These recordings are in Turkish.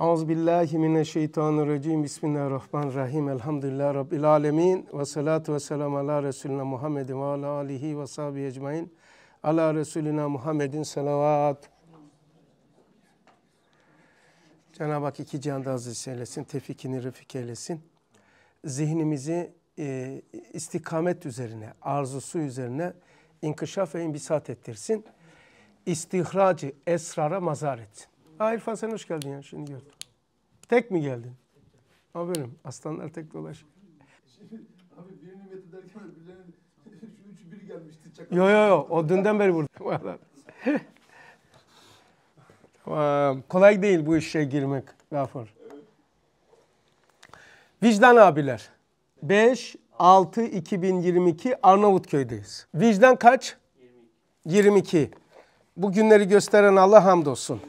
Euzubillahimineşşeytanirracim. Bismillahirrahmanirrahim. Elhamdülillah Rabbil alemin. Ve salatu ve selam ala Resulüne Muhammedin ve ala alihi ve sahibi ecmain. Ala Resulüne Muhammedin salavat. Cenab-ı Hak iki cihanda aziz eylesin, tevfikini refik eylesin. Zihnimizi e, istikamet üzerine, arzusu üzerine inkişaf ve imbisat ettirsin. İstihracı esrara mazar etsin. Aa İrfan sen hoş geldin ya Şunu gördüm. Tek mi geldin? Aferin aslanlar tek dolaş. Şimdi abi birini metin derken birilerinin şu üçü biri gelmişti. Çakal. Yo yo yo o dünden beri burada. Kolay değil bu işe girmek Gafur. Vicdan abiler. 5, 6, 2022 Arnavutköy'deyiz. Vicdan kaç? 22. 22. Bu günleri gösteren Allah hamdolsun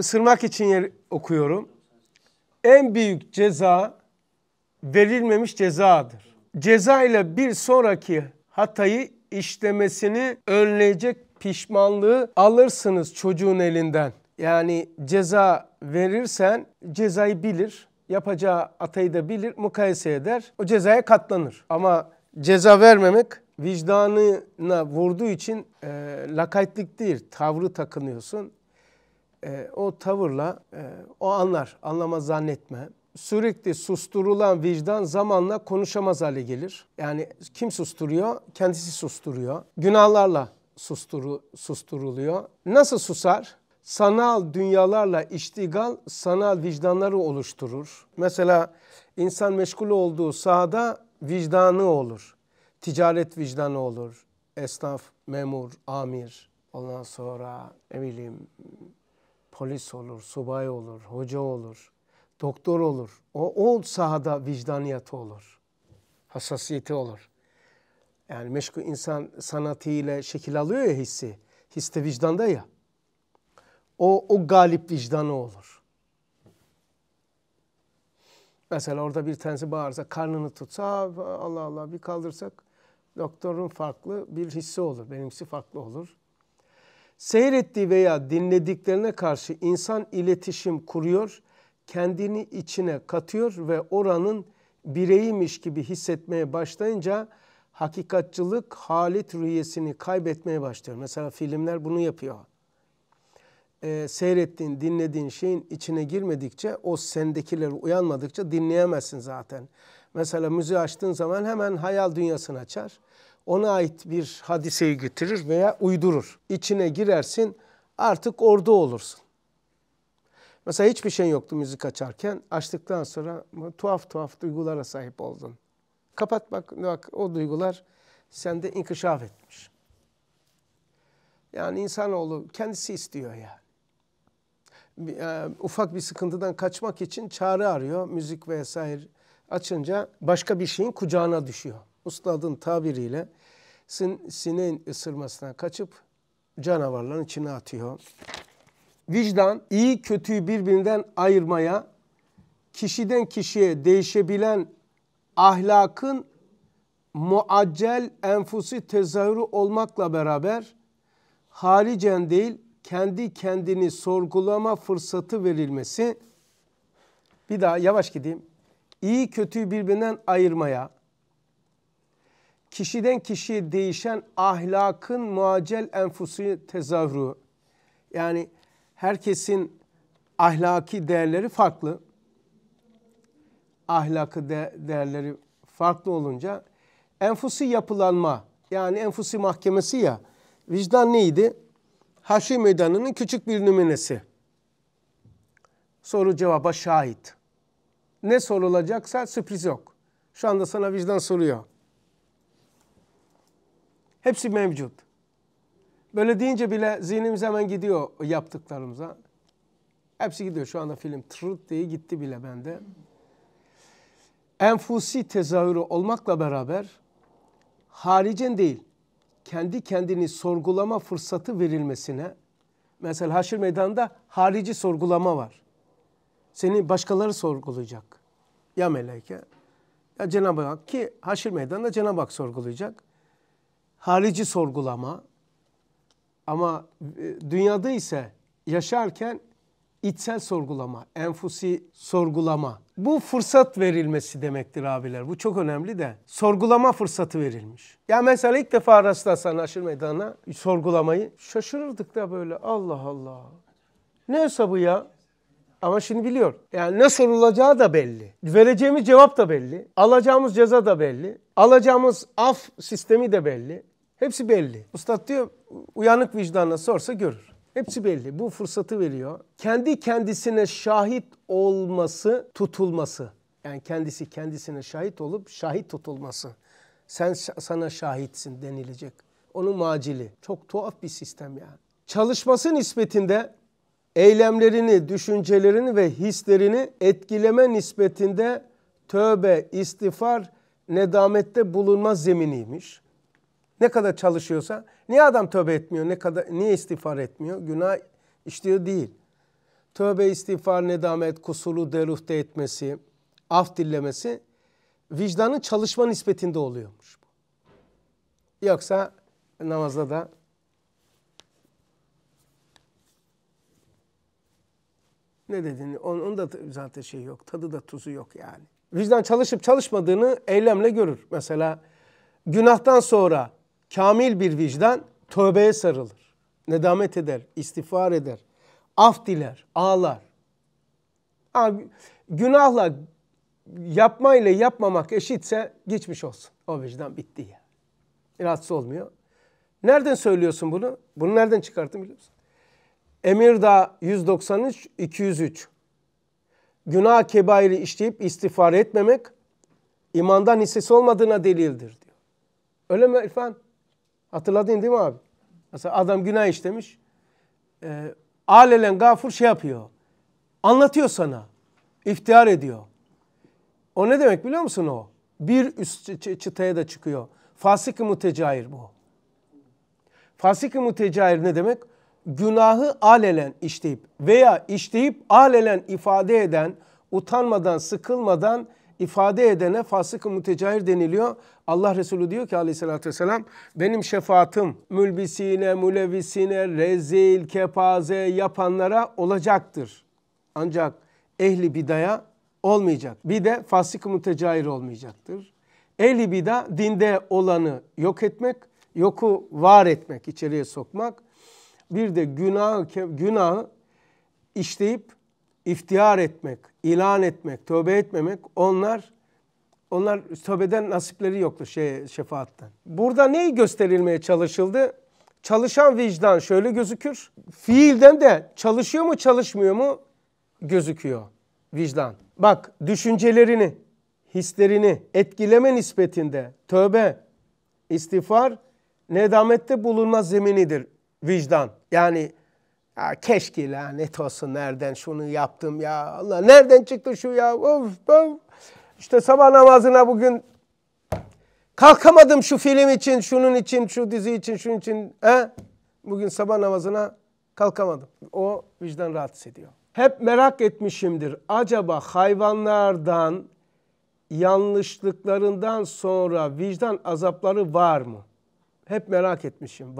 ısırmak için yer okuyorum. En büyük ceza verilmemiş cezadır. Ceza ile bir sonraki hatayı işlemesini önleyecek pişmanlığı alırsınız çocuğun elinden. Yani ceza verirsen cezayı bilir, yapacağı hatayı da bilir, mukayese eder. O cezaya katlanır. Ama ceza vermemek vicdanına vurduğu için e, lakaytlık değil, tavrı takınıyorsun e, o tavırla e, o anlar, anlama zannetme. Sürekli susturulan vicdan zamanla konuşamaz hale gelir. Yani kim susturuyor? Kendisi susturuyor. Günahlarla susturu, susturuluyor. Nasıl susar? Sanal dünyalarla iştigal sanal vicdanları oluşturur. Mesela insan meşgul olduğu sahada vicdanı olur. Ticaret vicdanı olur. Esnaf, memur, amir. Ondan sonra ne bileyim polis olur, subay olur, hoca olur, doktor olur. O, o sahada vicdaniyeti olur. Hassasiyeti olur. Yani meşgul insan sanatıyla şekil alıyor ya hissi. His vicdanda ya. O, o galip vicdanı olur. Mesela orada bir tanesi bağırsa, karnını tutsa, Allah Allah bir kaldırsak doktorun farklı bir hissi olur. benimsi farklı olur. Seyrettiği veya dinlediklerine karşı insan iletişim kuruyor, kendini içine katıyor ve oranın bireymiş gibi hissetmeye başlayınca hakikatçılık halit rüyesini kaybetmeye başlıyor. Mesela filmler bunu yapıyor. E, seyrettiğin, dinlediğin şeyin içine girmedikçe, o sendekileri uyanmadıkça dinleyemezsin zaten. Mesela müziği açtığın zaman hemen hayal dünyasını açar ona ait bir hadiseyi getirir veya uydurur. İçine girersin artık orada olursun. Mesela hiçbir şey yoktu müzik açarken. Açtıktan sonra tuhaf tuhaf duygulara sahip oldun. Kapat bak, bak o duygular sende inkişaf etmiş. Yani insanoğlu kendisi istiyor yani. E, ufak bir sıkıntıdan kaçmak için çare arıyor. Müzik vesaire açınca başka bir şeyin kucağına düşüyor. Ustadın tabiriyle sin, sineğin ısırmasına kaçıp canavarların içine atıyor. Vicdan iyi kötüyü birbirinden ayırmaya, kişiden kişiye değişebilen ahlakın muaccel enfusi tezahürü olmakla beraber haricen değil kendi kendini sorgulama fırsatı verilmesi bir daha yavaş gideyim. İyi kötüyü birbirinden ayırmaya, kişiden kişiye değişen ahlakın muacel enfusu tezavru. Yani herkesin ahlaki değerleri farklı. Ahlakı de, değerleri farklı olunca enfusi yapılanma yani enfusi mahkemesi ya vicdan neydi? Haşi meydanının küçük bir nümenesi Soru cevaba şahit. Ne sorulacaksa sürpriz yok. Şu anda sana vicdan soruyor. Hepsi mevcut. Böyle deyince bile zihnimiz hemen gidiyor yaptıklarımıza. Hepsi gidiyor. Şu anda film tırıt diye gitti bile bende. Enfusi tezahürü olmakla beraber haricen değil, kendi kendini sorgulama fırsatı verilmesine, mesela haşir meydanında harici sorgulama var. Seni başkaları sorgulayacak. Ya meleke, ya Cenab-ı Hak ki haşir meydanında Cenab-ı Hak sorgulayacak harici sorgulama ama e, dünyada ise yaşarken içsel sorgulama, enfusi sorgulama. Bu fırsat verilmesi demektir abiler. Bu çok önemli de. Sorgulama fırsatı verilmiş. Ya mesela ilk defa rastlasan aşır meydana sorgulamayı şaşırırdık da böyle Allah Allah. Ne hesabı ya? Ama şimdi biliyor. Yani ne sorulacağı da belli. Vereceğimiz cevap da belli. Alacağımız ceza da belli. Alacağımız af sistemi de belli. Hepsi belli. Ustad diyor uyanık vicdanla sorsa görür. Hepsi belli. Bu fırsatı veriyor. Kendi kendisine şahit olması, tutulması. Yani kendisi kendisine şahit olup şahit tutulması. Sen sana şahitsin denilecek. Onun macili. Çok tuhaf bir sistem yani. Çalışması nispetinde eylemlerini, düşüncelerini ve hislerini etkileme nispetinde tövbe, istiğfar, nedamette bulunma zeminiymiş. Ne kadar çalışıyorsa niye adam tövbe etmiyor? Ne kadar niye istiğfar etmiyor? Günah işliyor değil. Tövbe, istiğfar, nedamet, kusulu deruhte etmesi, af dillemesi vicdanın çalışma nispetinde oluyormuş. Yoksa namazda da ne dediğini onun da zaten şey yok. Tadı da tuzu yok yani. Vicdan çalışıp çalışmadığını eylemle görür. Mesela günahtan sonra Kamil bir vicdan tövbeye sarılır. Nedamet eder, istiğfar eder. Af diler, ağlar. Abi, günahla yapmayla yapmamak eşitse geçmiş olsun. O vicdan bitti ya. Rahatsız olmuyor. Nereden söylüyorsun bunu? Bunu nereden çıkarttın biliyor musun? Emirda 193 203. Günah kebairi işleyip istiğfar etmemek imandan hissesi olmadığına delildir diyor. Öyle mi İrfan? Hatırladın değil mi abi? Mesela adam günah işlemiş. E, alelen gafur şey yapıyor. Anlatıyor sana. İftihar ediyor. O ne demek biliyor musun o? Bir üst çıtaya da çıkıyor. Fasık-ı mütecair bu. Fasık-ı mütecair ne demek? Günahı alelen işleyip veya işleyip alelen ifade eden, utanmadan, sıkılmadan ifade edene fasık-ı mütecahir deniliyor. Allah Resulü diyor ki aleyhissalatü vesselam benim şefaatim mülbisine, mülevisine, rezil, kepaze yapanlara olacaktır. Ancak ehli bidaya olmayacak. Bir de fasık-ı mütecahir olmayacaktır. Ehli bida dinde olanı yok etmek, yoku var etmek, içeriye sokmak. Bir de günah günahı işleyip iftihar etmek, ilan etmek, tövbe etmemek onlar onlar tövbeden nasipleri yoktu şey, şefaatten. Burada neyi gösterilmeye çalışıldı? Çalışan vicdan şöyle gözükür. Fiilden de çalışıyor mu çalışmıyor mu gözüküyor vicdan. Bak düşüncelerini, hislerini etkileme nispetinde tövbe, istiğfar, nedamette bulunma zeminidir vicdan. Yani ya keşke lanet olsun nereden şunu yaptım ya. Allah nereden çıktı şu ya. Of, of. İşte sabah namazına bugün kalkamadım şu film için, şunun için, şu dizi için, şunun için. He? Bugün sabah namazına kalkamadım. O vicdan rahatsız ediyor. Hep merak etmişimdir. Acaba hayvanlardan yanlışlıklarından sonra vicdan azapları var mı? Hep merak etmişim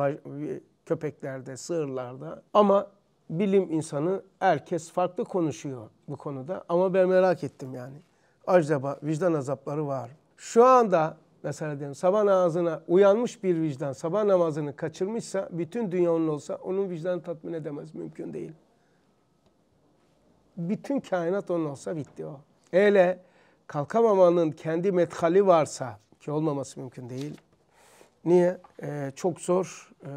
köpeklerde, sığırlarda. Ama bilim insanı herkes farklı konuşuyor bu konuda. Ama ben merak ettim yani. Acaba vicdan azapları var mı? Şu anda mesela diyelim sabah namazına uyanmış bir vicdan sabah namazını kaçırmışsa bütün dünya onun olsa onun vicdan tatmin edemez. Mümkün değil. Bütün kainat onun olsa bitti o. Öyle kalkamamanın kendi methali varsa ki olmaması mümkün değil. Niye? Ee, çok zor. Ee,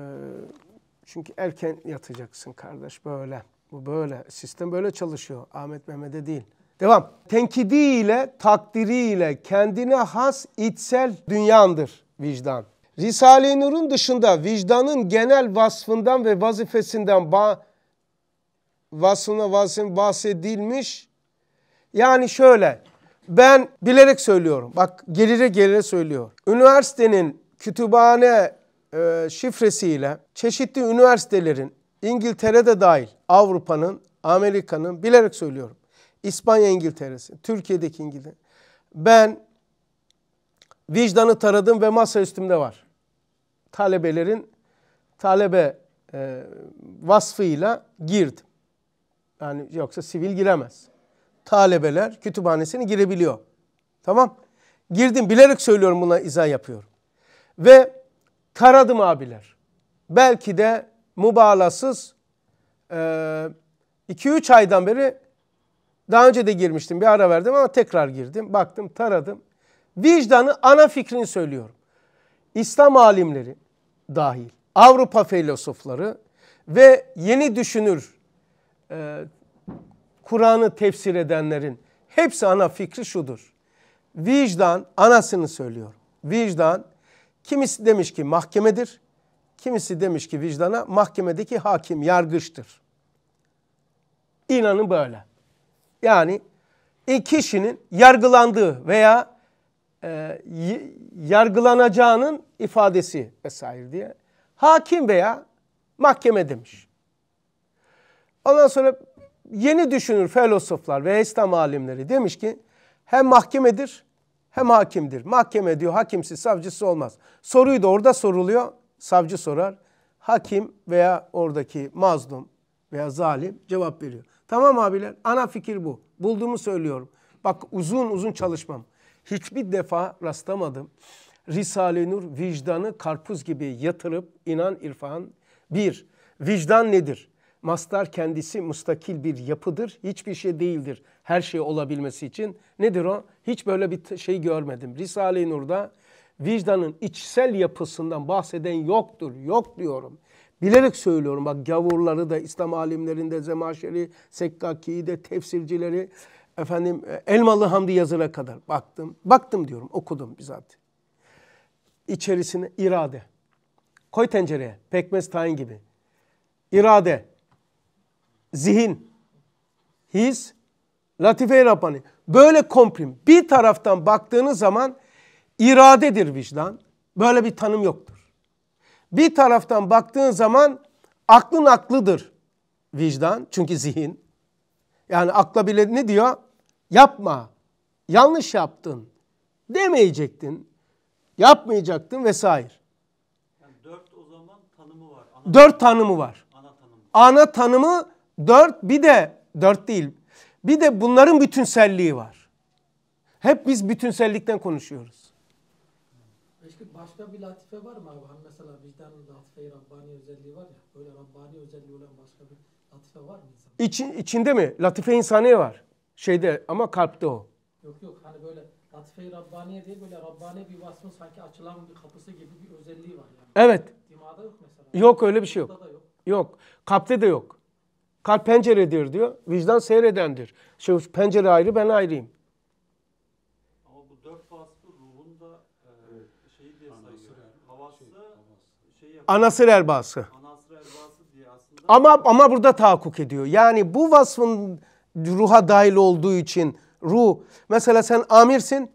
çünkü erken yatacaksın kardeş böyle. Bu böyle. Sistem böyle çalışıyor. Ahmet Mehmet'e değil. Devam. Tenkidiyle, takdiriyle kendine has içsel dünyandır vicdan. Risale-i Nur'un dışında vicdanın genel vasfından ve vazifesinden ba vasfına vasfın bahsedilmiş. Yani şöyle ben bilerek söylüyorum. Bak gelire gelire söylüyor. Üniversitenin kütüphane e, şifresiyle çeşitli üniversitelerin İngiltere'de dahil Avrupa'nın, Amerika'nın bilerek söylüyorum. İspanya İngiltere'si, Türkiye'deki İngiltere. Ben vicdanı taradım ve masa üstümde var. Talebelerin talebe e, vasfıyla girdim. Yani yoksa sivil giremez. Talebeler kütüphanesine girebiliyor. Tamam. Girdim bilerek söylüyorum buna izah yapıyorum. Ve Taradım abiler. Belki de mübalasız 2-3 e, aydan beri daha önce de girmiştim bir ara verdim ama tekrar girdim. Baktım taradım. Vicdanı ana fikrini söylüyorum. İslam alimleri dahil, Avrupa filozofları ve yeni düşünür e, Kur'an'ı tefsir edenlerin hepsi ana fikri şudur. Vicdan anasını söylüyorum. Vicdan Kimisi demiş ki mahkemedir, kimisi demiş ki vicdana mahkemedeki hakim, yargıçtır. İnanın böyle. Yani kişinin yargılandığı veya e, yargılanacağının ifadesi vesaire diye hakim veya mahkeme demiş. Ondan sonra yeni düşünür filozoflar ve İslam alimleri demiş ki hem mahkemedir hem hakimdir. Mahkeme diyor hakimsiz savcısı olmaz. Soruyu da orada soruluyor. Savcı sorar. Hakim veya oradaki mazlum veya zalim cevap veriyor. Tamam abiler ana fikir bu. Bulduğumu söylüyorum. Bak uzun uzun çalışmam. Hiçbir defa rastlamadım. Risale-i Nur vicdanı karpuz gibi yatırıp inan irfan. Bir, vicdan nedir? Mastar kendisi mustakil bir yapıdır, hiçbir şey değildir her şey olabilmesi için nedir o? Hiç böyle bir şey görmedim. Risale-i Nur'da vicdanın içsel yapısından bahseden yoktur. Yok diyorum. Bilerek söylüyorum bak gavurları da İslam alimlerinde Zemaşeri, Sekkaki'yi de tefsircileri efendim e, Elmalı Hamdi yazıra kadar baktım. Baktım diyorum okudum bizzat. İçerisine irade. Koy tencereye pekmez tayin gibi. İrade, zihin, his, Latife-i Rabbani. Böyle komprim. Bir taraftan baktığınız zaman iradedir vicdan. Böyle bir tanım yoktur. Bir taraftan baktığın zaman aklın aklıdır vicdan. Çünkü zihin. Yani akla bile ne diyor? Yapma. Yanlış yaptın. Demeyecektin. Yapmayacaktın vesaire. dört o zaman tanımı var. Ana dört tanımı var. Ana tanımı. Ana tanımı dört bir de dört değil bir de bunların bütünselliği var. Hep biz bütünsellikten konuşuyoruz. Peki başka bir latife var mı abi? Hani mesela vicdanın latife-i Rabbani özelliği var ya. Böyle Rabbani özelliği olan başka bir latife var mı? Insan? İçin, içinde mi? Latife insani var. Şeyde ama kalpte o. Yok yok hani böyle latife-i Rabbaniye değil böyle Rabbani bir vasfın sanki açılan bir kapısı gibi bir özelliği var yani. Evet. Dimada yok mesela. Yok öyle bir şey yok. Yok. yok. Kalpte de yok. Kalp penceredir diyor. Vicdan seyredendir. Şu pencere ayrı ben ayrıyım. Ama bu dört vasfı ruhun da e, şeyi diye sayıyor. Er. Havası, şey, şeyi Anasır erbası. Anasır erbası diye aslında. Ama, ama burada tahakkuk ediyor. Yani bu vasfın ruha dahil olduğu için ruh. Mesela sen amirsin.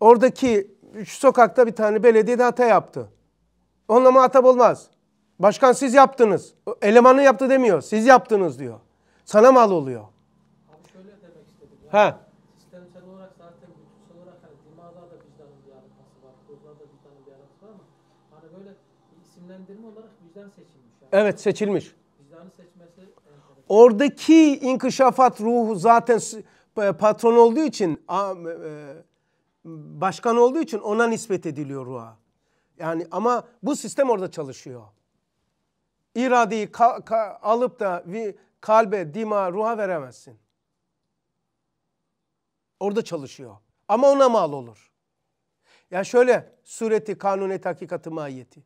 Oradaki şu sokakta bir tane belediyede hata yaptı. Onunla muhatap olmaz. Başkan siz yaptınız. Elemanı yaptı demiyor. Siz yaptınız diyor. Sana mal oluyor. Abi şöyle demek istedim. Ya. Ha. Sistemsel olarak zaten bütünsel olarak hani dimağda da vicdanın bir yaratması var. Kurda da vicdanın bir yaratması var ama hani böyle isimlendirme olarak vicdan seçilmiş. Yani. Evet seçilmiş. Vicdanı seçmesi enteresan. Oradaki inkişafat ruhu zaten patron olduğu için e, başkan olduğu için ona nispet ediliyor ruha. Yani ama bu sistem orada çalışıyor. İradeyi ka, ka, alıp da vi, kalbe, dima, ruha veremezsin. Orada çalışıyor. Ama ona mal olur. Ya şöyle sureti, kanunet, hakikati, mahiyeti.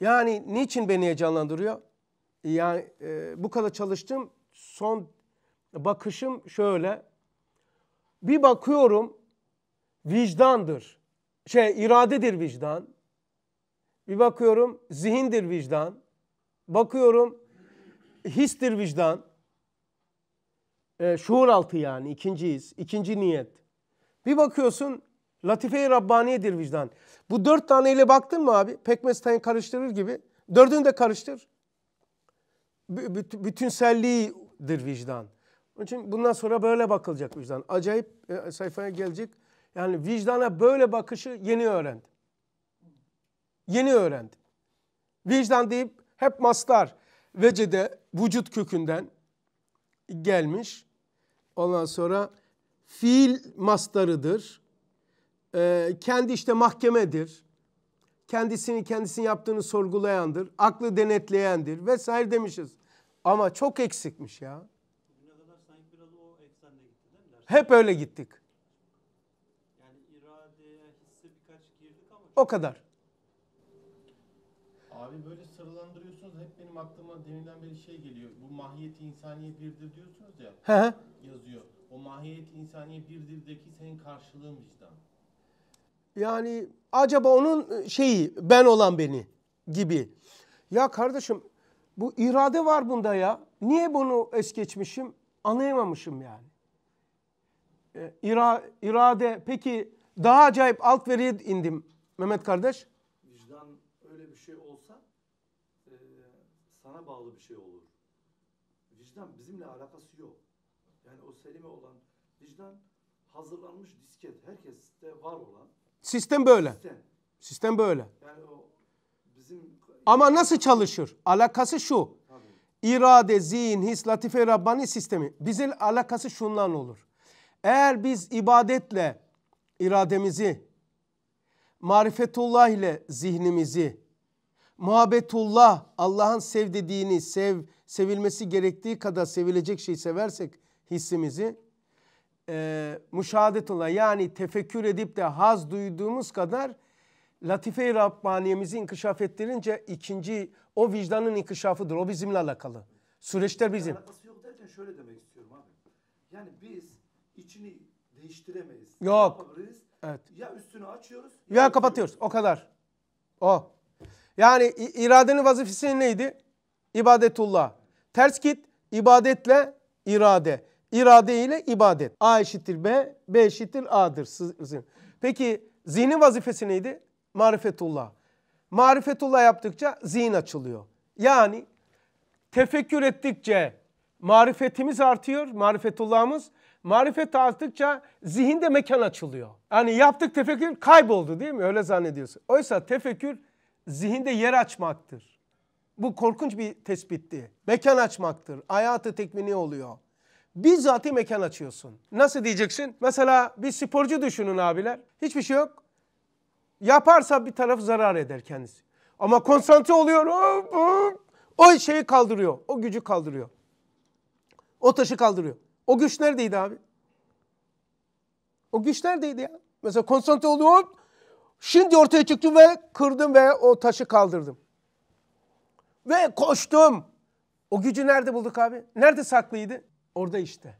Yani niçin beni heyecanlandırıyor? Yani e, bu kadar çalıştım. Son bakışım şöyle. Bir bakıyorum vicdandır. Şey iradedir vicdan. Bir bakıyorum zihindir vicdan. Bakıyorum histir vicdan. E, şuur altı yani ikinci his, ikinci niyet. Bir bakıyorsun Latife-i Rabbaniyedir vicdan. Bu dört taneyle baktın mı abi? Pekmez tayin karıştırır gibi. Dördünü de karıştır. B- bütünselliğidir vicdan. Onun için bundan sonra böyle bakılacak vicdan. Acayip e, sayfaya gelecek. Yani vicdana böyle bakışı yeni öğrendim. Yeni öğrendim. Vicdan deyip hep maslar vecede vücut kökünden gelmiş. Ondan sonra fiil mastarıdır. Ee, kendi işte mahkemedir. Kendisini kendisini yaptığını sorgulayandır. Aklı denetleyendir vesaire demişiz. Ama çok eksikmiş ya. Hep öyle gittik. Yani iradeye hisse birkaç girdik ama... O kadar. Abi böyle sıralandırıyorsunuz hep benim aklıma deminden beri şey geliyor. Bu mahiyeti insaniye birdir diyorsunuz ya. He Yazıyor. O mahiyeti insaniye birdirdeki senin karşılığın vicdan. Yani acaba onun e, şeyi ben olan beni gibi. Ya kardeşim bu irade var bunda ya. Niye bunu es geçmişim? Anlayamamışım yani. E, ira, irade peki daha acayip alt veriye indim Mehmet kardeş. bağlı bir şey olur. Vicdan bizimle alakası yok. Yani o Selim'e olan vicdan hazırlanmış disket. Herkeste var olan. Sistem böyle. Sistem. Sistem böyle. Yani o bizim... Ama nasıl çalışır? Alakası şu. Tabii. İrade, zihin, his, latife, Rabbani sistemi. Bizim alakası şundan olur. Eğer biz ibadetle irademizi, marifetullah ile zihnimizi, muhabbetullah Allah'ın sev dediğini sev sevilmesi gerektiği kadar sevilecek şeyi seversek hissimizi e, müşahadetullah yani tefekkür edip de haz duyduğumuz kadar Latife-i Rabbaniye'mizi inkişaf ettirince ikinci o vicdanın inkişafıdır. O bizimle alakalı. Süreçler bizim. Alakası yok derken şöyle demek istiyorum abi. Yani biz içini değiştiremeyiz. Yok. Evet. Ya üstünü açıyoruz. Ya, ya kapatıyoruz. O kadar. O. Yani iradenin vazifesi neydi? İbadetullah. Ters git ibadetle irade. İrade ile ibadet. A eşittir B, B eşittir A'dır. Peki zihnin vazifesi neydi? Marifetullah. Marifetullah yaptıkça zihin açılıyor. Yani tefekkür ettikçe marifetimiz artıyor, marifetullahımız. Marifet arttıkça zihinde mekan açılıyor. Yani yaptık tefekkür kayboldu değil mi? Öyle zannediyorsun. Oysa tefekkür zihinde yer açmaktır. Bu korkunç bir tespitti. Mekan açmaktır. Hayatı tekmini oluyor. Bizzati mekan açıyorsun. Nasıl diyeceksin? Mesela bir sporcu düşünün abiler. Hiçbir şey yok. Yaparsa bir taraf zarar eder kendisi. Ama konsantre oluyor. O şeyi kaldırıyor. O gücü kaldırıyor. O taşı kaldırıyor. O güç neredeydi abi? O güç neredeydi ya? Mesela konsantre oluyor. Şimdi ortaya çıktım ve kırdım ve o taşı kaldırdım. Ve koştum. O gücü nerede bulduk abi? Nerede saklıydı? Orada işte.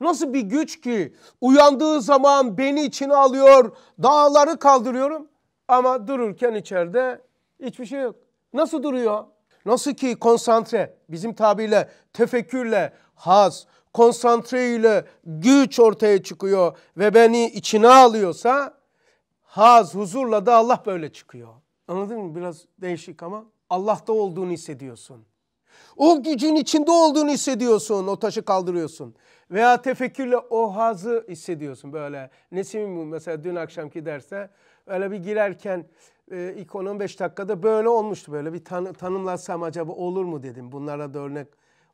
Nasıl bir güç ki uyandığı zaman beni içine alıyor, dağları kaldırıyorum ama dururken içeride hiçbir şey yok. Nasıl duruyor? Nasıl ki konsantre, bizim tabirle, tefekkürle, haz, konsantre ile güç ortaya çıkıyor ve beni içine alıyorsa haz, huzurla da Allah böyle çıkıyor. Anladın mı? Biraz değişik ama Allah'ta olduğunu hissediyorsun. O gücün içinde olduğunu hissediyorsun. O taşı kaldırıyorsun. Veya tefekkürle o hazı hissediyorsun böyle. Nesim bu mesela dün akşamki derse öyle bir girerken e, ilk 10-15 dakikada böyle olmuştu. Böyle bir tan tanımlasam acaba olur mu dedim. Bunlara da örnek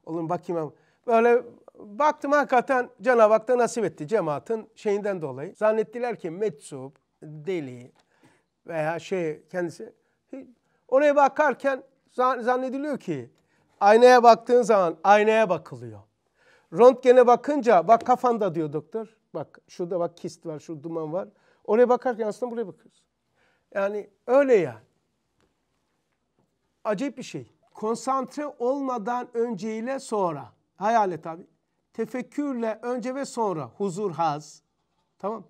olun bakayım. Böyle baktım hakikaten Cenab-ı Hak da nasip etti cemaatin şeyinden dolayı. Zannettiler ki meczup, deli veya şey kendisi oraya bakarken zannediliyor ki aynaya baktığın zaman aynaya bakılıyor. Röntgene bakınca bak kafanda diyor doktor. Bak şurada bak kist var, şu duman var. Oraya bakarken aslında buraya bakıyoruz. Yani öyle ya. Acayip bir şey. Konsantre olmadan önceyle sonra. Hayal et abi. Tefekkürle önce ve sonra huzur, haz. Tamam.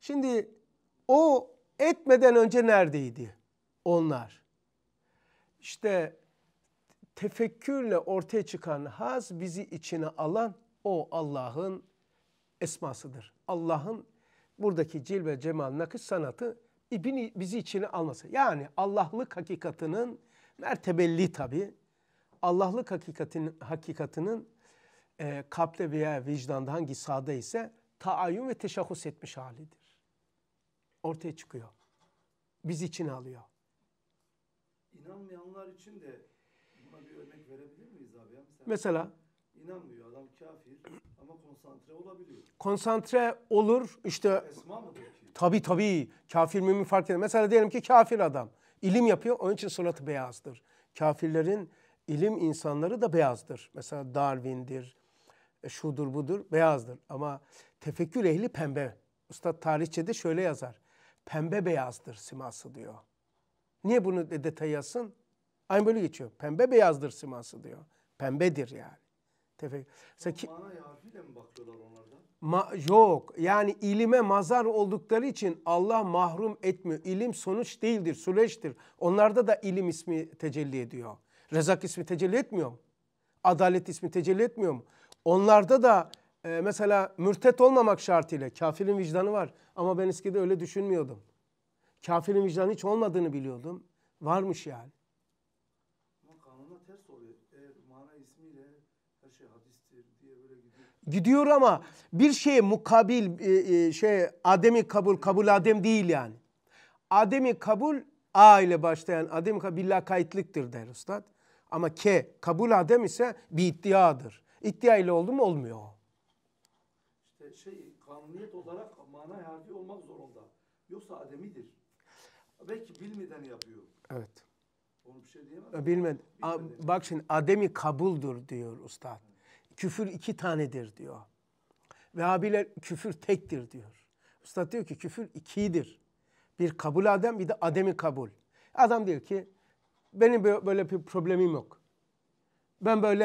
Şimdi o etmeden önce neredeydi onlar? İşte tefekkürle ortaya çıkan haz bizi içine alan o Allah'ın esmasıdır. Allah'ın buradaki cilve cemal nakış sanatı bizi içine alması. Yani Allah'lık hakikatının mertebelli tabi. Allah'lık hakikatinin, hakikatinin e, kalple veya vicdanda hangi sahada ise taayyum ve teşahhus etmiş halidir ortaya çıkıyor. Biz içine alıyor. İnanmayanlar için de buna bir örnek verebilir miyiz abi? Mesela, Mesela inanmıyor adam kafir ama konsantre olabiliyor. Konsantre olur işte. Esma mıdır ki? Tabii tabii kafir mümin fark eder. Mesela diyelim ki kafir adam ilim yapıyor onun için suratı beyazdır. Kafirlerin ilim insanları da beyazdır. Mesela Darwin'dir, e, şudur budur beyazdır ama tefekkür ehli pembe. Usta tarihçede şöyle yazar pembe beyazdır siması diyor. Niye bunu detayasın? Aynı böyle geçiyor. Pembe beyazdır siması diyor. Pembedir yani. Tefekkür. ki, Ma, yok. Yani ilime mazar oldukları için Allah mahrum etmiyor. İlim sonuç değildir, süreçtir. Onlarda da ilim ismi tecelli ediyor. Rezak ismi tecelli etmiyor mu? Adalet ismi tecelli etmiyor mu? Onlarda da e, mesela mürtet olmamak şartıyla kafirin vicdanı var ama ben eskide öyle düşünmüyordum. Kafirin vicdanı hiç olmadığını biliyordum. Varmış yani. Ama ters oluyor. Eğer mana ismiyle her şey hadistir diye böyle gidiyor. Gidiyor ama bir şey mukabil e, e, şey ademi kabul kabul adem değil yani. Ademi kabul A ile başlayan adem kabilla kayıtlıktır der ustad. Ama K kabul adem ise bir iddiadır. İddia ile oldu mu olmuyor o niyet olarak mana harfi olmak zorunda. Yoksa ademidir. Belki bilmeden yapıyor. Evet. Onu bir şey diyemez. E, Bilmedi. Bilmedi. Bilmedi. Bak şimdi ademi kabuldur diyor ustad. Hı. Küfür iki tanedir diyor. Vehhabiler küfür tektir diyor. Ustad diyor ki küfür ikidir. Bir kabul adem bir de ademi kabul. Adam diyor ki benim böyle bir problemim yok. Ben böyle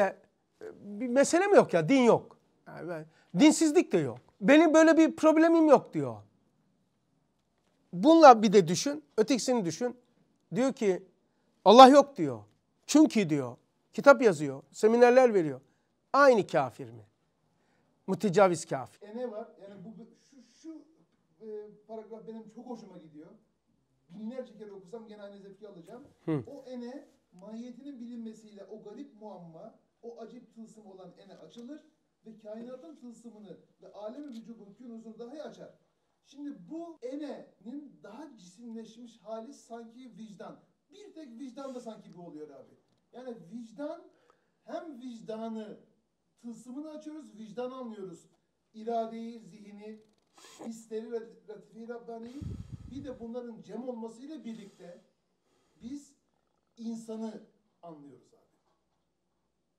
e, bir meselem yok ya din yok. Yani ben, dinsizlik de yok. Benim böyle bir problemim yok diyor. Bununla bir de düşün, ötekisini düşün. Diyor ki Allah yok diyor. Çünkü diyor, kitap yazıyor, seminerler veriyor. Aynı kafir mi? Mütecaviz kafir. E ne var? Yani bu, şu, şu e, paragraf benim çok hoşuma gidiyor. Binlerce kere okusam gene aynı zevki alacağım. Hı. O ene mahiyetinin bilinmesiyle o garip muamma, o acip tılsım olan ene açılır ve kainatın tılsımını ve alemi vücudun daha iyi açar. Şimdi bu ene'nin daha cisimleşmiş hali sanki vicdan. Bir tek vicdan da sanki bu oluyor abi. Yani vicdan hem vicdanı tılsımını açıyoruz, vicdan anlıyoruz. İradeyi, zihni, hisleri ve latife Rabbani'yi bir de bunların cem olmasıyla birlikte biz insanı anlıyoruz abi.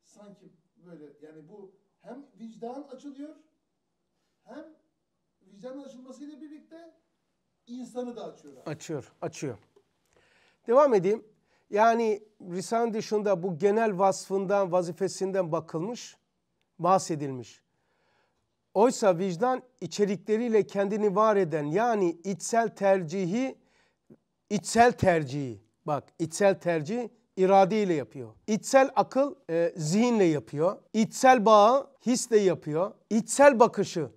Sanki böyle yani bu hem vicdan açılıyor hem vicdan açılmasıyla birlikte insanı da açıyor. Abi. Açıyor, açıyor. Devam edeyim. Yani Risale dışında bu genel vasfından, vazifesinden bakılmış, bahsedilmiş. Oysa vicdan içerikleriyle kendini var eden yani içsel tercihi, içsel tercihi, bak içsel tercih irade ile yapıyor. İçsel akıl e, zihinle yapıyor. İçsel bağı hisle yapıyor. İçsel bakışı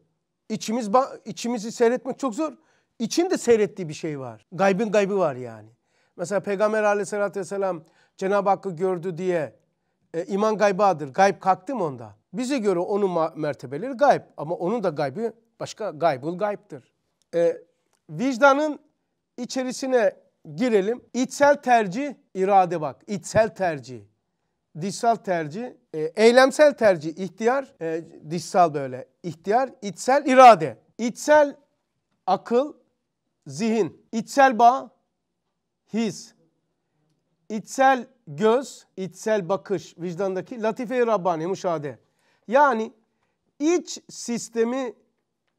içimiz içimizi seyretmek çok zor. İçinde seyrettiği bir şey var. Gaybın gaybı var yani. Mesela Peygamber aleyhissalatü vesselam Cenab-ı Hakk'ı gördü diye e, iman gaybadır. Gayb kalktı mı onda? Bize göre onun mertebeleri gayb ama onun da gaybı başka gaybul gayptır. E, vicdanın içerisine girelim. İçsel tercih irade bak, içsel tercih, dışsal tercih, e, eylemsel tercih, ihtiyar, e, dışsal böyle, ihtiyar, içsel irade, içsel akıl, zihin, içsel bağ, his, içsel göz, içsel bakış, vicdandaki latife-i Rabbani, müşahede. Yani iç sistemi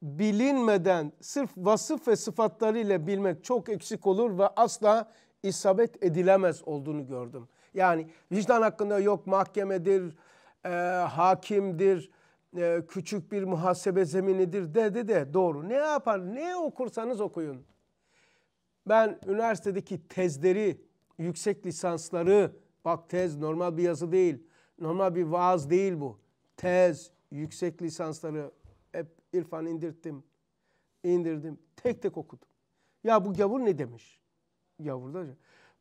bilinmeden sırf vasıf ve sıfatlarıyla bilmek çok eksik olur ve asla isabet edilemez olduğunu gördüm. Yani vicdan hakkında yok mahkemedir, e, hakimdir, e, küçük bir muhasebe zeminidir dedi de doğru. Ne yapar, ne okursanız okuyun. Ben üniversitedeki tezleri, yüksek lisansları, bak tez normal bir yazı değil, normal bir vaaz değil bu. Tez, yüksek lisansları hep İrfan indirttim, indirdim, tek tek okudum. Ya bu gavur ne demiş? Gavurdan.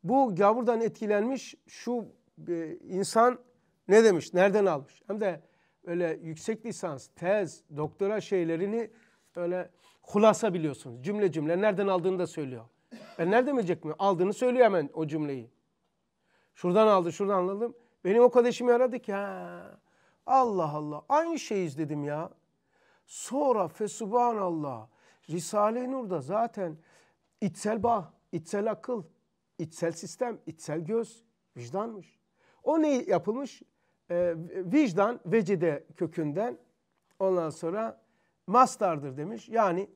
Bu gavurdan etkilenmiş şu e, insan ne demiş, nereden almış? Hem de öyle yüksek lisans, tez, doktora şeylerini öyle kulasa biliyorsunuz. Cümle cümle nereden aldığını da söylüyor. Ben nereden bilecek mi? Aldığını söylüyor hemen o cümleyi. Şuradan aldı, şuradan aldım. Benim o kardeşimi aradı ki ha. Allah Allah. Aynı şeyiz dedim ya. Sonra fesubhanallah. Risale-i Nur'da zaten içsel bağ içsel akıl, içsel sistem, içsel göz, vicdanmış. O ne yapılmış? Ee, vicdan, vecide kökünden ondan sonra mastardır demiş. Yani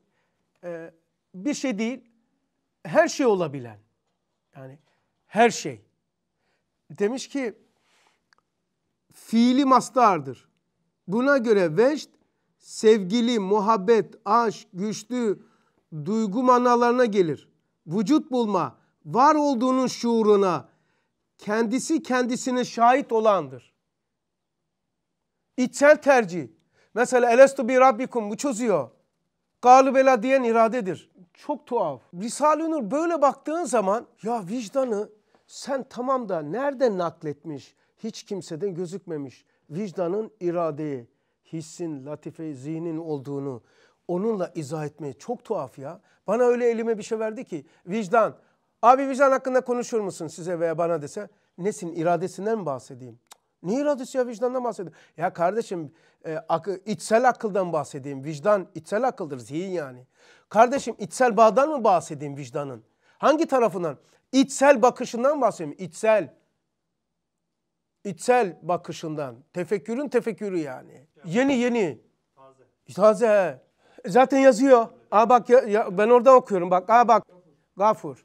e, bir şey değil, her şey olabilen. Yani her şey. Demiş ki fiili mastardır. Buna göre vecd sevgili, muhabbet, aşk, güçlü duygu manalarına gelir vücut bulma, var olduğunun şuuruna kendisi kendisine şahit olandır. İçsel tercih. Mesela elestu bi rabbikum bu çözüyor. Galibela diyen iradedir. Çok tuhaf. Risale-i Nur böyle baktığın zaman ya vicdanı sen tamam da nerede nakletmiş? Hiç kimseden gözükmemiş. Vicdanın iradeyi, hissin, latife, zihnin olduğunu, onunla izah etmeye çok tuhaf ya. Bana öyle elime bir şey verdi ki vicdan. Abi vicdan hakkında konuşur musun size veya bana dese nesin iradesinden mi bahsedeyim? Ne iradesi ya vicdandan bahsedeyim? Ya kardeşim e, akı, içsel akıldan bahsedeyim. Vicdan içsel akıldır zihin yani. Kardeşim içsel bağdan mı bahsedeyim vicdanın? Hangi tarafından? İçsel bakışından bahsedeyim. İçsel. İçsel bakışından. Tefekkürün tefekkürü yani. yani yeni yeni. Taze. Taze. Zaten yazıyor. Aa bak ya, ya, ben oradan okuyorum bak. Aa bak. Gafur.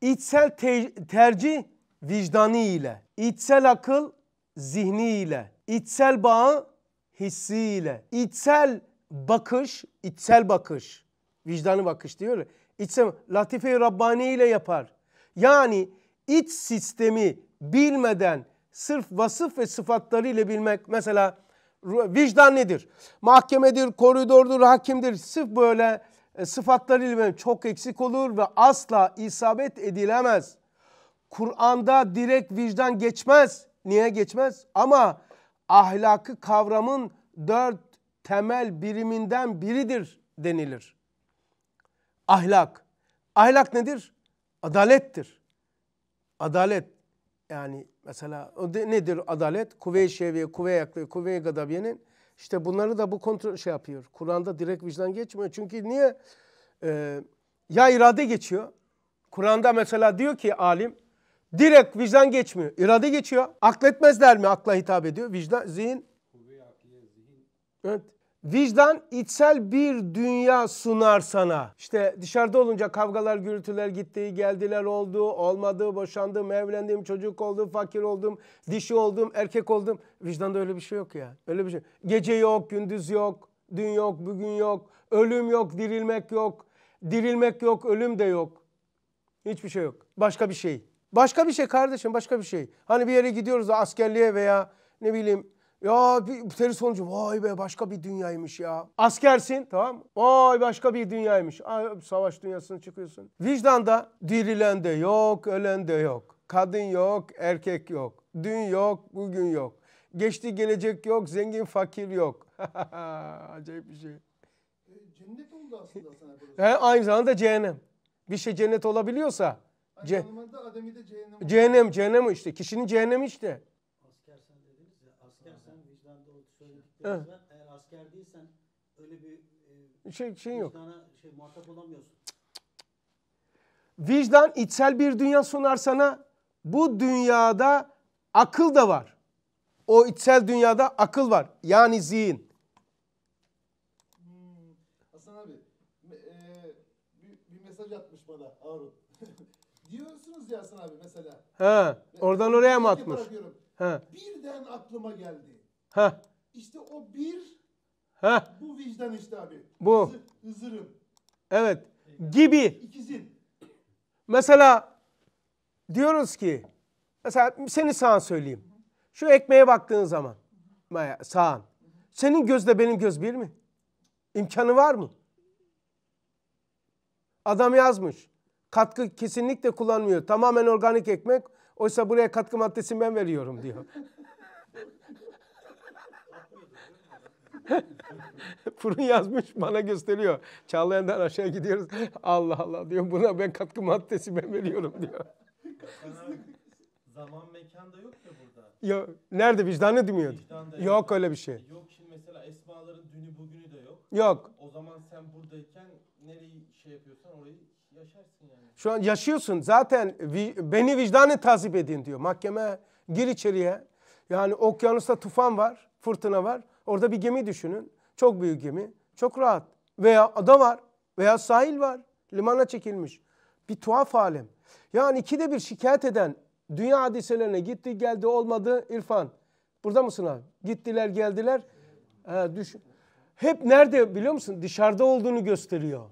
İçsel te tercih vicdani ile, içsel akıl zihni ile, içsel bağ hissi ile, içsel bakış, içsel bakış, vicdanı bakış diyor ya. İçsel latife-i Rabbani ile yapar. Yani iç sistemi bilmeden sırf vasıf ve sıfatları ile bilmek mesela vicdan nedir? Mahkemedir, koridordur, hakimdir. Sırf böyle sıfatlar e, sıfatlarıyla çok eksik olur ve asla isabet edilemez. Kur'an'da direkt vicdan geçmez. Niye geçmez? Ama ahlakı kavramın dört temel biriminden biridir denilir. Ahlak. Ahlak nedir? Adalettir. Adalet yani Mesela o de, nedir adalet? Kuvve-i şeviye, kuvve-i akliye, kuvve-i gadabiyenin işte bunları da bu kontrol şey yapıyor. Kur'an'da direkt vicdan geçmiyor. Çünkü niye? Ee, ya irade geçiyor. Kur'an'da mesela diyor ki alim direkt vicdan geçmiyor. İrade geçiyor. Akletmezler mi? Akla hitap ediyor. Vicdan, zihin. Kuvve-i akliye, zihin. Evet. Vicdan içsel bir dünya sunar sana. İşte dışarıda olunca kavgalar, gürültüler gitti, geldiler oldu, olmadı, boşandım, evlendim, çocuk oldum, fakir oldum, dişi oldum, erkek oldum. Vicdanda öyle bir şey yok ya. Öyle bir şey. Gece yok, gündüz yok, dün yok, bugün yok, ölüm yok, dirilmek yok, dirilmek yok, ölüm de yok. Hiçbir şey yok. Başka bir şey. Başka bir şey kardeşim, başka bir şey. Hani bir yere gidiyoruz askerliğe veya ne bileyim ya bir senin sonucu vay be başka bir dünyaymış ya. Askersin tamam Vay başka bir dünyaymış. Ay, savaş dünyasına çıkıyorsun. Vicdanda dirilen de yok, ölen de yok. Kadın yok, erkek yok. Dün yok, bugün yok. Geçti gelecek yok, zengin fakir yok. Acayip bir şey. E, cennet oldu aslında sana böyle. aynı zamanda cehennem. Bir şey cennet olabiliyorsa. Aynı ce- zamanda Adem'i de cehennem. Cehennem, cehennem işte. Kişinin cehennemi işte. Evet. Eğer asker değilsen öyle bir e, şey, şeyin yok. Şey, muhatap olamıyorsun. Vicdan içsel bir dünya sunar sana. Bu dünyada akıl da var. O içsel dünyada akıl var. Yani zihin. Hmm. Hasan abi e, bir, bir mesaj atmış bana Harun. Diyorsunuz ya Hasan abi mesela. Ha, oradan oraya mı atmış? He. Birden aklıma geldi. Ha. İşte o bir Heh. bu vicdan işte abi. Bu. Hızırım. Evet. Gibi. İkizin. Mesela diyoruz ki mesela seni sağan söyleyeyim. Şu ekmeğe baktığın zaman sağan. Senin gözle benim göz bir mi? İmkanı var mı? Adam yazmış. Katkı kesinlikle kullanmıyor. Tamamen organik ekmek. Oysa buraya katkı maddesini ben veriyorum diyor. Fırın yazmış bana gösteriyor. Çağlayan'dan aşağı gidiyoruz. Allah Allah diyor buna ben katkı maddesi ben veriyorum diyor. Zaman mekan da yok ya burada. Ya, nerede vicdanı edemiyor? Vicdan yok öyle bir şey. Yok şimdi mesela esmaların dünü bugünü de yok. Yok. O zaman sen buradayken nereyi şey yapıyorsan orayı yaşarsın yani. Şu an yaşıyorsun zaten vi, beni vicdanı tazip edin diyor. Mahkeme gir içeriye. Yani okyanusta tufan var, fırtına var. Orada bir gemi düşünün. Çok büyük gemi. Çok rahat. Veya ada var. Veya sahil var. Limana çekilmiş. Bir tuhaf alem. Yani ikide bir şikayet eden dünya hadiselerine gitti geldi olmadı İrfan. Burada mısın abi? Gittiler geldiler. Ee, düşün. Hep nerede biliyor musun? Dışarıda olduğunu gösteriyor.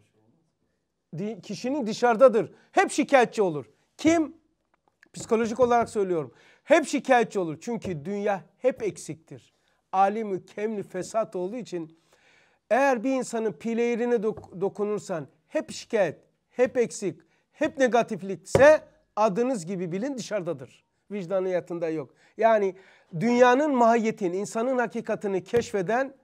Di kişinin dışarıdadır. Hep şikayetçi olur. Kim? Psikolojik olarak söylüyorum. Hep şikayetçi olur. Çünkü dünya hep eksiktir alimü kemli fesat olduğu için eğer bir insanın pileyrine dok dokunursan hep şikayet, hep eksik, hep negatiflikse adınız gibi bilin dışarıdadır. Vicdaniyatında yok. Yani dünyanın mahiyetini, insanın hakikatini keşfeden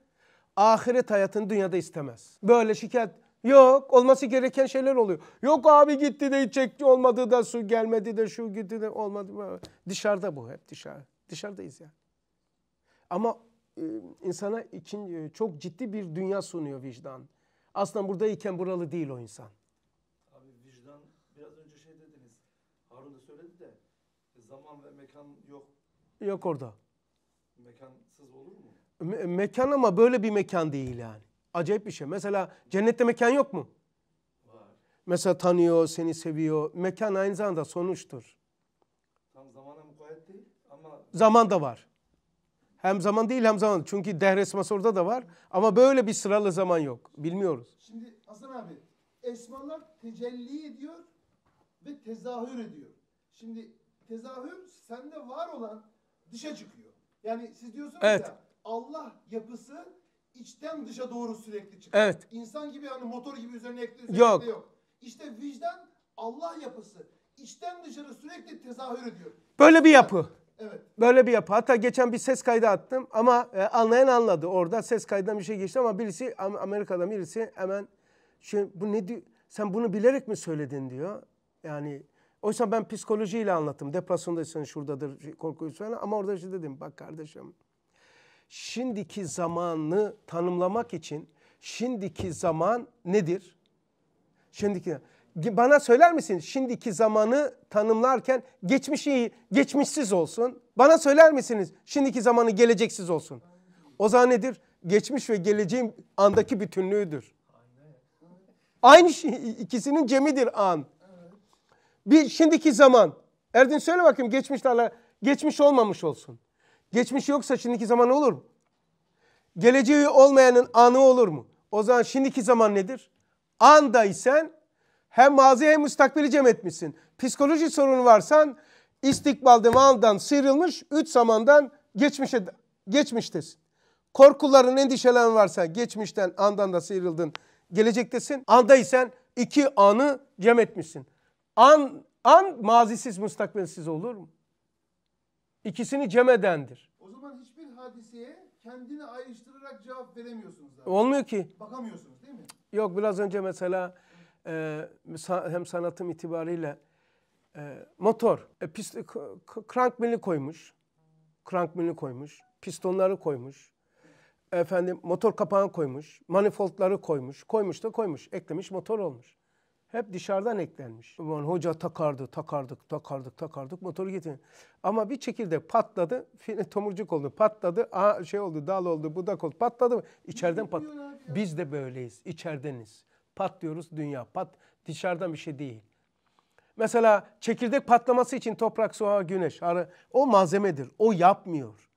ahiret hayatını dünyada istemez. Böyle şikayet yok. Olması gereken şeyler oluyor. Yok abi gitti de çekti olmadı da su gelmedi de şu gitti de olmadı. Dışarıda bu hep dışarı. Dışarıdayız yani. Ama e, insana için e, çok ciddi bir dünya sunuyor vicdan. Aslan buradayken buralı değil o insan. Abi vicdan biraz önce şey dediniz. Harun da söyledi de zaman ve mekan yok. Yok orada. Mekansız olur mu? Me- mekan ama böyle bir mekan değil yani. Acayip bir şey. Mesela cennette mekan yok mu? Var. Mesela tanıyor, seni seviyor. Mekan aynı zamanda sonuçtur. Tam zamana mukayyet değil ama... Zaman da var. Hem zaman değil hem zaman. Çünkü Dehres Masor'da da var. Ama böyle bir sıralı zaman yok. Bilmiyoruz. Şimdi Hasan abi esmalar tecelli ediyor ve tezahür ediyor. Şimdi tezahür sende var olan dışa çıkıyor. Yani siz diyorsunuz evet. ya Allah yapısı içten dışa doğru sürekli çıkıyor. Evet. İnsan gibi yani motor gibi üzerine ekli yok. yok. İşte vicdan Allah yapısı içten dışarı sürekli tezahür ediyor. Böyle bir yapı. Böyle bir yapı. Hatta geçen bir ses kaydı attım ama e, anlayan anladı orada. Ses kaydından bir şey geçti ama birisi Amerika'dan birisi hemen şey, bu ne di? Sen bunu bilerek mi söyledin diyor. Yani oysa ben psikolojiyle anlattım. Depresyondaysan şuradadır şey, korkuyu söyle ama orada şey dedim bak kardeşim. Şimdiki zamanı tanımlamak için şimdiki zaman nedir? Şimdiki bana söyler misin şimdiki zamanı tanımlarken geçmiş iyi geçmişsiz olsun. Bana söyler misiniz şimdiki zamanı geleceksiz olsun. O zaman nedir? Geçmiş ve geleceğin andaki bütünlüğüdür. Aynı şey ikisinin cemidir an. Bir şimdiki zaman. Erdin söyle bakayım geçmişlerle geçmiş olmamış olsun. Geçmiş yoksa şimdiki zaman olur mu? Geleceği olmayanın anı olur mu? O zaman şimdiki zaman nedir? Andaysen hem mazi hem müstakbeli cem etmişsin. Psikoloji sorunu varsan istikbalde maldan sıyrılmış, üç zamandan geçmişe, geçmiştesin. Korkuların, endişelerin varsa geçmişten, andan da sıyrıldın, gelecektesin. Andaysan iki anı cem etmişsin. An, an mazisiz, müstakbelsiz olur mu? İkisini cem edendir. O zaman hiçbir hadiseye kendini ayrıştırarak cevap veremiyorsunuz. Zaten. Olmuyor ki. Bakamıyorsunuz değil mi? Yok biraz önce mesela e, hem sanatım itibariyle e, motor, e, pist, crank mili koymuş, crank mili koymuş, pistonları koymuş, efendim motor kapağını koymuş, manifoldları koymuş, koymuş da koymuş, eklemiş motor olmuş. Hep dışarıdan eklenmiş. Aman hoca takardı, takardık, takardık, takardık, motoru getirdi. Ama bir çekirde patladı, tomurcuk oldu, patladı, aa, şey oldu, dal oldu, budak oldu, patladı. İçeriden patladı. Biz de böyleyiz, içerideniz pat diyoruz dünya. Pat dışarıdan bir şey değil. Mesela çekirdek patlaması için toprak, su, hava, güneş. O malzemedir. O yapmıyor.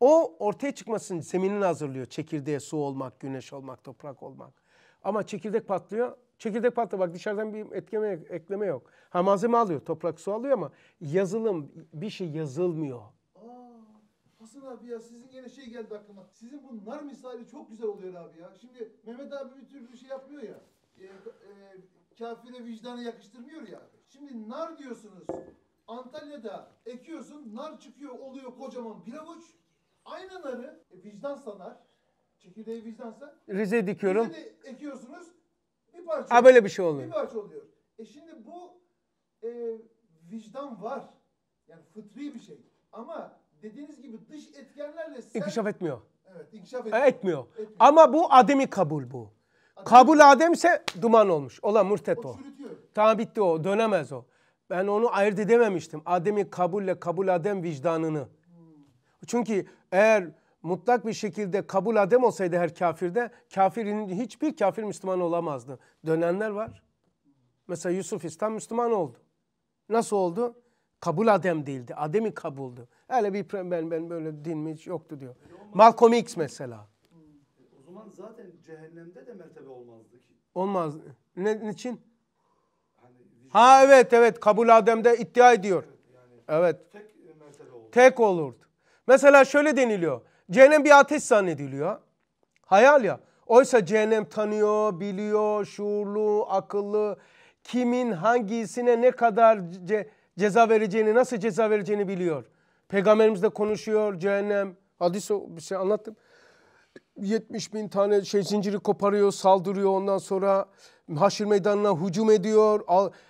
O ortaya çıkmasın zeminini hazırlıyor. Çekirdeğe su olmak, güneş olmak, toprak olmak. Ama çekirdek patlıyor. Çekirdek patlıyor. Bak dışarıdan bir etkeme, ekleme yok. Ha malzeme alıyor. Toprak su alıyor ama yazılım bir şey yazılmıyor. Aa, Hasan abi ya sizin gene şey geldi aklıma. Sizin bu nar misali çok güzel oluyor abi ya. Şimdi Mehmet abi bir türlü bir şey yapmıyor ya. E, e, kafire vicdanı yakıştırmıyor ya. Şimdi nar diyorsunuz. Antalya'da ekiyorsun, nar çıkıyor, oluyor kocaman bir avuç. Aynı narı e, vicdan sanar. Çekirdeği vicdansa. Rize dikiyorum. Rize'de ekiyorsunuz, bir parça. Ha böyle bir şey oluyor. Bir parça oluyor. E şimdi bu e, vicdan var. Yani fıtri bir şey. Ama dediğiniz gibi dış etkenlerle sen... İnkişaf etmiyor. Evet, inkişaf etmiyor. Etmiyor. etmiyor. Ama bu ademi kabul bu. Kabul ademse duman olmuş. Ola murtet o. Tamam bitti o. Dönemez o. Ben onu ayırt edememiştim. Adem'i kabulle kabul adem vicdanını. Hmm. Çünkü eğer mutlak bir şekilde kabul adem olsaydı her kafirde kafirin hiçbir kafir Müslüman olamazdı. Dönenler var. Mesela Yusuf İslam Müslüman oldu. Nasıl oldu? Kabul adem değildi. Adem'i kabuldu. Öyle bir ben, ben böyle din mi yoktu diyor. E, Malcolm X mesela insan zaten cehennemde de mertebe olmazdı ki. Olmaz. Ne için? Hani ha evet evet kabul Adem'de iddia ediyor. Evet. Tek e, mertebe olur. Tek olurdu. Mesela şöyle deniliyor. Cehennem bir ateş zannediliyor. Hayal ya. Oysa cehennem tanıyor, biliyor, şuurlu, akıllı. Kimin hangisine ne kadar ce ceza vereceğini, nasıl ceza vereceğini biliyor. Peygamberimiz de konuşuyor cehennem. Hadis bir şey anlattım. 70 bin tane şey zinciri koparıyor, saldırıyor. Ondan sonra haşir meydanına hücum ediyor.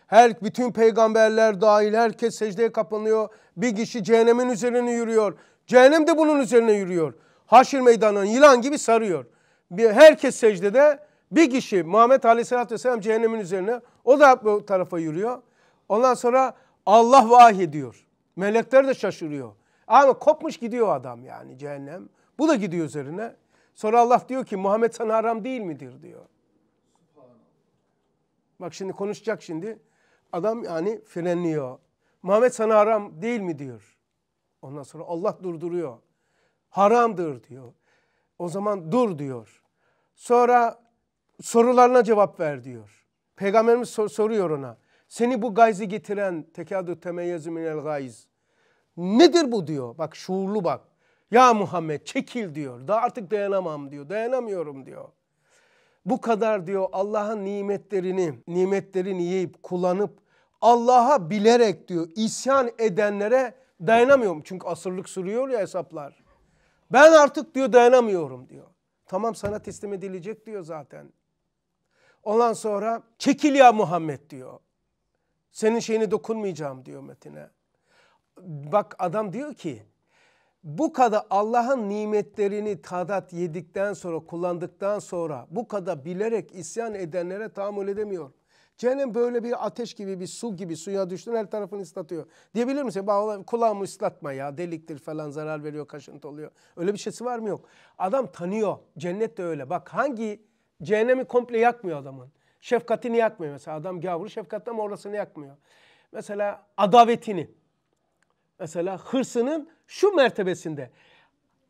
Her bütün peygamberler dahil herkes secdeye kapanıyor. Bir kişi cehennemin üzerine yürüyor. Cehennem de bunun üzerine yürüyor. Haşir meydanına yılan gibi sarıyor. Bir, herkes secdede bir kişi Muhammed Aleyhisselatü Vesselam cehennemin üzerine o da bu tarafa yürüyor. Ondan sonra Allah vahy ediyor. Melekler de şaşırıyor. Ama kopmuş gidiyor adam yani cehennem. Bu da gidiyor üzerine. Sonra Allah diyor ki Muhammed sana haram değil midir diyor. Bak şimdi konuşacak şimdi. Adam yani frenliyor. Muhammed sana haram değil mi diyor. Ondan sonra Allah durduruyor. Haramdır diyor. O zaman dur diyor. Sonra sorularına cevap ver diyor. Peygamberimiz sor soruyor ona. Seni bu gayzi getiren tekadü temeyyüzü minel gayz. Nedir bu diyor. Bak şuurlu bak. Ya Muhammed çekil diyor. Da artık dayanamam diyor. Dayanamıyorum diyor. Bu kadar diyor Allah'ın nimetlerini, nimetlerini yiyip kullanıp Allah'a bilerek diyor isyan edenlere dayanamıyorum. Çünkü asırlık sürüyor ya hesaplar. Ben artık diyor dayanamıyorum diyor. Tamam sana teslim edilecek diyor zaten. Ondan sonra çekil ya Muhammed diyor. Senin şeyini dokunmayacağım diyor Metin'e. Bak adam diyor ki bu kadar Allah'ın nimetlerini tadat yedikten sonra kullandıktan sonra bu kadar bilerek isyan edenlere tahammül edemiyor. Cehennem böyle bir ateş gibi bir su gibi suya düştün her tarafını ıslatıyor. Diyebilir misin? Kulağımı ıslatma ya deliktir falan zarar veriyor kaşıntı oluyor. Öyle bir şeysi var mı yok. Adam tanıyor. Cennet de öyle. Bak hangi cehennemi komple yakmıyor adamın. Şefkatini yakmıyor mesela. Adam gavur ama orasını yakmıyor. Mesela adavetini mesela hırsının şu mertebesinde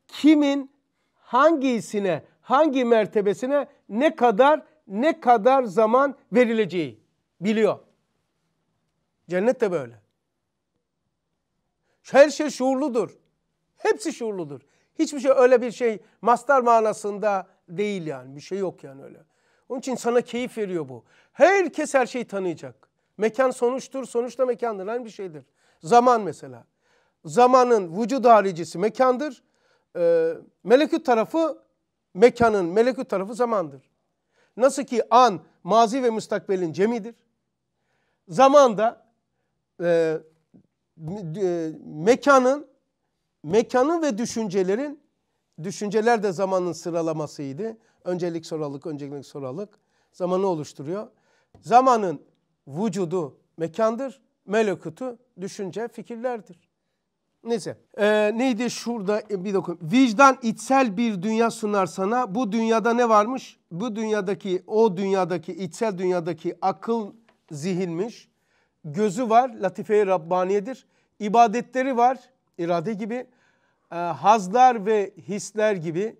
kimin hangisine, hangi mertebesine ne kadar ne kadar zaman verileceği biliyor. Cennet de böyle. Her şey şuurludur. Hepsi şuurludur. Hiçbir şey öyle bir şey mastar manasında değil yani. Bir şey yok yani öyle. Onun için sana keyif veriyor bu. Herkes her şeyi tanıyacak. Mekan sonuçtur, sonuçta mekandır. Aynı bir şeydir. Zaman mesela zamanın vücud halicisi mekandır. E, melekut tarafı mekanın, melekut tarafı zamandır. Nasıl ki an mazi ve müstakbelin cemidir. Zaman da e, e mekanın, mekanın ve düşüncelerin, düşünceler de zamanın sıralamasıydı. Öncelik soralık, öncelik soralık zamanı oluşturuyor. Zamanın vücudu mekandır, melekutu düşünce fikirlerdir. Neyse. Ee, neydi şurada e, bir dokun. Vicdan içsel bir dünya sunar sana. Bu dünyada ne varmış? Bu dünyadaki o dünyadaki içsel dünyadaki akıl zihinmiş. Gözü var. Latife-i Rabbaniyedir. İbadetleri var. irade gibi. E, hazlar ve hisler gibi.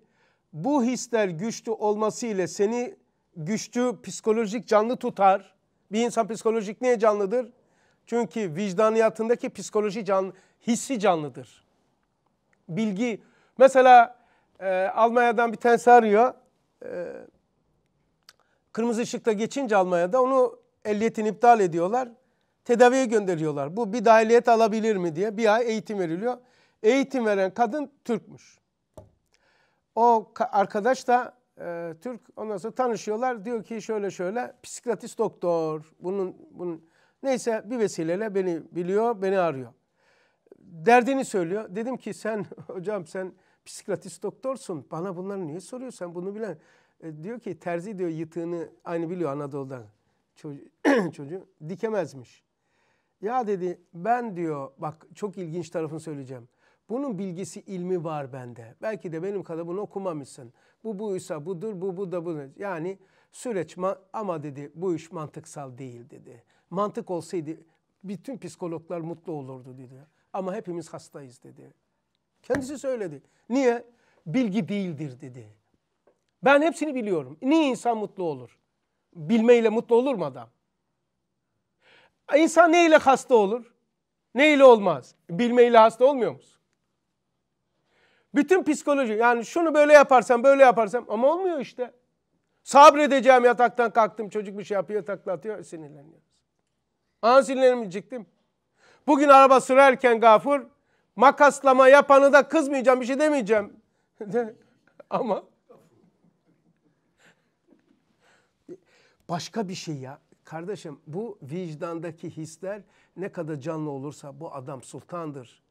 Bu hisler güçlü olması ile seni güçlü psikolojik canlı tutar. Bir insan psikolojik niye canlıdır? Çünkü vicdaniyatındaki psikoloji canlı hissi canlıdır. Bilgi, mesela e, Almanya'dan bir tanesi arıyor. E, kırmızı ışıkta geçince Almanya'da onu ehliyetini iptal ediyorlar. Tedaviye gönderiyorlar. Bu bir dahiliyet alabilir mi diye bir ay eğitim veriliyor. Eğitim veren kadın Türkmüş. O arkadaş da e, Türk. Ondan sonra tanışıyorlar. Diyor ki şöyle şöyle psikiyatrist doktor. Bunun bunun neyse bir vesileyle beni biliyor, beni arıyor derdini söylüyor. Dedim ki sen hocam sen psikiyatrist doktorsun. Bana bunları niye soruyorsun? Sen bunu bilen. E, diyor ki terzi diyor yıtığını aynı biliyor Anadolu'dan. Çocuğu, dikemezmiş. Ya dedi ben diyor bak çok ilginç tarafını söyleyeceğim. Bunun bilgisi ilmi var bende. Belki de benim kadar bunu okumamışsın. Bu buysa budur bu bu da bu. Yani süreç ama dedi bu iş mantıksal değil dedi. Mantık olsaydı bütün psikologlar mutlu olurdu dedi ama hepimiz hastayız dedi. Kendisi söyledi. Niye? Bilgi değildir dedi. Ben hepsini biliyorum. Niye insan mutlu olur? Bilmeyle mutlu olur mu adam? İnsan neyle hasta olur? Neyle olmaz? Bilmeyle hasta olmuyor musun? Bütün psikoloji yani şunu böyle yaparsam böyle yaparsam ama olmuyor işte. Sabredeceğim yataktan kalktım çocuk bir şey yapıyor takla atıyor, sinirleniyor. An sinirlenmeyecektim. Bugün araba sürerken gafur makaslama yapanı da kızmayacağım bir şey demeyeceğim. Ama başka bir şey ya. Kardeşim bu vicdandaki hisler ne kadar canlı olursa bu adam sultandır.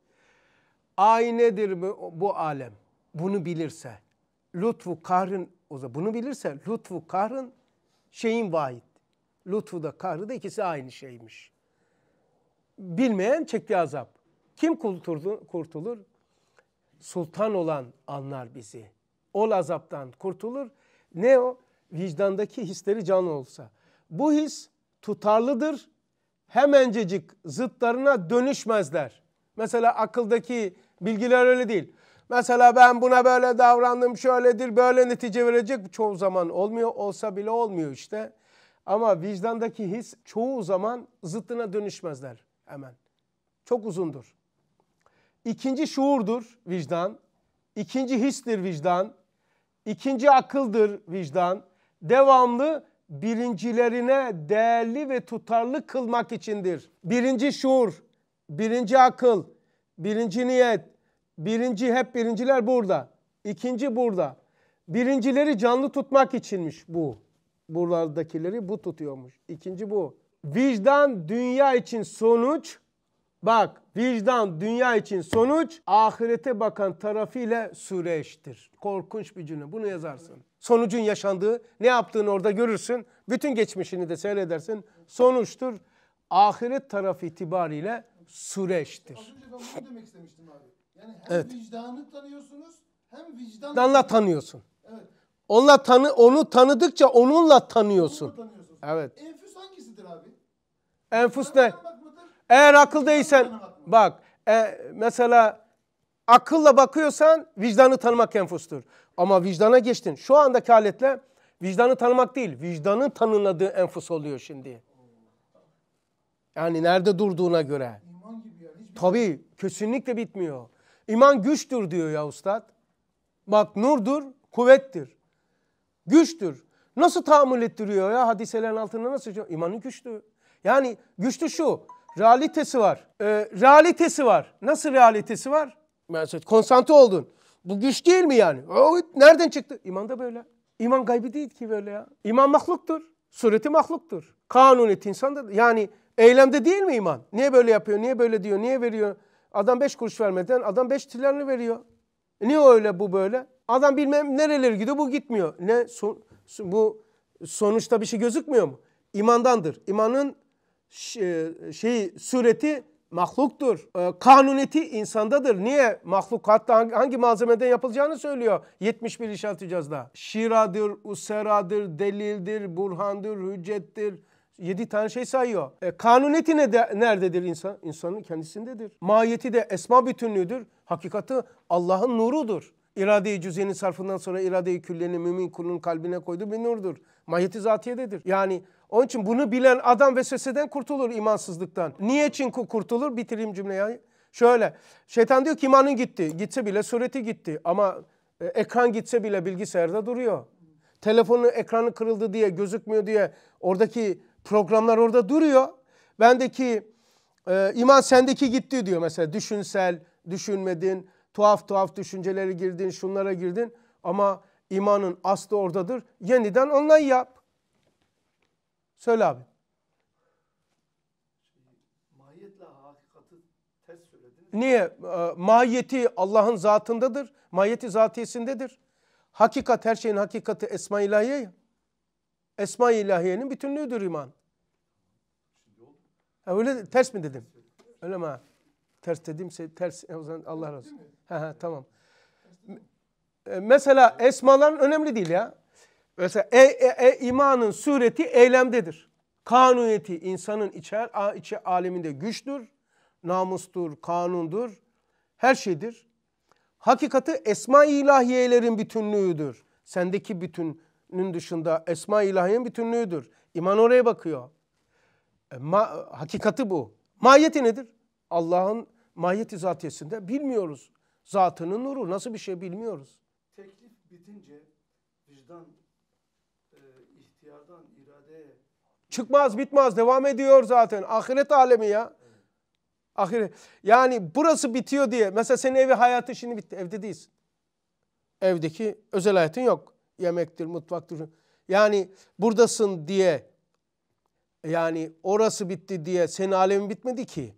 Aynedir bu, bu alem. Bunu bilirse lütfu kahrın o zaman bunu bilirse lütfu kahrın şeyin vahid. Lütfu da kahrı da ikisi aynı şeymiş bilmeyen çektiği azap. Kim kurtulur? Sultan olan anlar bizi. O azaptan kurtulur. Ne o? Vicdandaki hisleri can olsa. Bu his tutarlıdır. Hemencecik zıtlarına dönüşmezler. Mesela akıldaki bilgiler öyle değil. Mesela ben buna böyle davrandım, şöyledir, böyle netice verecek çoğu zaman olmuyor. Olsa bile olmuyor işte. Ama vicdandaki his çoğu zaman zıttına dönüşmezler hemen. Çok uzundur. İkinci şuurdur vicdan. İkinci histir vicdan. İkinci akıldır vicdan. Devamlı birincilerine değerli ve tutarlı kılmak içindir. Birinci şuur, birinci akıl, birinci niyet, birinci hep birinciler burada. İkinci burada. Birincileri canlı tutmak içinmiş bu. Buralardakileri bu tutuyormuş. İkinci bu vicdan dünya için sonuç Bak vicdan dünya için sonuç ahirete bakan tarafıyla süreçtir. Korkunç bir cümle bunu yazarsın. Sonucun yaşandığı ne yaptığını orada görürsün. Bütün geçmişini de seyredersin. Sonuçtur ahiret tarafı itibariyle süreçtir. Az önce ben bunu demek istemiştim abi. Yani hem evet. vicdanı tanıyorsunuz hem vicdanla tanıyorsun. Evet. Onla tanı, onu tanıdıkça onunla tanıyorsun. Onunla tanıyorsun. Evet. Ev Enfus ne? Eğer akıldaysan bak e, mesela akılla bakıyorsan vicdanı tanımak enfustur. Ama vicdana geçtin. Şu andaki aletle vicdanı tanımak değil, vicdanın tanımladığı enfus oluyor şimdi. Yani nerede durduğuna göre. Tabii kesinlikle bitmiyor. İman güçtür diyor ya ustad. Bak nurdur, kuvvettir. Güçtür. Nasıl tahammül ettiriyor ya hadiselerin altında nasıl? İmanın güçtür. Yani güçlü şu. Realitesi var. E, realitesi var. Nasıl realitesi var? Mesela konsantre oldun. Bu güç değil mi yani? O, nereden çıktı? İman da böyle. İman gaybı değil ki böyle ya. İman mahluktur. Sureti mahluktur. Kanunet insanda yani eylemde değil mi iman? Niye böyle yapıyor? Niye böyle diyor? Niye veriyor? Adam beş kuruş vermeden adam beş trilyonunu veriyor. E, niye öyle bu böyle? Adam bilmem nereleri gidiyor bu gitmiyor. Ne son, bu sonuçta bir şey gözükmüyor mu? İmandandır. İmanın şey sureti mahluktur. Ee, kanuneti insandadır. Niye? Mahluk hatta hangi malzemeden yapılacağını söylüyor. 71 işaret cazda. Şiradır, useradır, delildir, burhandır, hüccettir. 7 tane şey sayıyor. E, kanuneti ne de, nerededir insan? İnsanın kendisindedir. Mahiyeti de esma bütünlüğüdür. Hakikati Allah'ın nurudur. İrade-i cüzenin sarfından sonra irade-i küllerini mümin kulun kalbine koydu bir nurdur. Mahiyeti zatiyededir. Yani onun için bunu bilen adam vesveseden kurtulur imansızlıktan. Niye için kurtulur? Bitireyim cümleyi. Şöyle şeytan diyor ki imanın gitti. Gitse bile sureti gitti ama e, ekran gitse bile bilgisayarda duruyor. Telefonun ekranı kırıldı diye gözükmüyor diye oradaki programlar orada duruyor. Bendeki e, iman sendeki gitti diyor mesela düşünsel düşünmedin tuhaf tuhaf düşüncelere girdin şunlara girdin ama imanın aslı oradadır yeniden online yap. Söyle abi. Niye? Ee, mahiyeti Allah'ın zatındadır. Mahiyeti zatiyesindedir. Hakikat her şeyin hakikati Esma-i İlahiye Esma-i İlahiye'nin bütünlüğüdür iman. Ha, öyle ters mi dedim? Öyle mi? Ters dediğim şey ters. O zaman Allah razı olsun. Ha, ha, tamam. E, mesela esmaların önemli değil ya. Mesela e, e, e, imanın sureti eylemdedir. Kanuniyeti insanın içer, içi aleminde güçtür, namustur, kanundur, her şeydir. Hakikati esma ilahiyelerin bütünlüğüdür. Sendeki bütünün dışında esma-i ilahiyenin bütünlüğüdür. İman oraya bakıyor. E, ma, hakikati bu. Mahiyeti nedir? Allah'ın mahiyeti zatiyesinde bilmiyoruz. Zatının nuru nasıl bir şey bilmiyoruz. Teklif bitince vicdan Çıkmaz bitmez devam ediyor zaten. Ahiret alemi ya. Ahiret. Yani burası bitiyor diye. Mesela senin evi hayatı şimdi bitti. Evde değilsin. Evdeki özel hayatın yok. Yemektir, mutfaktır. Yani buradasın diye yani orası bitti diye senin alemin bitmedi ki.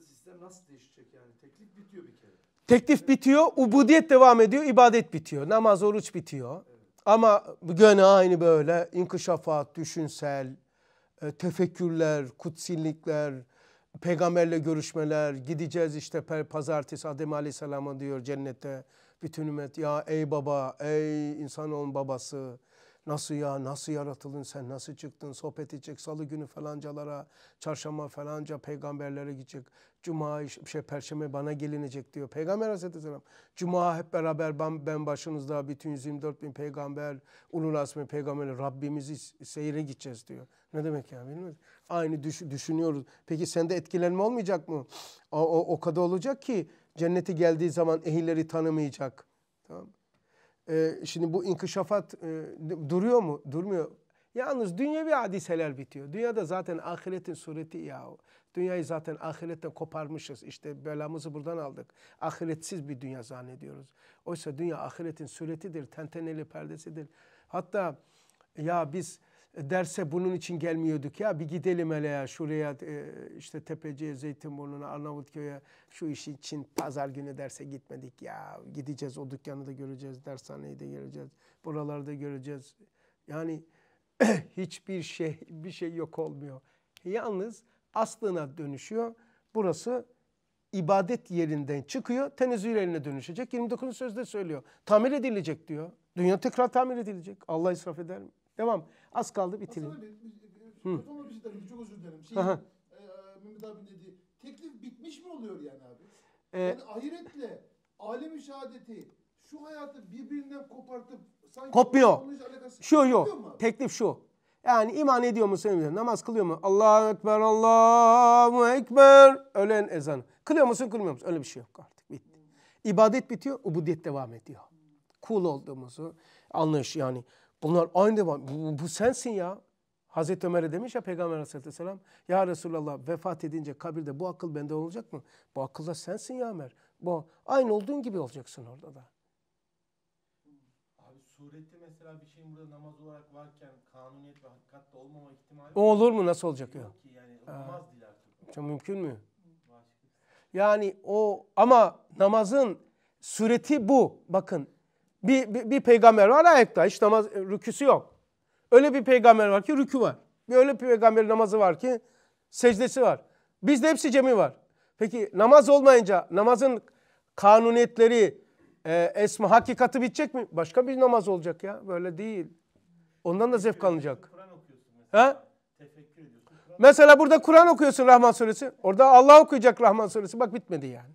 Sistem nasıl değişecek yani? Teklif bitiyor bir kere. Teklif bitiyor, ubudiyet devam ediyor, ibadet bitiyor. Namaz, oruç bitiyor. Ama gene aynı böyle inkışafat, düşünsel, e, tefekkürler, kutsillikler, peygamberle görüşmeler, gideceğiz işte pazartesi Adem Aleyhisselam'a diyor cennette bütün ümmet ya ey baba, ey insanoğlunun babası, Nasıl ya nasıl yaratıldın sen nasıl çıktın sohbet edecek salı günü falancalara çarşamba falanca peygamberlere gidecek. Cuma şey perşembe bana gelinecek diyor. Peygamber aleyhisselam cuma hep beraber ben, ben başınızda bütün 124 bin peygamber ulul asmi peygamberle Rabbimizi seyre gideceğiz diyor. Ne demek ya bilmiyorum. Aynı düş, düşünüyoruz. Peki sende etkilenme olmayacak mı? O, o, o kadar olacak ki cenneti geldiği zaman ehilleri tanımayacak. Tamam mı? e, şimdi bu inkişafat e, duruyor mu? Durmuyor. Yalnız dünyevi hadiseler bitiyor. Dünyada zaten ahiretin sureti yahu. Dünyayı zaten ahiretten koparmışız. İşte belamızı buradan aldık. Ahiretsiz bir dünya zannediyoruz. Oysa dünya ahiretin suretidir, tenteneli perdesidir. Hatta ya biz derse bunun için gelmiyorduk ya bir gidelim hele ya şuraya e, işte Tepeci'ye, Zeytinburnu'na, Arnavutköy'e şu iş için pazar günü derse gitmedik ya. Gideceğiz o dükkanı da göreceğiz, dershaneyi de göreceğiz, buraları da göreceğiz. Yani hiçbir şey bir şey yok olmuyor. Yalnız aslına dönüşüyor. Burası ibadet yerinden çıkıyor, tenezzül eline dönüşecek. 29. sözde söylüyor. Tamir edilecek diyor. Dünya tekrar tamir edilecek. Allah israf eder mi? Devam. Az kaldı bitirin. Hasan abi, kafama bir şey takıldı. Çok özür dilerim. Şey, Aha. e, Mehmet abi dediği teklif bitmiş mi oluyor yani abi? Ee, yani ahiretle alemi şehadeti şu hayatı birbirinden kopartıp sanki kopmuyor. Şu yok. Teklif şu. Yani iman ediyor mu söylemiyor. Namaz kılıyor mu? Allahu Ekber, Allahu Ekber. Ölen ezan. Kılıyor musun, kılmıyor musun? Öyle bir şey yok artık. Bitti. İbadet bitiyor, ubudiyet devam ediyor. Kul olduğumuzu anlayış yani. Bunlar aynı devam. Bu, bu sensin ya. Hazreti Ömer'e demiş ya Peygamber Aleyhisselam. Ya Resulallah vefat edince kabirde bu akıl bende olacak mı? Bu akılda sensin ya Ömer. Bu, aynı olduğun gibi olacaksın orada da. Abi surette mesela bir şeyin burada namaz olarak varken kanuniyet ve hakikatte olmama ihtimali... O olur mu? Nasıl olacak ya? Yani olmaz diler. Mümkün mü? Şey. Yani o ama namazın sureti bu. Bakın bir, bir, bir peygamber var ayakta hiç namaz e, rüküsü yok. Öyle bir peygamber var ki rükü var. Bir öyle bir peygamber namazı var ki secdesi var. Bizde hepsi cemi var. Peki namaz olmayınca namazın kanuniyetleri, e, esma, hakikati bitecek mi? Başka bir namaz olacak ya. Böyle değil. Ondan da zevk alınacak. Ha? Mesela burada Kur'an okuyorsun Rahman Suresi. Orada Allah okuyacak Rahman Suresi. Bak bitmedi yani.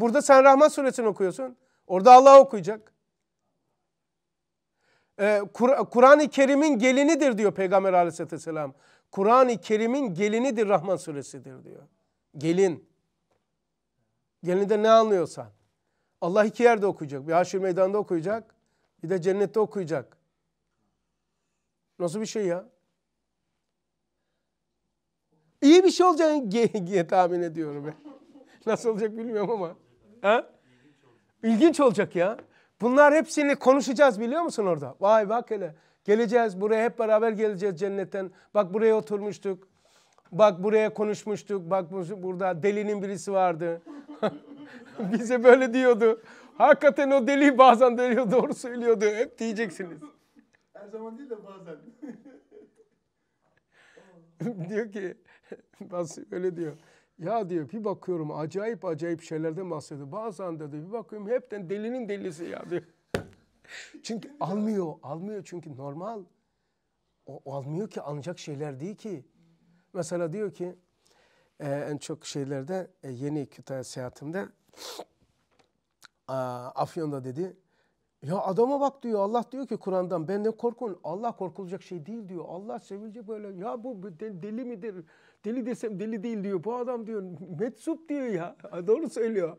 Burada sen Rahman suresini okuyorsun. Orada Allah okuyacak. Ee, Kur'an-ı Kerim'in gelinidir diyor Peygamber aleyhissalatü vesselam. Kur'an-ı Kerim'in gelinidir Rahman suresidir diyor. Gelin. gelini de ne anlıyorsan. Allah iki yerde okuyacak. Bir haşir meydanda okuyacak. Bir de cennette okuyacak. Nasıl bir şey ya? İyi bir şey olacağını tahmin ediyorum. ben. Nasıl olacak bilmiyorum ama. Ha? İlginç olacak ya. Bunlar hepsini konuşacağız biliyor musun orada? Vay bak hele. Geleceğiz buraya hep beraber geleceğiz cennetten. Bak buraya oturmuştuk. Bak buraya konuşmuştuk. Bak burada delinin birisi vardı. Bize böyle diyordu. Hakikaten o deli bazen deliyor doğru söylüyordu. Hep diyeceksiniz. Her zaman değil de bazen. diyor ki öyle diyor. Ya diyor bir bakıyorum acayip acayip şeylerden bahsediyor. Bazen dedi bir bakıyorum hepten delinin delisi ya diyor. çünkü almıyor, almıyor çünkü normal. O, o almıyor ki alınacak şeyler değil ki. Mesela diyor ki e, en çok şeylerde e, yeni Kütahya seyahatimde e, Afyon'da dedi. Ya adama bak diyor Allah diyor ki Kur'an'dan benden korkun. Allah korkulacak şey değil diyor. Allah sevilecek böyle. Ya bu deli midir? Deli desem deli değil diyor. Bu adam diyor metsup diyor ya. Doğru söylüyor.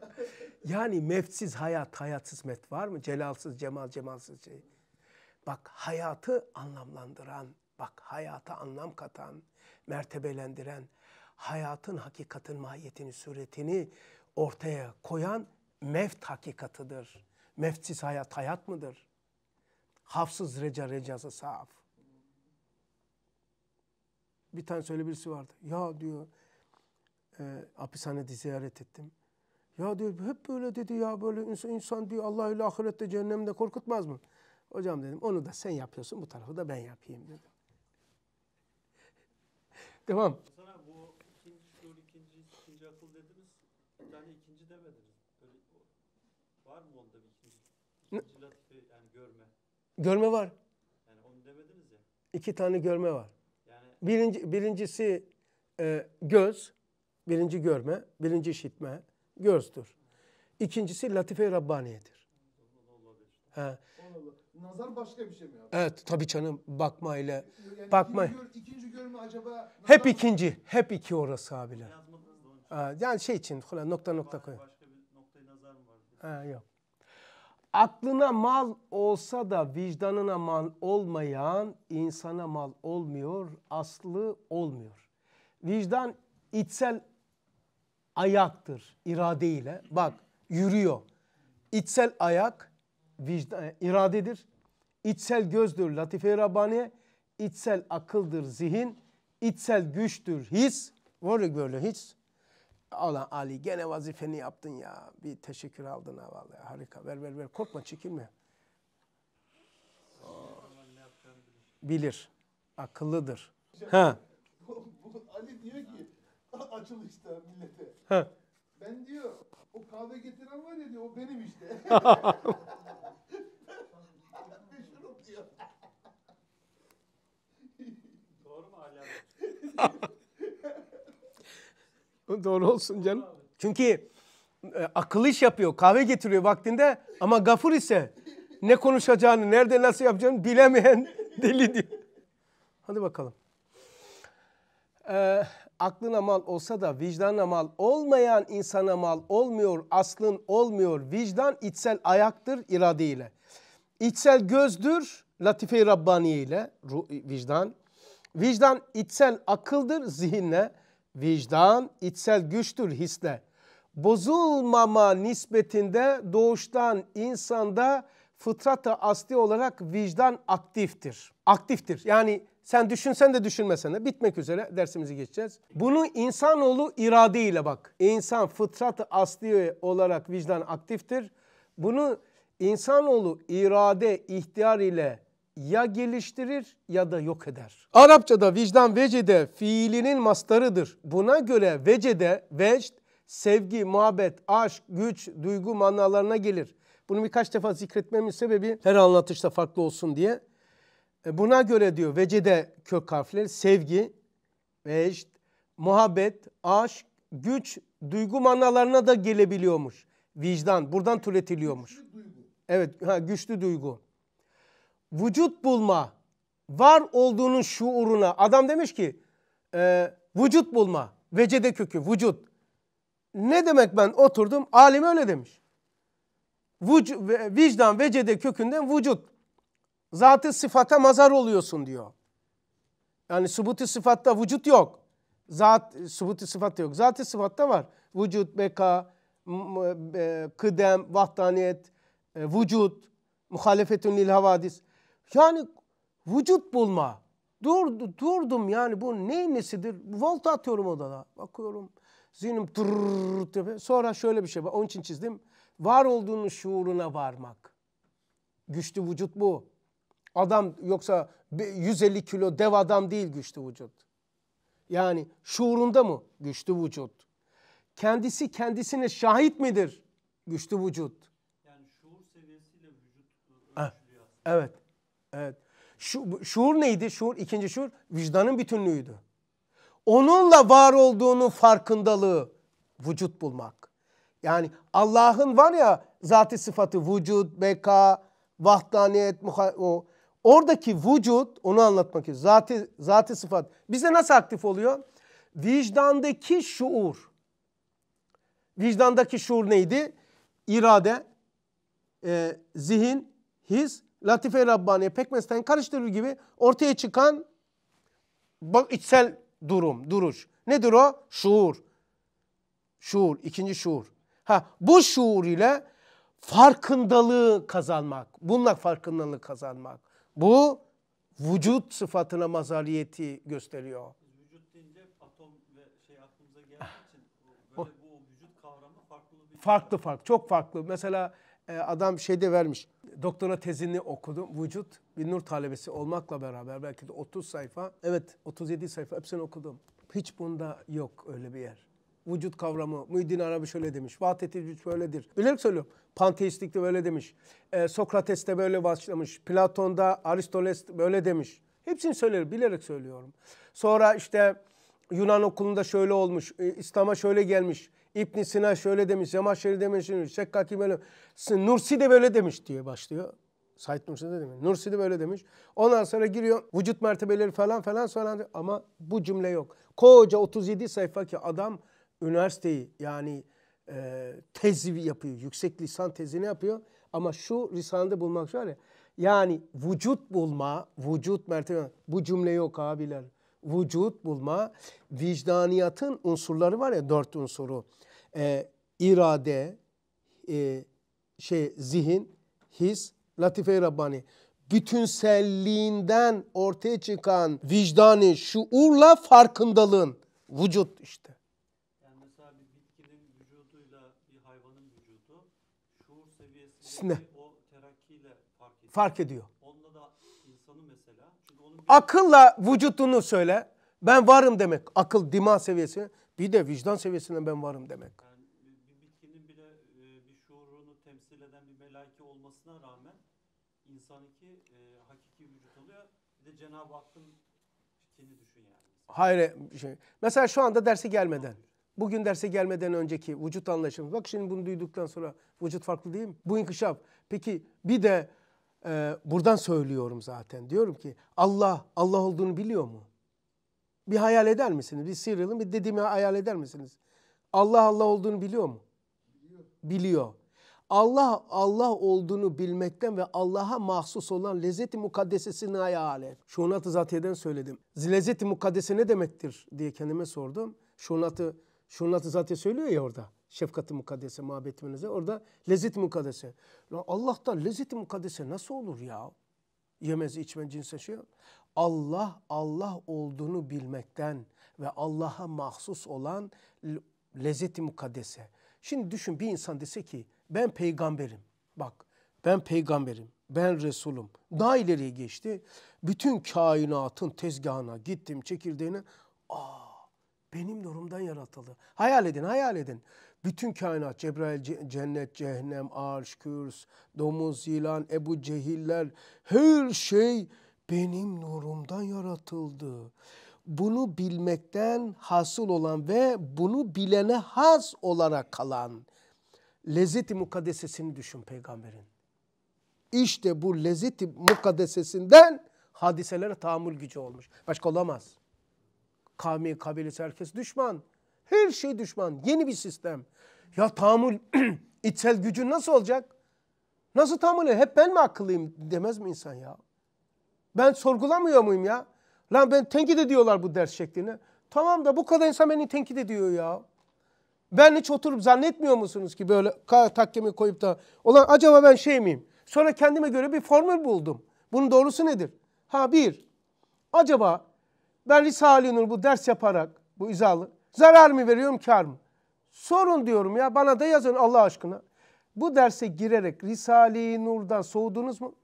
Yani meftsiz hayat, hayatsız met var mı? Celalsız, cemal, cemalsız şey. Bak hayatı anlamlandıran, bak hayata anlam katan, mertebelendiren, hayatın hakikatin mahiyetini, suretini ortaya koyan meft hakikatıdır. Meftsiz hayat hayat mıdır? Hafsız reca recası saf bir tane öyle birisi vardı. Ya diyor e, hapishanede ziyaret ettim. Ya diyor hep böyle dedi ya böyle insan, insan diyor Allah ile ahirette cehennemde korkutmaz mı? Hocam dedim onu da sen yapıyorsun bu tarafı da ben yapayım dedim. Devam. Sana bu ikinci şuur, ikinci, ikinci akıl dediniz. Bir tane ikinci demediniz. Böyle, var mı onda bir ikinci? İkinci latife yani görme. Görme var. Yani onu demediniz ya. İki tane görme var birinci, birincisi e, göz, birinci görme, birinci işitme, gözdür. İkincisi latife-i Rabbaniye'dir. Ha. Nazar başka bir şey mi? Abi? Evet tabii canım bakma ile yani bakma. Ikinci, gör, ikinci görme acaba? Hep ikinci, hep iki orası abiler. Yani şey için nokta nokta koy. Başka bir noktaya nazar mı var? Ha, yok aklına mal olsa da vicdanına mal olmayan insana mal olmuyor, aslı olmuyor. Vicdan içsel ayaktır iradeyle. Bak yürüyor. İçsel ayak vicdan, e, iradedir. İçsel gözdür latife-i Rabbani. İçsel akıldır zihin. İçsel güçtür his. Var ya böyle his. Allah Ali gene vazifeni yaptın ya. Bir teşekkür aldın ha vallahi harika. Ver ver ver korkma çekinme. Bilir. Akıllıdır. Ha. Ali diyor ki açılışta millete. Ha. Ben diyor o kahve getiren var ya diyor o benim işte. Meşhurum diyor. Doğru mu Ali Doğru olsun canım. Çünkü e, akıl iş yapıyor. Kahve getiriyor vaktinde ama gafur ise ne konuşacağını, nerede nasıl yapacağını bilemeyen deli Hadi bakalım. Ee, aklına mal olsa da vicdanına mal olmayan insana mal olmuyor, aslın olmuyor. Vicdan içsel ayaktır irade ile. İçsel gözdür latife-i rabbaniye ile vicdan. Vicdan içsel akıldır zihinle. Vicdan içsel güçtür hisle. Bozulmama nispetinde doğuştan insanda fıtrata asli olarak vicdan aktiftir. Aktiftir. Yani sen düşünsen de düşünmesen de bitmek üzere dersimizi geçeceğiz. Bunu insanoğlu irade ile bak. İnsan fıtratı asli olarak vicdan aktiftir. Bunu insanoğlu irade ihtiyar ile ya geliştirir ya da yok eder. Arapçada vicdan vecede fiilinin mastarıdır. Buna göre vecede vecd sevgi, muhabbet, aşk, güç, duygu manalarına gelir. Bunu birkaç defa zikretmemin sebebi her anlatışta farklı olsun diye. E, buna göre diyor vecede kök harfleri sevgi, vecd, muhabbet, aşk, güç, duygu manalarına da gelebiliyormuş. Vicdan buradan türetiliyormuş. Güçlü duygu. Evet ha, güçlü duygu vücut bulma, var olduğunun şuuruna. Adam demiş ki e, vücut bulma, vecede kökü vücut. Ne demek ben oturdum? Alim öyle demiş. Vuc, vicdan vecede kökünden vücut. Zatı sıfata mazar oluyorsun diyor. Yani subuti sıfatta vücut yok. Zat, subuti sıfatta yok. Zatı sıfatta var. Vücut, beka, e, kıdem, vahdaniyet, e, vücut, muhalefetün lil havadis. Yani vücut bulma. Dur, durdum yani bu neyin nesidir? Volta atıyorum odada. Bakıyorum zihnim tırrrrt yapıyor. Sonra şöyle bir şey var. Onun için çizdim. Var olduğunun şuuruna varmak. Güçlü vücut bu. Adam yoksa 150 kilo dev adam değil güçlü vücut. Yani şuurunda mı güçlü vücut? Kendisi kendisine şahit midir güçlü vücut? Yani şuur seviyesiyle vücut ölçülüyor. Evet. Evet. Şu, şuur neydi? Şuur, ikinci şuur vicdanın bütünlüğüydü. Onunla var olduğunun farkındalığı vücut bulmak. Yani Allah'ın var ya zatı sıfatı vücut, beka, vahdaniyet, o oradaki vücut onu anlatmak için Zatı, zatı sıfat. Bizde nasıl aktif oluyor? Vicdandaki şuur. Vicdandaki şuur neydi? İrade, e, zihin, his Latife-i Rabbaniye pekmezten karıştırır gibi ortaya çıkan içsel durum, duruş. Nedir o? Şuur. Şuur, ikinci şuur. Ha, bu şuur ile farkındalığı kazanmak. Bununla farkındalığı kazanmak. Bu vücut sıfatına mazariyeti gösteriyor. Vücut deyince atom ve şey aklımıza geldiği ah. için böyle bu vücut kavramı farklı bir Farklı farklı, çok farklı. Mesela e, adam şeyde vermiş doktora tezini okudum. Vücut bir nur talebesi olmakla beraber belki de 30 sayfa. Evet 37 sayfa hepsini okudum. Hiç bunda yok öyle bir yer. Vücut kavramı Muhyiddin Arabi şöyle demiş. Vahdeti vücut böyledir. Bilerek söylüyorum. Panteistlikte de böyle demiş. Ee, Sokrates de böyle başlamış. Platon'da Aristoteles böyle demiş. Hepsini söylerim bilerek söylüyorum. Sonra işte Yunan okulunda şöyle olmuş. E, İslam'a şöyle gelmiş. İbn Sina şöyle demiş, Yamaşeri demiş, Şekkaki böyle, Nursi de böyle demiş diye başlıyor. Said Nursi de demiş. Nursi de böyle demiş. Ondan sonra giriyor vücut mertebeleri falan falan falan ama bu cümle yok. Koca 37 sayfa ki adam üniversiteyi yani e, tezi yapıyor. Yüksek lisan tezini yapıyor. Ama şu risalede bulmak şöyle, Yani vücut bulma, vücut mertebe bu cümle yok abiler vücut bulma, vicdaniyatın unsurları var ya dört unsuru. E, irade, e, şey zihin, his, latife-i Rabbani. Bütünselliğinden ortaya çıkan vicdani şuurla farkındalığın vücut işte. Yani mesela bir bitkinin vücuduyla bir hayvanın vücudu şuur seviyesinde o fark ediyor. Fark ediyor. Akılla vücudunu söyle. Ben varım demek. Akıl, dima seviyesi. Bir de vicdan seviyesinde ben varım demek. Yani bir bitkinin bile e, bir şuurunu temsil eden bir melaike olmasına rağmen insanki e, hakiki vücut oluyor. Bir de Cenab-ı Hakk'ın fikrini düşün yani. Hayır. E, şey. Mesela şu anda derse gelmeden. Bugün derse gelmeden önceki vücut anlayışımız. Bak şimdi bunu duyduktan sonra vücut farklı değil mi? Bu inkişaf. Peki bir de e, buradan söylüyorum zaten. Diyorum ki Allah, Allah olduğunu biliyor mu? Bir hayal eder misiniz? Bir Cyril'in bir dediğimi hayal eder misiniz? Allah Allah olduğunu biliyor mu? Biliyor. Allah Allah olduğunu bilmekten ve Allah'a mahsus olan lezzeti mukaddesesini hayal et. Şunat-ı Zatiye'den söyledim. Lezzeti mukaddese ne demektir diye kendime sordum. Şunat-ı şunat Zatiye söylüyor ya orada şefkati mukaddese mabetmenize. Orada lezzet mukaddese. Allah'tan lezzet mukaddese nasıl olur ya? Yemez içmen cinse şey. Allah Allah olduğunu bilmekten ve Allah'a mahsus olan lezzet mukaddese. Şimdi düşün bir insan dese ki ben peygamberim. Bak ben peygamberim, ben Resulüm. Daha ileriye geçti. Bütün kainatın tezgahına gittim çekirdeğine. Aa benim durumdan yaratıldı. Hayal edin, hayal edin. Bütün kainat, Cebrail, cennet, cehennem, arş, kürs, domuz, yılan, Ebu Cehiller, her şey benim nurumdan yaratıldı. Bunu bilmekten hasıl olan ve bunu bilene has olarak kalan lezzeti mukaddesesini düşün peygamberin. İşte bu lezzeti mukaddesesinden hadiselere tahammül gücü olmuş. Başka olamaz. Kavmi, kabilesi, herkes düşman. Her şey düşman. Yeni bir sistem. Ya tahammül içsel gücün nasıl olacak? Nasıl tahammül Hep ben mi akıllıyım demez mi insan ya? Ben sorgulamıyor muyum ya? Lan ben tenkit ediyorlar bu ders şeklini. Tamam da bu kadar insan beni tenkit ediyor ya. Ben hiç oturup zannetmiyor musunuz ki böyle takkemi koyup da olan acaba ben şey miyim? Sonra kendime göre bir formül buldum. Bunun doğrusu nedir? Ha bir, acaba ben Risale-i Nur bu ders yaparak bu izalı Zarar mı veriyorum kar mı? Sorun diyorum ya bana da yazın Allah aşkına. Bu derse girerek Risale-i Nur'dan soğudunuz mu?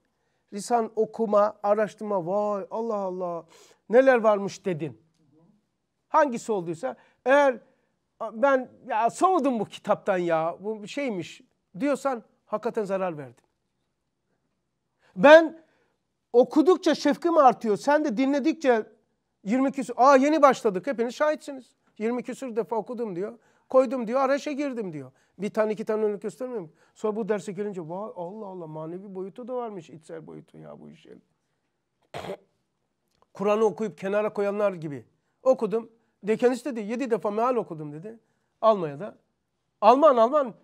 Risan okuma, araştırma vay Allah Allah neler varmış dedin. Hangisi olduysa eğer ben ya soğudum bu kitaptan ya bu şeymiş diyorsan hakikaten zarar verdin. Ben okudukça şefkim artıyor. Sen de dinledikçe 22 aa yeni başladık hepiniz şahitsiniz. 20 küsür defa okudum diyor. Koydum diyor, araşa girdim diyor. Bir tane iki tane örnek göstermiyor mu? Sonra bu derse gelince vay Allah Allah manevi boyutu da varmış içsel boyutu ya bu işin. Kur'an'ı okuyup kenara koyanlar gibi. Okudum. Deken istedi. Yedi defa meal okudum dedi. Almanya'da. Alman Alman.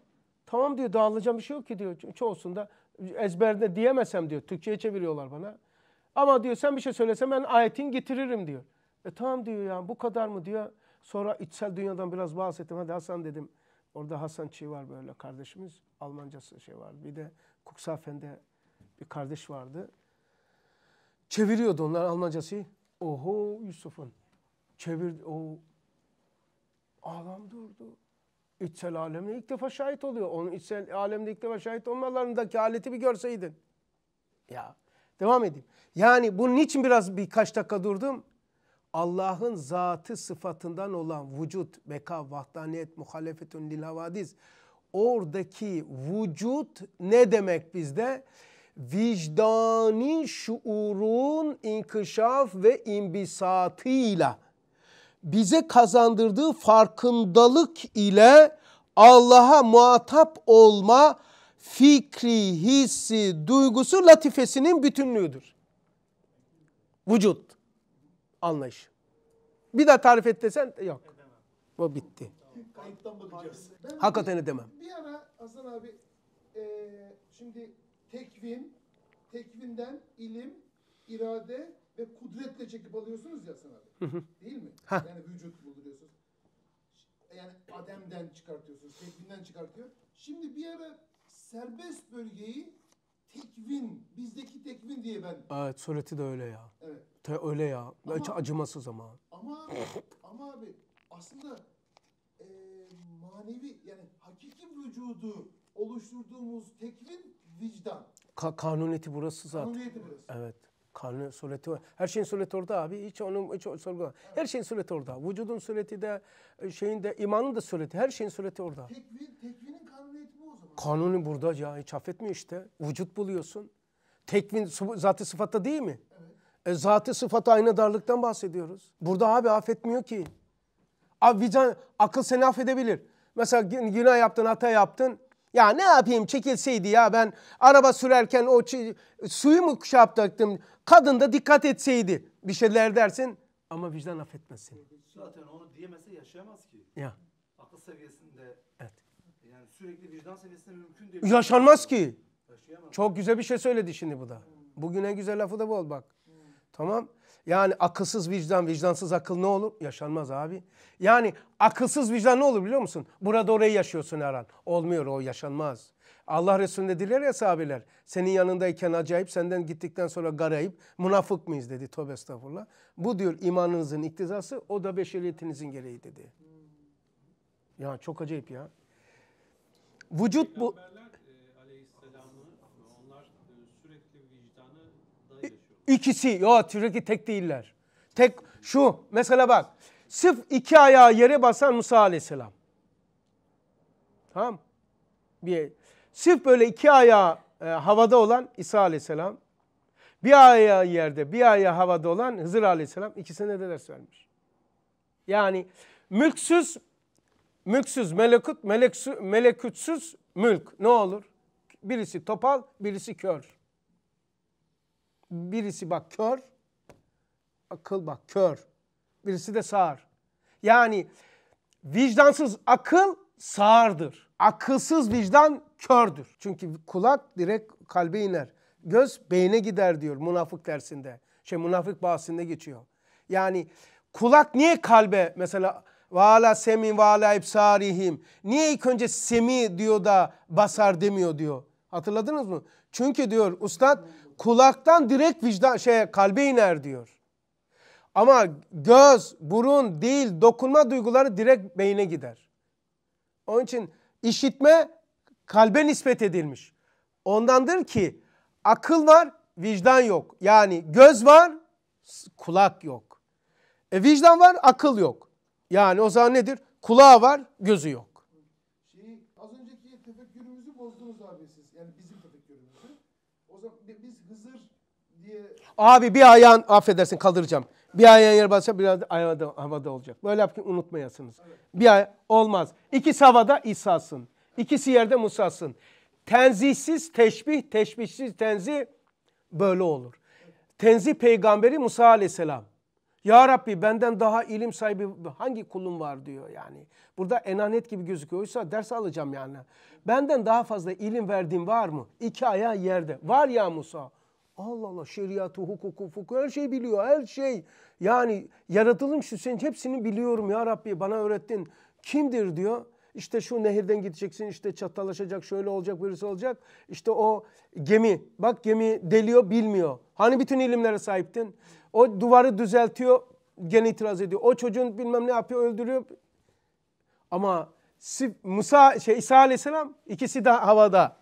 Tamam diyor dağılacağım bir şey yok ki diyor. Çoğusunda ezberde diyemesem diyor. Türkçe'ye çeviriyorlar bana. Ama diyor sen bir şey söylesen ben ayetin getiririm diyor. E tamam diyor ya bu kadar mı diyor. Sonra içsel dünyadan biraz bahsettim. Hadi Hasan dedim. Orada Hasan Çiğ var böyle kardeşimiz. Almancası şey vardı. Bir de Kuksafen'de bir kardeş vardı. Çeviriyordu onlar Almancası. Oho Yusuf'un. Çevirdi. O ağlam durdu. İçsel alemde ilk defa şahit oluyor. Onun içsel alemde ilk defa şahit olmalarındaki aleti bir görseydin. Ya devam edeyim. Yani bunun için biraz birkaç dakika durdum. Allah'ın zatı sıfatından olan vücut, beka, vahdaniyet, muhalefetün lil havadiz, Oradaki vücut ne demek bizde? Vicdani şuurun inkişaf ve imbisatıyla bize kazandırdığı farkındalık ile Allah'a muhatap olma fikri, hissi, duygusu latifesinin bütünlüğüdür. Vücut. Anlayış. Bir daha tarif et desen yok. Bu bitti. Kayıttan bakacağız. Ben Hakikaten edemem. Bir ara Hasan abi e, şimdi tekvin, tekvinden ilim, irade ve kudretle çekip alıyorsunuz ya Hasan abi. Değil mi? Ha. Yani vücut bulduruyorsunuz. Yani Adem'den çıkartıyorsunuz, tekvinden çıkartıyor. Şimdi bir ara serbest bölgeyi tekvin. Bizdeki tekvin diye ben. Evet sureti de öyle ya. Evet. Te öyle ya. Ama, Hiç acımasız ama. Ama ama abi aslında e, manevi yani hakiki vücudu oluşturduğumuz tekvin vicdan. Ka kanuniyeti burası zaten. Kanuniyeti burası. Evet. Kanun sureti Her şeyin sureti orada abi. Hiç onu hiç sorgula. Evet. Her şeyin sureti orada. Vücudun sureti de e, şeyin de imanın da sureti. Her şeyin sureti orada. Tekvin, tekvinin Kanuni burada ya hiç affetmiyor işte. Vücut buluyorsun. Tekvin zatı sıfatta değil mi? Evet. E, zatı sıfata aynı darlıktan bahsediyoruz. Burada abi affetmiyor ki. Abi vicdan, akıl seni affedebilir. Mesela günah yaptın, hata yaptın. Ya ne yapayım çekilseydi ya ben araba sürerken o suyu mu şey yapacaktım? Kadın da dikkat etseydi bir şeyler dersin ama vicdan affetmez seni. Zaten onu diyemezse yaşayamaz ki. Ya. Akıl seviyesinde evet sürekli vicdan seviyesinde mümkün değil. Yaşanmaz ki. Çok güzel bir şey söyledi şimdi bu da. Hmm. Bugün en güzel lafı da bu ol bak. Hmm. Tamam. Yani akılsız vicdan, vicdansız akıl ne olur? Yaşanmaz abi. Yani akılsız vicdan ne olur biliyor musun? Burada orayı yaşıyorsun her an. Olmuyor o yaşanmaz. Allah Resulü'nde diler ya sahabeler. Senin yanındayken acayip, senden gittikten sonra garayip, münafık mıyız dedi. Tövbe estağfurullah. Bu diyor imanınızın iktizası, o da beşeriyetinizin gereği dedi. Hmm. Ya çok acayip ya vücut bu e, e, ikisi Yo sürekli tek değiller. Tek şu mesela bak. Sırf iki ayağı yere basan Musa aleyhisselam. Tamam. Bir, sırf böyle iki ayağı e, havada olan İsa aleyhisselam. Bir ayağı yerde bir ayağı havada olan Hızır aleyhisselam ikisine de ders vermiş. Yani mülksüz mülksüz melekut, meleksü, melekütsüz mülk ne olur? Birisi topal, birisi kör. Birisi bak kör, akıl bak kör. Birisi de sağır. Yani vicdansız akıl sağırdır. Akılsız vicdan kördür. Çünkü kulak direkt kalbe iner. Göz beyne gider diyor münafık dersinde. Şey münafık bahsinde geçiyor. Yani kulak niye kalbe mesela ve ala semi ve ala ibsarihim. Niye ilk önce semi diyor da basar demiyor diyor. Hatırladınız mı? Çünkü diyor ustad kulaktan direkt vicdan şeye kalbe iner diyor. Ama göz, burun, dil, dokunma duyguları direkt beyne gider. Onun için işitme kalbe nispet edilmiş. Ondandır ki akıl var, vicdan yok. Yani göz var, kulak yok. E vicdan var, akıl yok. Yani o zaman nedir? Kulağı var, gözü yok. Şeyi, az önceki tefekkürümüzü bozdunuz abi siz. Yani bizim tefekkürümüzü. O zaman biz Hızır diye... Abi bir ayağın, affedersin kaldıracağım. Bir ayağın yere basacak, biraz ayağda, havada olacak. Böyle yapın unutmayasınız. Evet. Bir ay olmaz. İkisi havada İsa'sın. İkisi yerde Musa'sın. Tenzihsiz teşbih, teşbihsiz tenzi böyle olur. Tenzi peygamberi Musa aleyhisselam. Ya Rabbi benden daha ilim sahibi hangi kulun var diyor yani. Burada enanet gibi gözüküyor. Oysa ders alacağım yani. Benden daha fazla ilim verdiğin var mı? İki ayağı yerde. Var ya Musa. Allah Allah şeriatı, hukuku, fuku her şeyi biliyor. Her şey yani yaratılmış Hüseyin hepsini biliyorum ya Rabbi bana öğrettin. Kimdir diyor. İşte şu nehirden gideceksin, işte çatallaşacak, şöyle olacak, birisi olacak. İşte o gemi, bak gemi deliyor, bilmiyor. Hani bütün ilimlere sahiptin? O duvarı düzeltiyor, gene itiraz ediyor. O çocuğun bilmem ne yapıyor, öldürüyor. Ama Musa şey İsa Aleyhisselam ikisi de havada.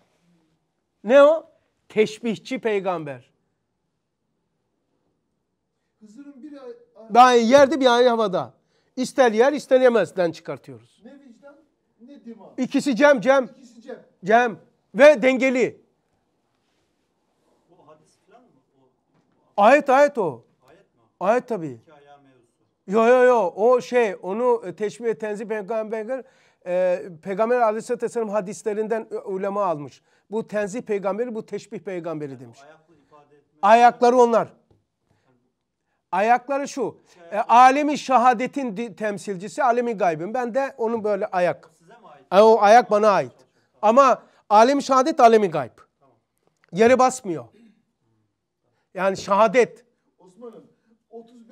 Ne o? Teşbihçi peygamber. Hızır'ın bir daha yerde bir ay havada. İster yer ister çıkartıyoruz. Ne vicdan ne dima. İkisi cem cem. İkisi cem. Cem ve dengeli. O hadis falan mı? O, o, ayet ayet o. Evet tabii. Yo yo yo o şey onu e, teşbih tenzi peygamber e, peygamber aleyhissalatü vesselam hadislerinden e, ulema almış. Bu tenzi peygamberi bu teşbih peygamberi demiş. Ayakları onlar. Ayakları şu. E, alemi şahadetin temsilcisi, alemi gaybim Ben de onun böyle ayak. Size mi ait? E, o ayak bana ait. Ama alemi şahadet, alemi gayb. Yeri basmıyor. Yani şahadet. Osman'ım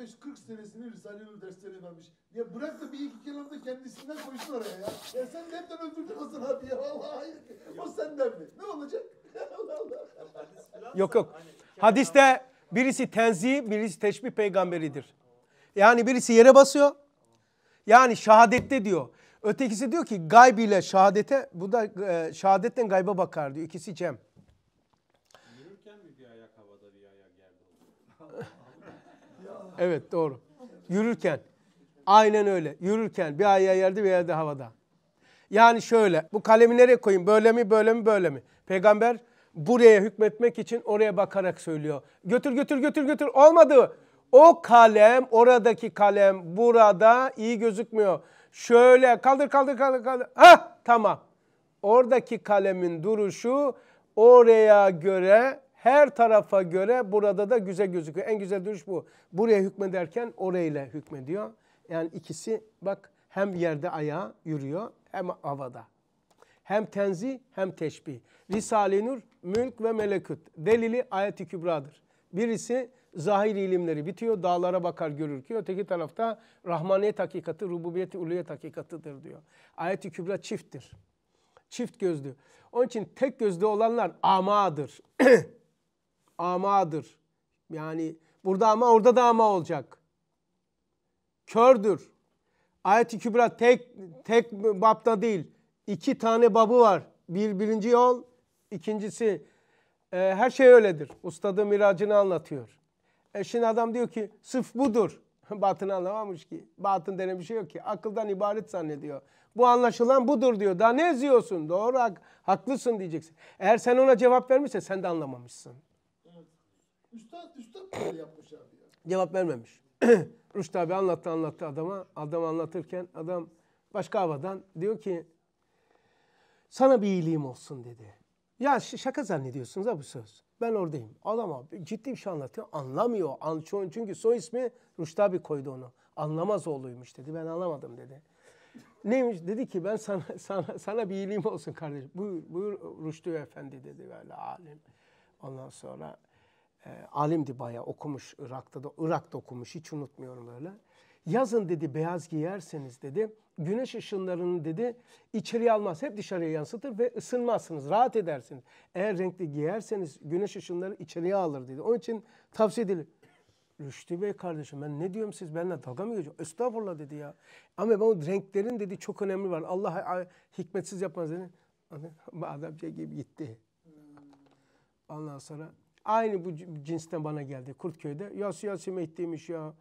35-40 senesini Risale-i derslerine vermiş. Ya bırak da bir iki kelam da kendisinden koysun oraya ya. Ya sen de hepten öldürdün Hasan abi ya. Allah hayır. O senden mi? Ne olacak? Allah Allah. Yok yok. Hani Hadiste birisi tenzi, birisi teşbih peygamberidir. Yani birisi yere basıyor. Yani şahadette diyor. Ötekisi diyor ki gayb ile şahadete bu da e, şehadetten gayba bakar diyor. İkisi cem. Evet doğru. Yürürken. Aynen öyle. Yürürken bir ayağı yerde bir yerde havada. Yani şöyle bu kalemi nereye koyayım? Böyle mi böyle mi böyle mi? Peygamber buraya hükmetmek için oraya bakarak söylüyor. Götür götür götür götür olmadı. O kalem oradaki kalem burada iyi gözükmüyor. Şöyle kaldır kaldır kaldır kaldır. Ha tamam. Oradaki kalemin duruşu oraya göre her tarafa göre burada da güzel gözüküyor. En güzel duruş bu. Buraya hükmederken orayla hükmediyor. Yani ikisi bak hem yerde ayağa yürüyor hem havada. Hem tenzi hem teşbih. Risale-i Nur, mülk ve melekut. Delili ayet-i kübradır. Birisi zahir ilimleri bitiyor, dağlara bakar görür ki öteki tarafta rahmaniyet hakikati, rububiyet uluyet hakikatıdır diyor. Ayet-i kübra çifttir. Çift gözlü. Onun için tek gözlü olanlar amadır. amadır. Yani burada ama orada da ama olacak. Kördür. Ayet-i Kübra tek, tek babda değil. İki tane babı var. Bir, birinci yol, ikincisi e, her şey öyledir. Ustadı miracını anlatıyor. E şimdi adam diyor ki sıf budur. Batın anlamamış ki. Batın denen bir şey yok ki. Akıldan ibaret zannediyor. Bu anlaşılan budur diyor. Daha ne eziyorsun? Doğru haklısın diyeceksin. Eğer sen ona cevap vermişse sen de anlamamışsın. Üstad, üstad böyle yapmış abi ya. Cevap vermemiş. Rüştü abi anlattı anlattı adama. Adam anlatırken adam başka havadan diyor ki sana bir iyiliğim olsun dedi. Ya şaka zannediyorsunuz ha bu söz. Ben oradayım. Adam abi ciddi bir şey anlatıyor. Anlamıyor. Çünkü soy ismi Rüştü abi koydu onu. Anlamaz oğluymuş dedi. Ben anlamadım dedi. Neymiş? Dedi ki ben sana, sana, sana bir iyiliğim olsun kardeşim. Buyur, buyur Rüştü Efendi dedi böyle alim. Ondan sonra e, ee, alimdi bayağı okumuş Irak'ta da Irak'ta okumuş hiç unutmuyorum öyle. Yazın dedi beyaz giyerseniz dedi güneş ışınlarını dedi içeriye almaz hep dışarıya yansıtır ve ısınmazsınız rahat edersiniz. Eğer renkli giyerseniz güneş ışınları içeriye alır dedi. Onun için tavsiye edilir. Rüştü Bey kardeşim ben ne diyorum siz benimle dalga mı geçiyorsunuz? Estağfurullah dedi ya. Ama ben o renklerin dedi çok önemli var. Allah hikmetsiz yapmaz dedi. Adam şey gibi gitti. Ondan sonra Aynı bu cinsten bana geldi Kurtköy'de. Ya siyasi Mehdi'ymiş ya,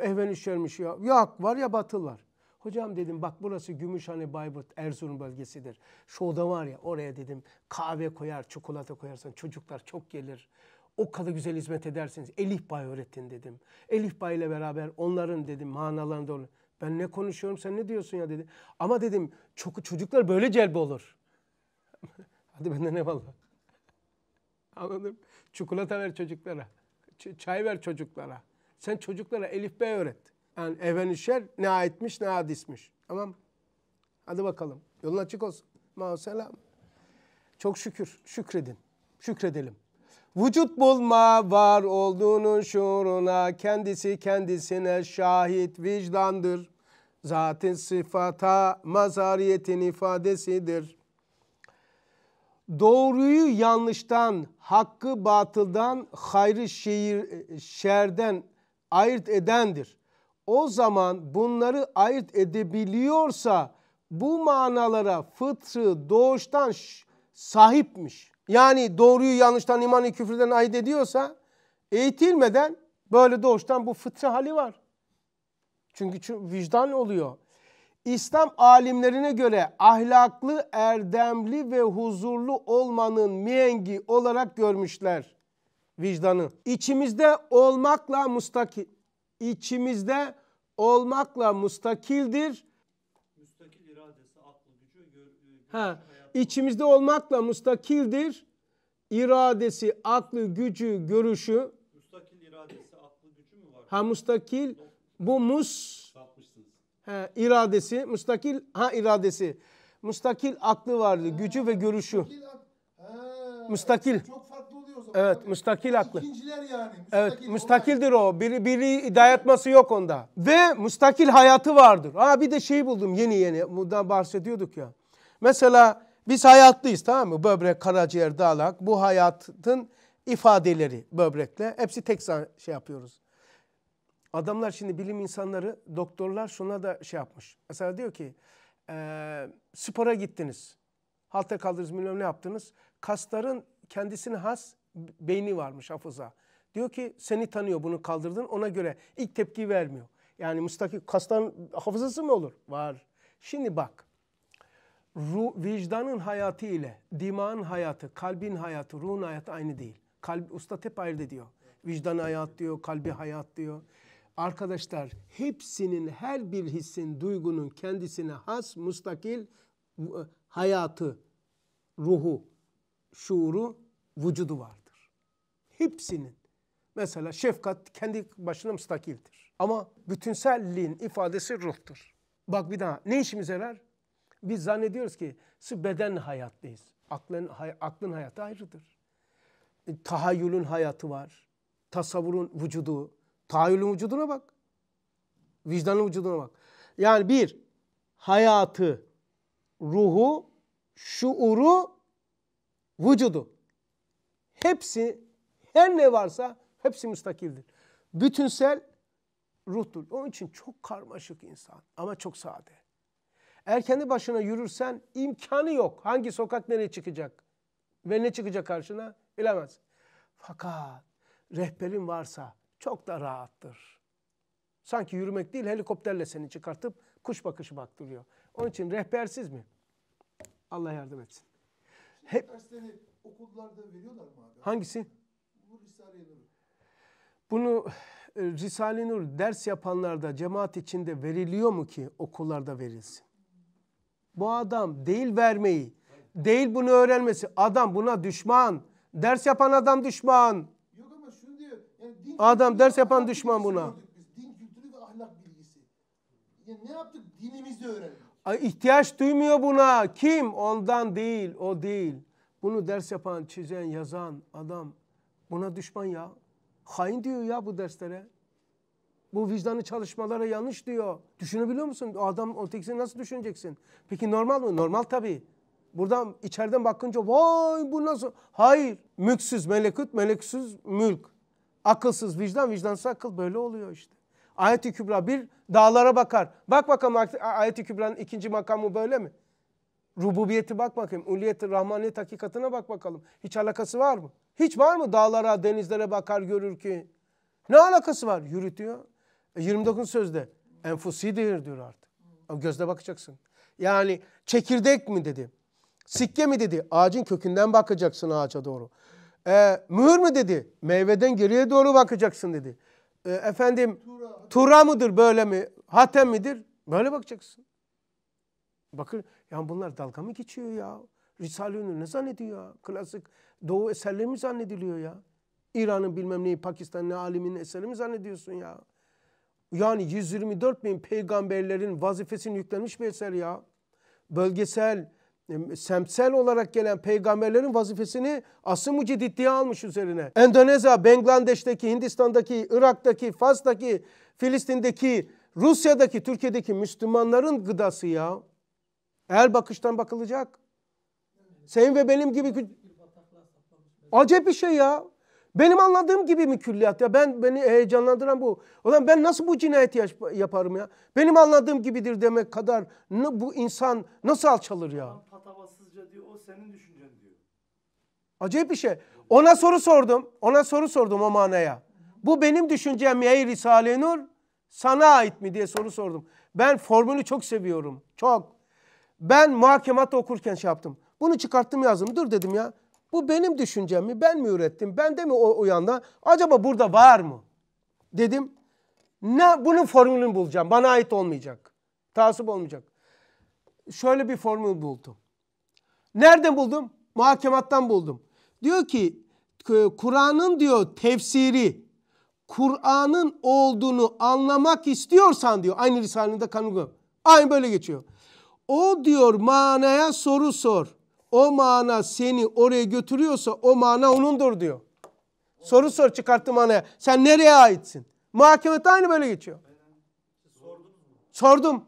Ehvenüşer'miş ya. Yok var ya batıl var. Hocam dedim bak burası Gümüşhane, Bayburt, Erzurum bölgesidir. şu Şurada var ya oraya dedim kahve koyar, çikolata koyarsan çocuklar çok gelir. O kadar güzel hizmet edersiniz. Elif Bay öğrettin dedim. Elif Bay ile beraber onların dedim manalarında olur. Ben ne konuşuyorum sen ne diyorsun ya dedi. Ama dedim çok, çocuklar böyle celbe olur. Hadi benden ne valla. Anladın Çikolata ver çocuklara. Ç- çay ver çocuklara. Sen çocuklara Elif Bey öğret. Yani evenişer ne aitmiş ne adismiş. Tamam Hadi bakalım. Yolun açık olsun. Maalesef. Çok şükür. Şükredin. Şükredelim. Vücut bulma var olduğunun şuuruna kendisi kendisine şahit vicdandır. Zatın sıfata mazariyetin ifadesidir doğruyu yanlıştan, hakkı batıldan, hayrı şehir, şerden ayırt edendir. O zaman bunları ayırt edebiliyorsa bu manalara fıtrı doğuştan sahipmiş. Yani doğruyu yanlıştan, imanı küfürden ayırt ediyorsa eğitilmeden böyle doğuştan bu fıtri hali var. Çünkü vicdan oluyor. İslam alimlerine göre ahlaklı, erdemli ve huzurlu olmanın miengi olarak görmüşler vicdanı. İçimizde olmakla mustakil, içimizde olmakla mustakildir. Müstakil iradesi, aklı, gücü, gör, e, ha, içimizde olmakla mustakildir. İradesi, aklı, gücü, görüşü. Müstakil iradesi, aklı, gücü mü var? Ha mustakil, bu mus iradesi, müstakil ha iradesi. Müstakil aklı vardı, gücü ve görüşü. Müstakil. Çok farklı oluyor o zaman. Evet, tabii. müstakil aklı. İkinciler yani. Müstakil evet, müstakildir onlar. o. Biri, biri dayatması yok onda. Ve müstakil hayatı vardır. Aa bir de şey buldum yeni yeni. Bundan bahsediyorduk ya. Mesela biz hayatlıyız tamam mı? Böbrek, karaciğer, dalak. Bu hayatın ifadeleri böbrekle. Hepsi tek şey yapıyoruz. Adamlar şimdi bilim insanları, doktorlar şuna da şey yapmış. Mesela diyor ki e, spora gittiniz. Halter kaldırdınız bilmem ne yaptınız. Kasların kendisine has beyni varmış hafıza. Diyor ki seni tanıyor bunu kaldırdın ona göre ilk tepki vermiyor. Yani müstakil kasların hafızası mı olur? Var. Şimdi bak ruh, vicdanın hayatı ile dimağın hayatı, kalbin hayatı, ruhun hayatı aynı değil. Kalp, usta hep ayrı diyor. Vicdan hayat diyor, kalbi hayat diyor. Arkadaşlar hepsinin her bir hissin, duygunun kendisine has, mustakil e, hayatı, ruhu, şuuru, vücudu vardır. Hepsinin. Mesela şefkat kendi başına müstakildir. Ama bütünselliğin ifadesi ruhtur. Bak bir daha ne işimize yarar? Biz zannediyoruz ki beden hayatlıyız. Aklın, hay, aklın hayatı ayrıdır. E, tahayyülün hayatı var. Tasavvurun vücudu, Tahayyülün vücuduna bak. Vicdanın vücuduna bak. Yani bir, hayatı, ruhu, şuuru, vücudu. Hepsi, her ne varsa hepsi müstakildir. Bütünsel ruhtur. Onun için çok karmaşık insan ama çok sade. Erkendi başına yürürsen imkanı yok. Hangi sokak nereye çıkacak? Ve ne çıkacak karşına? Bilemez. Fakat rehberin varsa, çok da rahattır. Sanki yürümek değil helikopterle seni çıkartıp kuş bakışı baktırıyor. Onun için rehbersiz mi? Allah yardım etsin. Şimdi Hep... Dersleri okullarda veriyorlar mı abi? Hangisi? Bu Risale-i Nur. Bunu e, Risale-i Nur ders yapanlarda cemaat içinde veriliyor mu ki okullarda verilsin? Bu adam değil vermeyi, değil bunu öğrenmesi. Adam buna düşman. Ders yapan adam düşman. Adam ders yapan düşman buna. Din kültürü ve ahlak bilgisi. Yani ne yaptık? Dinimizi öğrendik. Ay, ihtiyaç duymuyor buna. Kim? Ondan değil, o değil. Bunu ders yapan, çizen, yazan adam buna düşman ya. Hain diyor ya bu derslere. Bu vicdanı çalışmalara yanlış diyor. Düşünebiliyor musun? O adam o tekstini nasıl düşüneceksin? Peki normal mı Normal tabii. Buradan içeriden bakınca vay bu nasıl? Hayır. Mülksüz melekut, meleksüz mülk. Akılsız vicdan, vicdansız akıl böyle oluyor işte. Ayet-i Kübra bir dağlara bakar. Bak bakalım Ayet-i Kübra'nın ikinci makamı böyle mi? Rububiyeti bak bakayım. Uliyeti, rahmaniyet hakikatine bak bakalım. Hiç alakası var mı? Hiç var mı dağlara, denizlere bakar görür ki? Ne alakası var? Yürütüyor. E 29 sözde enfusi enfusidir diyor artık. Ama gözle bakacaksın. Yani çekirdek mi dedi? Sikke mi dedi? Ağacın kökünden bakacaksın ağaca doğru. E, mühür mü dedi? Meyveden geriye doğru bakacaksın dedi. E, efendim tura, tura mıdır böyle mi? Hatem midir? Böyle bakacaksın. Bakın ya bunlar dalga mı geçiyor ya? Risale-i Nur ne zannediyor ya? Klasik Doğu eserleri mi zannediliyor ya? İran'ın bilmem neyi Pakistan'ın ne aliminin eseri mi zannediyorsun ya? Yani 124 bin peygamberlerin vazifesini yüklenmiş bir eser ya. Bölgesel, semtsel olarak gelen peygamberlerin vazifesini asıl muciddiye almış üzerine. Endonezya, Bangladeş'teki, Hindistan'daki, Irak'taki, Fas'taki, Filistin'deki, Rusya'daki, Türkiye'deki Müslümanların gıdası ya. El bakıştan bakılacak. Senin ve benim gibi acep bir şey ya. Benim anladığım gibi mi külliyat ya? Ben beni heyecanlandıran bu. O zaman ben nasıl bu cinayeti yaparım ya? Benim anladığım gibidir demek kadar bu insan nasıl alçalır ya? Patavatsızca diyor o senin düşüncen diyor. Acayip bir şey. Ona soru sordum. Ona soru sordum o manaya. Bu benim düşüncem mi ey Risale-i Nur? Sana ait mi diye soru sordum. Ben formülü çok seviyorum. Çok. Ben muhakemat okurken şey yaptım. Bunu çıkarttım yazdım. Dur dedim ya. Bu benim düşüncem mi? Ben mi ürettim? Ben de mi o, o Acaba burada var mı? Dedim. Ne bunun formülünü bulacağım. Bana ait olmayacak. Tasip olmayacak. Şöyle bir formül buldum. Nereden buldum? Muhakemattan buldum. Diyor ki e, Kur'an'ın diyor tefsiri Kur'an'ın olduğunu anlamak istiyorsan diyor. Aynı Risale'nin de kanunu. Aynı böyle geçiyor. O diyor manaya soru sor o mana seni oraya götürüyorsa o mana onundur diyor. Soru sor çıkarttı manaya. Sen nereye aitsin? Muhakemede aynı böyle geçiyor. Sordum.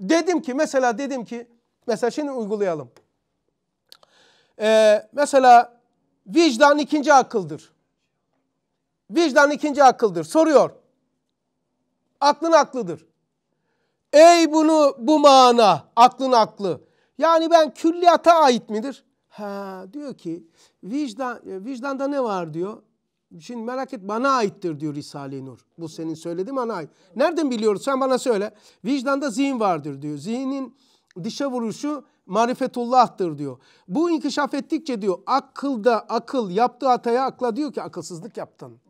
Dedim ki mesela dedim ki mesela şimdi uygulayalım. Ee, mesela vicdan ikinci akıldır. Vicdan ikinci akıldır. Soruyor. Aklın aklıdır. Ey bunu bu mana aklın aklı. Yani ben külliyata ait midir? Ha, diyor ki vicdan, e, vicdanda ne var diyor. Şimdi merak et bana aittir diyor Risale-i Nur. Bu senin söylediğin bana ait. Nereden biliyoruz sen bana söyle. Vicdanda zihin vardır diyor. Zihnin dışa vuruşu marifetullah'tır diyor. Bu inkişaf ettikçe diyor akılda akıl yaptığı hataya akla diyor ki akılsızlık yaptın.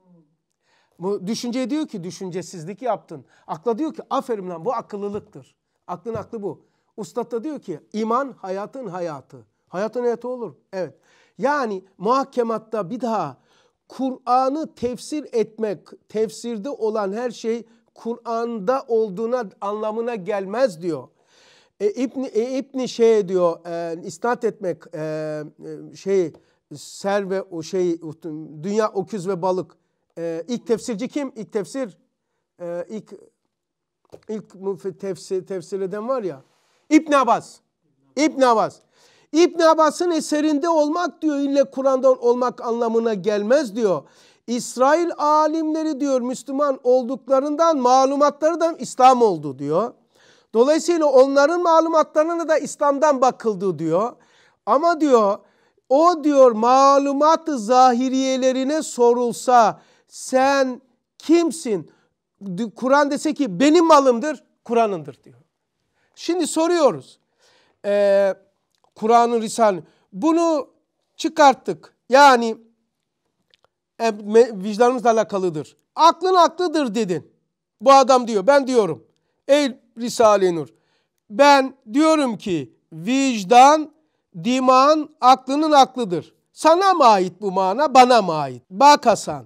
Bu düşünceye diyor ki düşüncesizlik yaptın. Akla diyor ki aferin lan bu akıllılıktır. Aklın aklı bu. Ustad da diyor ki iman hayatın hayatı. Hayatın hayatı olur. Evet. Yani muhakematta bir daha Kur'an'ı tefsir etmek, tefsirde olan her şey Kur'an'da olduğuna anlamına gelmez diyor. E, İbni, e, İbni şey diyor, e, isnat etmek e, e, şey ser ve o şey dünya oküz ve balık. E, ilk tefsirci kim? İlk tefsir e, ilk ilk tefsir tefsir eden var ya. İbn Abbas. İbn Abbas. İbn Abbas'ın eserinde olmak diyor ille Kur'an'da olmak anlamına gelmez diyor. İsrail alimleri diyor Müslüman olduklarından malumatları da İslam oldu diyor. Dolayısıyla onların malumatlarına da İslam'dan bakıldı diyor. Ama diyor o diyor malumat zahiriyelerine sorulsa sen kimsin? Kur'an dese ki benim malımdır, Kur'an'ındır diyor. Şimdi soruyoruz. Ee, Kur'an'ın Risale. Bunu çıkarttık. Yani e, vicdanımızla alakalıdır. Aklın aklıdır dedin. Bu adam diyor. Ben diyorum. Ey Risale-i Nur. Ben diyorum ki vicdan diman aklının aklıdır. Sana mı ait bu mana? Bana mı ait? Bak Hasan.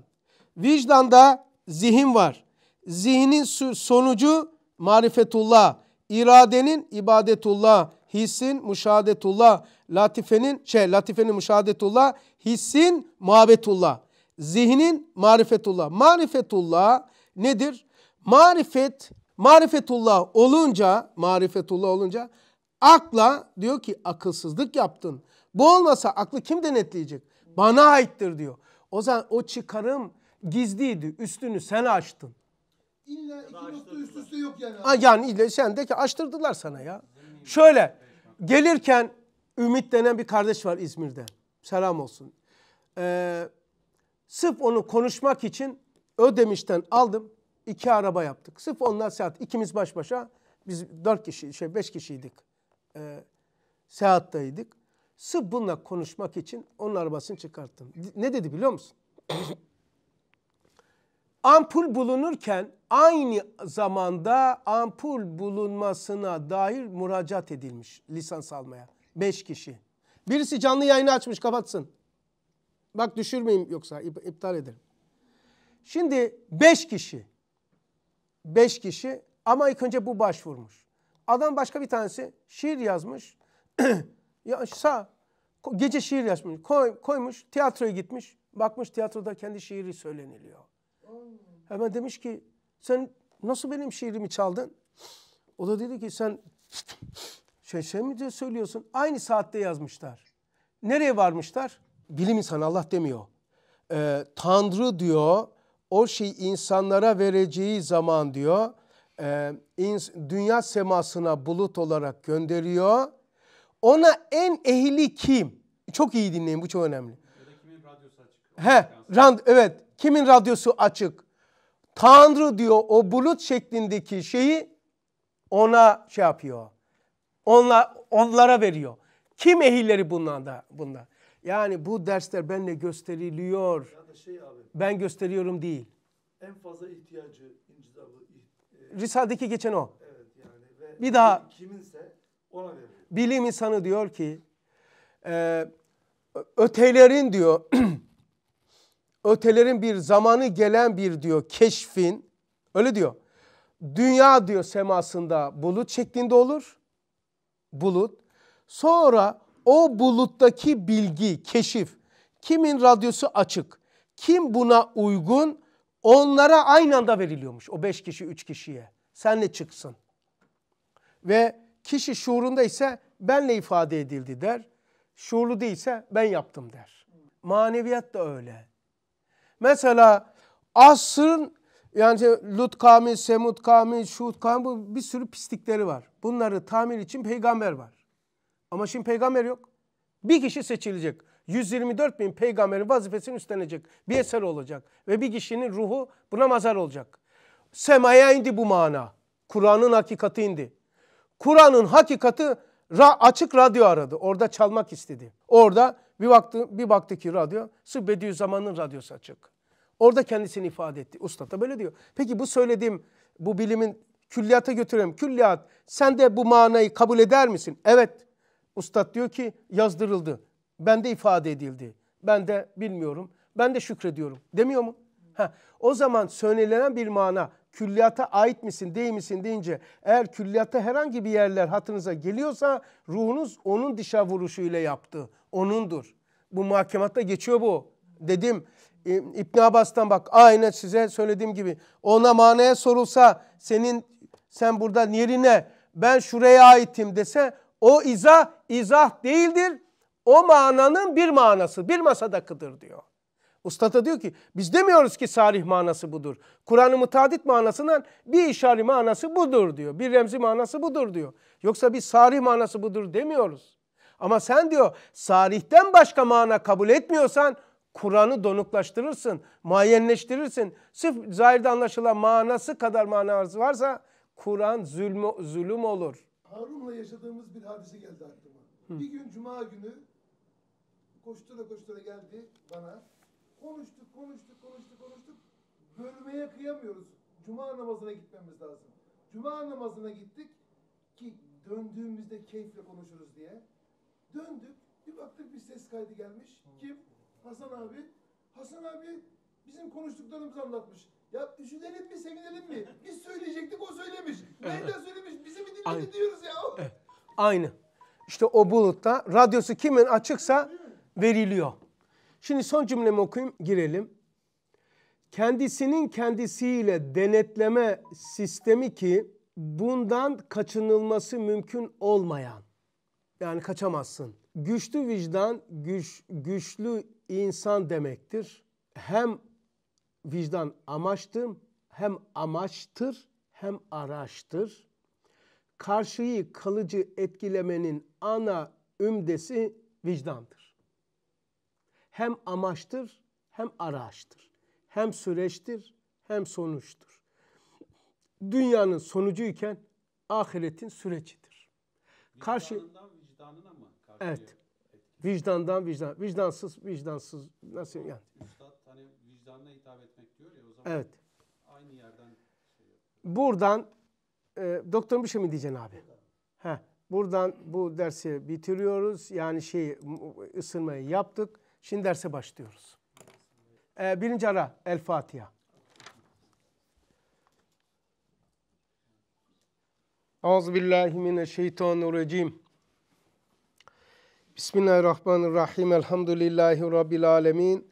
Vicdanda zihin var. Zihnin sonucu marifetullah. İradenin ibadetullah, hissin müşahadetullah, latifenin şey latifenin müşahadetullah, hissin muhabbetullah, zihnin marifetullah. Marifetullah nedir? Marifet marifetullah olunca, marifetullah olunca akla diyor ki akılsızlık yaptın. Bu olmasa aklı kim denetleyecek? Bana aittir diyor. O zaman o çıkarım gizliydi. Üstünü sen açtın. İlla iki nokta üst üste yok yani. Ha, yani illa sen de ki açtırdılar sana ya. Şöyle gelirken Ümit denen bir kardeş var İzmir'de. Selam olsun. Ee, sırf onu konuşmak için Ödemiş'ten aldım. iki araba yaptık. Sırf onlar seyahat. İkimiz baş başa. Biz dört kişi, şey beş kişiydik. Ee, seyahattaydık. Sırf bununla konuşmak için onun arabasını çıkarttım. Ne dedi biliyor musun? ampul bulunurken aynı zamanda ampul bulunmasına dair müracaat edilmiş lisans almaya. Beş kişi. Birisi canlı yayını açmış kapatsın. Bak düşürmeyeyim yoksa iptal ederim. Şimdi beş kişi. Beş kişi ama ilk önce bu başvurmuş. Adam başka bir tanesi şiir yazmış. ya sağ gece şiir yazmış. Koy, koymuş tiyatroya gitmiş. Bakmış tiyatroda kendi şiiri söyleniliyor. Hemen demiş ki sen nasıl benim şiirimi çaldın? O da dedi ki sen şey, şey mi diye söylüyorsun? Aynı saatte yazmışlar. Nereye varmışlar? Bilim insanı Allah demiyor. Ee, Tanrı diyor o şey insanlara vereceği zaman diyor e, dünya semasına bulut olarak gönderiyor. Ona en ehli kim? Çok iyi dinleyin bu çok önemli. He, rand evet Kimin radyosu açık? Tanrı diyor o bulut şeklindeki şeyi ona şey yapıyor. Onla, onlara veriyor. Kim ehilleri bundan da bunda? Yani bu dersler benle gösteriliyor. Yani şey abi, ben gösteriyorum değil. En fazla ihtiyacı incizabı. E, Risale'deki geçen o. Evet yani. Ve bir daha. Kiminse ona veriyor. Bilim insanı diyor ki e, ötelerin diyor ötelerin bir zamanı gelen bir diyor keşfin öyle diyor. Dünya diyor semasında bulut şeklinde olur. Bulut. Sonra o buluttaki bilgi, keşif kimin radyosu açık, kim buna uygun onlara aynı anda veriliyormuş. O beş kişi, üç kişiye. sen ne çıksın. Ve kişi şuurunda ise benle ifade edildi der. Şuurlu değilse ben yaptım der. Maneviyat da öyle. Mesela asrın yani şey, Lut kavmi, Semud kavmi, Şuhut kavmi bir sürü pislikleri var. Bunları tamir için peygamber var. Ama şimdi peygamber yok. Bir kişi seçilecek. 124 bin peygamberin vazifesini üstlenecek. Bir eser olacak. Ve bir kişinin ruhu buna mazar olacak. Semaya indi bu mana. Kur'an'ın hakikati indi. Kur'an'ın hakikati ra açık radyo aradı. Orada çalmak istedi. Orada bir baktı, bir baktı ki radyo sırf Bediüzzaman'ın radyosu açık. Orada kendisini ifade etti. Usta da böyle diyor. Peki bu söylediğim bu bilimin külliyata götürüyorum. Külliyat sen de bu manayı kabul eder misin? Evet. Ustad diyor ki yazdırıldı. Ben de ifade edildi. Ben de bilmiyorum. Ben de şükrediyorum. Demiyor mu? Ha, o zaman söylenen bir mana külliyata ait misin değil misin deyince eğer külliyatta herhangi bir yerler hatırınıza geliyorsa ruhunuz onun dişa vuruşuyla yaptı. Onundur. Bu mahkematta geçiyor bu. Dedim İbn Abbas'tan bak aynen size söylediğim gibi ona manaya sorulsa senin sen burada yerine ben şuraya aitim dese o izah izah değildir. O mananın bir manası bir masadakıdır diyor. Usta da diyor ki biz demiyoruz ki sarih manası budur. Kur'an-ı mütadit manasından bir işari manası budur diyor. Bir remzi manası budur diyor. Yoksa bir sarih manası budur demiyoruz. Ama sen diyor sarihten başka mana kabul etmiyorsan Kur'an'ı donuklaştırırsın, muayyenleştirirsin. Sırf zahirde anlaşılan manası kadar manası varsa Kur'an zulmü zulüm olur. Harun'la yaşadığımız bir hadise geldi aklıma. Hı. Bir gün cuma günü koştura koştura geldi bana. Konuştuk, konuştuk, konuştuk, konuştuk. Görmeye kıyamıyoruz. Cuma namazına gitmemiz lazım. Cuma namazına gittik ki döndüğümüzde keyifle konuşuruz diye. Döndük, bir baktık bir ses kaydı gelmiş. Kim? Hasan abi. Hasan abi bizim konuştuklarımızı anlatmış. Ya üzülelim mi, sevinelim mi? Biz söyleyecektik, o söylemiş. Nereden söylemiş? Bizi mi dinledi Aynı. diyoruz ya. Evet. Aynı. İşte o bulutta radyosu kimin açıksa veriliyor. Şimdi son cümlemi okuyayım, girelim. Kendisinin kendisiyle denetleme sistemi ki bundan kaçınılması mümkün olmayan. Yani kaçamazsın. Güçlü vicdan, güç, güçlü insan demektir. Hem vicdan amaçtır, hem amaçtır, hem araçtır. Karşıyı kalıcı etkilemenin ana ümdesi vicdandır. Hem amaçtır, hem araçtır. Hem süreçtir, hem sonuçtur. Dünyanın sonucu iken ahiretin sürecidir. Karşı vicdanına mı? Karşıya? Evet. Vicdandan vicdan. Vicdansız vicdansız. Nasıl yani? Üstad hani vicdanına hitap etmek diyor ya o zaman. Evet. Aynı yerden şey Buradan e, doktorun bir şey mi diyeceksin abi? He. Buradan bu dersi bitiriyoruz. Yani şey ısınmayı yaptık. Şimdi derse başlıyoruz. Ee, birinci ara El Fatiha. Euzu billahi mineşşeytanirracim. Bismillahirrahmanirrahim. Elhamdülillahi Rabbil alemin.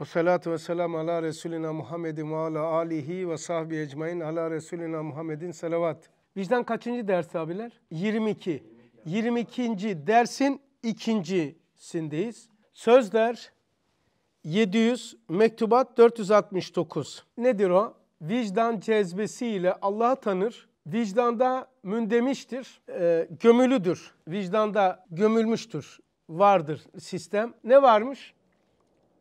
Ve salatu ve selam ala Resulina Muhammedin ve ala alihi ve sahbi ecmain ala Resulina Muhammedin salavat. Vicdan kaçıncı ders abiler? 22. 22. dersin ikincisindeyiz. Sözler 700, mektubat 469. Nedir o? Vicdan cezbesiyle Allah'ı tanır, vicdanda mündemiştir, e, gömülüdür. Vicdanda gömülmüştür, vardır sistem. Ne varmış?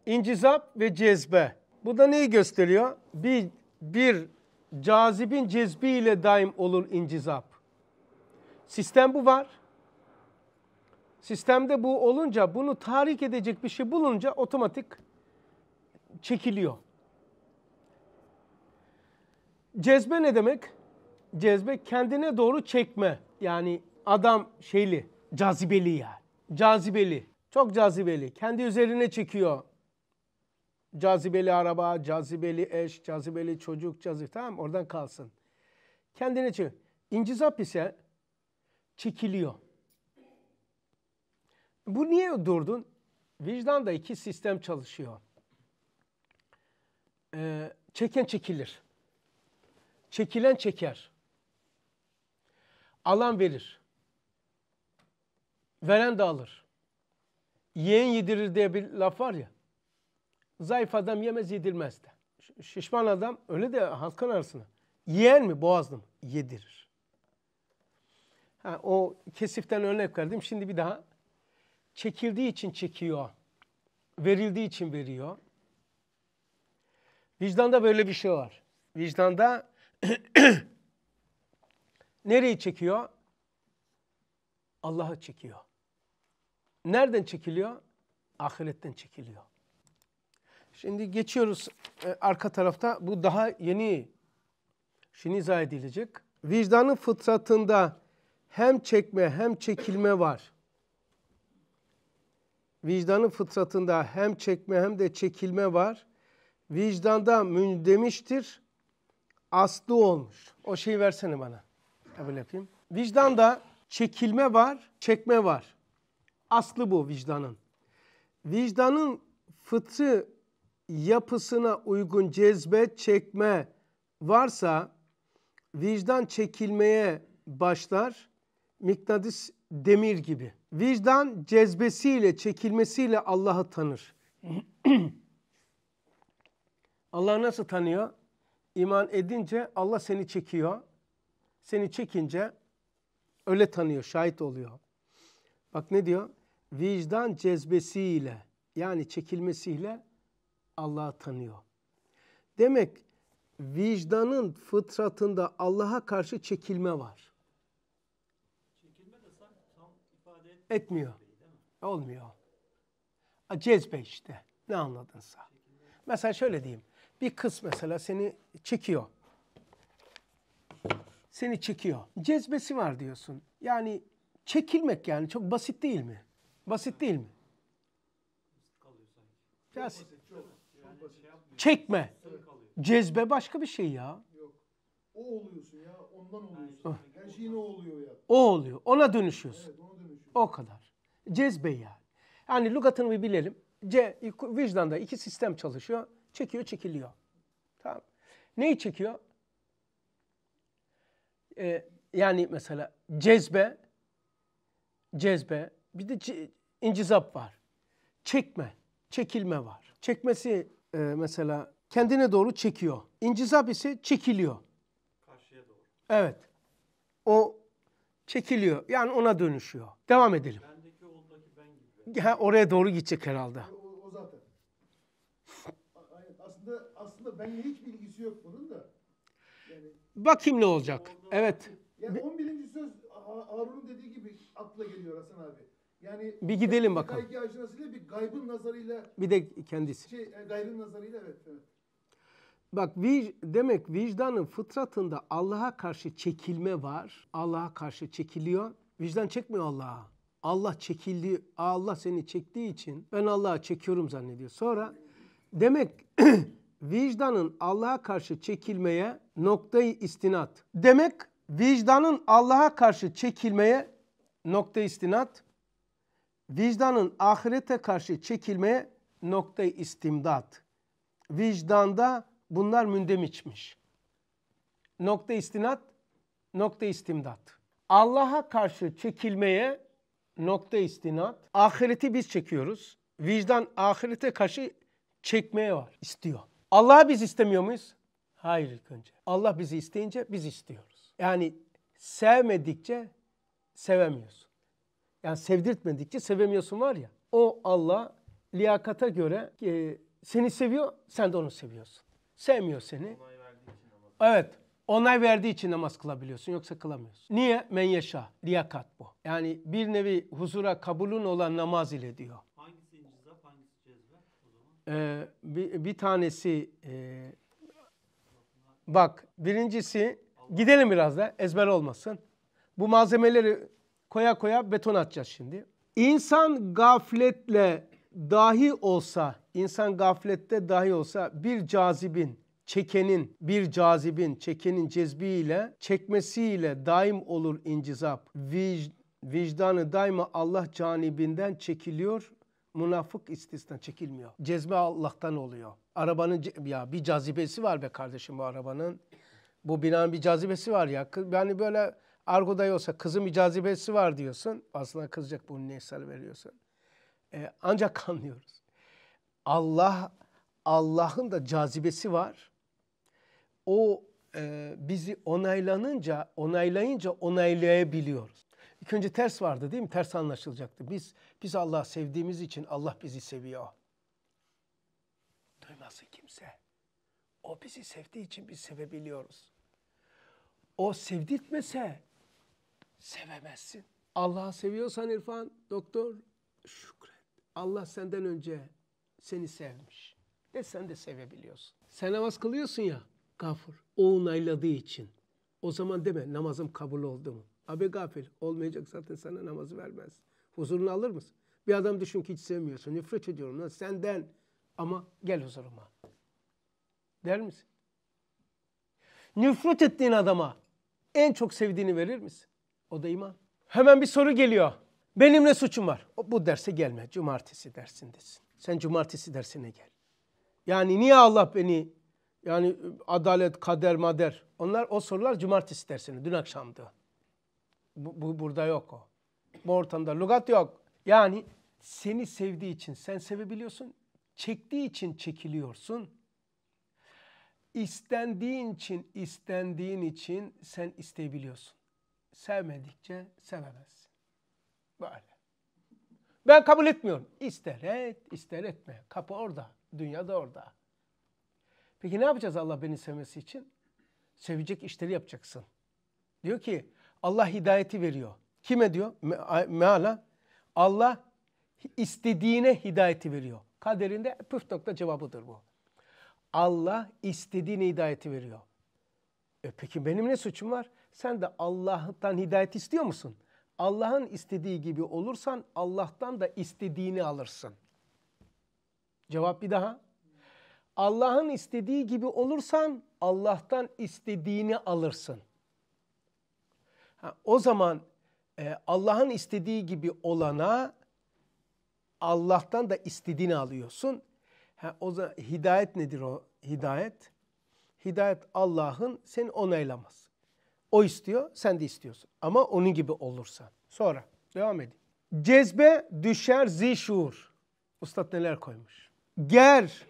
İncizap ve cezbe. Bu da neyi gösteriyor? Bir, bir cazibin cezbi ile daim olur incizap. Sistem bu var. Sistemde bu olunca bunu tahrik edecek bir şey bulunca otomatik çekiliyor. Cezbe ne demek? cezbe kendine doğru çekme. Yani adam şeyli, cazibeli yani. Cazibeli. Çok cazibeli. Kendi üzerine çekiyor. Cazibeli araba, cazibeli eş, cazibeli çocuk, cazibeli. Tamam oradan kalsın. Kendine çekiyor. İncizap ise çekiliyor. Bu niye durdun? vicdan da iki sistem çalışıyor. Ee, çeken çekilir. Çekilen çeker. Alan verir. Veren de alır. Yeğen yedirir diye bir laf var ya. Zayıf adam yemez yedirmez de. Şişman adam öyle de halkın arasına. Yeğen mi boğazlı mı? Yedirir. Ha, o kesiften örnek verdim. Şimdi bir daha. Çekildiği için çekiyor. Verildiği için veriyor. Vicdanda böyle bir şey var. Vicdanda nereyi çekiyor? Allah'ı çekiyor. Nereden çekiliyor? Ahiretten çekiliyor. Şimdi geçiyoruz e, arka tarafta. Bu daha yeni. Şimdi izah edilecek. Vicdanın fıtratında hem çekme hem çekilme var. Vicdanın fıtratında hem çekme hem de çekilme var. Vicdanda mündemiştir, aslı olmuş. O şeyi versene bana. Ya böyle yapayım. Vicdanda çekilme var, çekme var. Aslı bu vicdanın. Vicdanın fıtı yapısına uygun cezbe, çekme varsa vicdan çekilmeye başlar. Miknadis demir gibi. Vicdan cezbesiyle, çekilmesiyle Allah'ı tanır. Allah nasıl tanıyor? İman edince Allah seni çekiyor. Seni çekince öyle tanıyor, şahit oluyor. Bak ne diyor? Vicdan cezbesiyle yani çekilmesiyle Allah'ı tanıyor. Demek vicdanın fıtratında Allah'a karşı çekilme var. Çekilme de tam ifade etmiyor. etmiyor. Olmuyor. A, cezbe işte. Ne anladınsa. Mesela şöyle diyeyim. Bir kız mesela seni çekiyor seni çekiyor. Cezbesi var diyorsun. Yani çekilmek yani çok basit değil mi? Basit değil mi? Biraz çekme. Cezbe başka bir şey ya. Yok. O oluyorsun ya. Ondan oluyorsun. Her şeyin o oluyor ya. O oluyor. Ona dönüşüyorsun. Evet, ona dönüşüyorsun. O kadar. Cezbe yani. Yani lügatını bir bilelim. C, vicdanda iki sistem çalışıyor. Çekiyor, çekiliyor. Tamam. Neyi çekiyor? e, yani mesela cezbe, cezbe bir de incizap var. Çekme, çekilme var. Çekmesi e, mesela kendine doğru çekiyor. İncizap ise çekiliyor. Karşıya doğru. Evet. O çekiliyor. Yani ona dönüşüyor. Devam edelim. Bendeki oldaki ben gibi. Ha, oraya doğru gidecek herhalde. O, o zaten. aslında aslında benle hiç ilgisi yok bunun da. Bakayım ne olacak. Evet. Yani 11. söz Harun'un dediği gibi akla geliyor Hasan abi. Yani bir gidelim bakalım. Belki aşinasıyla bir gaybın nazarıyla. Bir de kendisi. Şey, e, gaybın nazarıyla evet. evet. Bak vic, demek vicdanın fıtratında Allah'a karşı çekilme var. Allah'a karşı çekiliyor. Vicdan çekmiyor Allah'a. Allah çekildi, Allah seni çektiği için ben Allah'a çekiyorum zannediyor. Sonra demek vicdanın Allah'a karşı çekilmeye noktayı istinat. Demek vicdanın Allah'a karşı çekilmeye nokta istinat, vicdanın ahirete karşı çekilmeye nokta istimdat. Vicdanda bunlar mündem içmiş. Nokta istinat, nokta istimdat. Allah'a karşı çekilmeye nokta istinat. Ahireti biz çekiyoruz. Vicdan ahirete karşı çekmeye var, istiyor. Allah'a biz istemiyor muyuz? Hayır ilk önce. Allah bizi isteyince biz istiyoruz. Yani sevmedikçe sevemiyorsun. Yani sevdirtmedikçe sevemiyorsun var ya. O Allah liyakata göre e, seni seviyor, sen de onu seviyorsun. Sevmiyor seni. Evet. Onay verdiği için namaz kılabiliyorsun yoksa kılamıyorsun. Niye? Men yaşa. Liyakat bu. Yani bir nevi huzura kabulün olan namaz ile diyor. Ee, bir, bir tanesi e, bak birincisi gidelim biraz da ezber olmasın. Bu malzemeleri koya koya beton atacağız şimdi. İnsan gafletle dahi olsa, insan gaflette dahi olsa bir cazibin, çekenin, bir cazibin, çekenin cezbiyle, çekmesiyle daim olur incizap. vicdanı daima Allah canibinden çekiliyor Münafık istisna çekilmiyor. Cezme Allah'tan oluyor. Arabanın ya bir cazibesi var be kardeşim bu arabanın. Bu binanın bir cazibesi var ya. Yani böyle argoda olsa kızın bir cazibesi var diyorsun. Aslında kızacak bunu neyse veriyorsun. Ee, ancak anlıyoruz. Allah Allah'ın da cazibesi var. O e, bizi onaylanınca, onaylayınca onaylayabiliyoruz. İlk önce ters vardı değil mi? Ters anlaşılacaktı. Biz biz Allah'ı sevdiğimiz için Allah bizi seviyor. Duymasın kimse. O bizi sevdiği için biz sevebiliyoruz. O sevdirtmese sevemezsin. Allah'ı seviyorsan İrfan, doktor şükret. Allah senden önce seni sevmiş. De sen de sevebiliyorsun. Sen namaz kılıyorsun ya, gafur. O onayladığı için. O zaman deme namazım kabul oldu mu? Abi gafil olmayacak zaten sana namazı vermez. Huzurunu alır mısın? Bir adam düşün ki hiç sevmiyorsun. Nefret ediyorum lan senden. Ama gel huzuruma. Der misin? Nefret ettiğin adama en çok sevdiğini verir misin? O da iman. Hemen bir soru geliyor. Benim ne suçum var? Bu derse gelme. Cumartesi dersindesin. Sen cumartesi dersine gel. Yani niye Allah beni yani ıı, adalet, kader, mader onlar o sorular cumartesi dersine dün akşamdı. Bu, bu, burada yok o. Bu ortamda lugat yok. Yani seni sevdiği için sen sevebiliyorsun. Çektiği için çekiliyorsun. İstendiğin için, istendiğin için sen isteyebiliyorsun. Sevmedikçe sevemezsin. Böyle. Ben kabul etmiyorum. İster et, ister etme. Kapı orada. Dünya da orada. Peki ne yapacağız Allah beni sevmesi için? Sevecek işleri yapacaksın. Diyor ki Allah hidayeti veriyor. Kime diyor? Meala. Allah istediğine hidayeti veriyor. Kaderinde püf nokta cevabıdır bu. Allah istediğine hidayeti veriyor. E peki benim ne suçum var? Sen de Allah'tan hidayet istiyor musun? Allah'ın istediği gibi olursan Allah'tan da istediğini alırsın. Cevap bir daha. Allah'ın istediği gibi olursan Allah'tan istediğini alırsın. Ha, o zaman e, Allah'ın istediği gibi olana Allah'tan da istediğini alıyorsun. Ha, o zaman hidayet nedir o hidayet? Hidayet Allah'ın seni onaylamaz. O istiyor, sen de istiyorsun. Ama onun gibi olursan. Sonra devam edin. Cezbe düşer zi Ustad neler koymuş? Ger,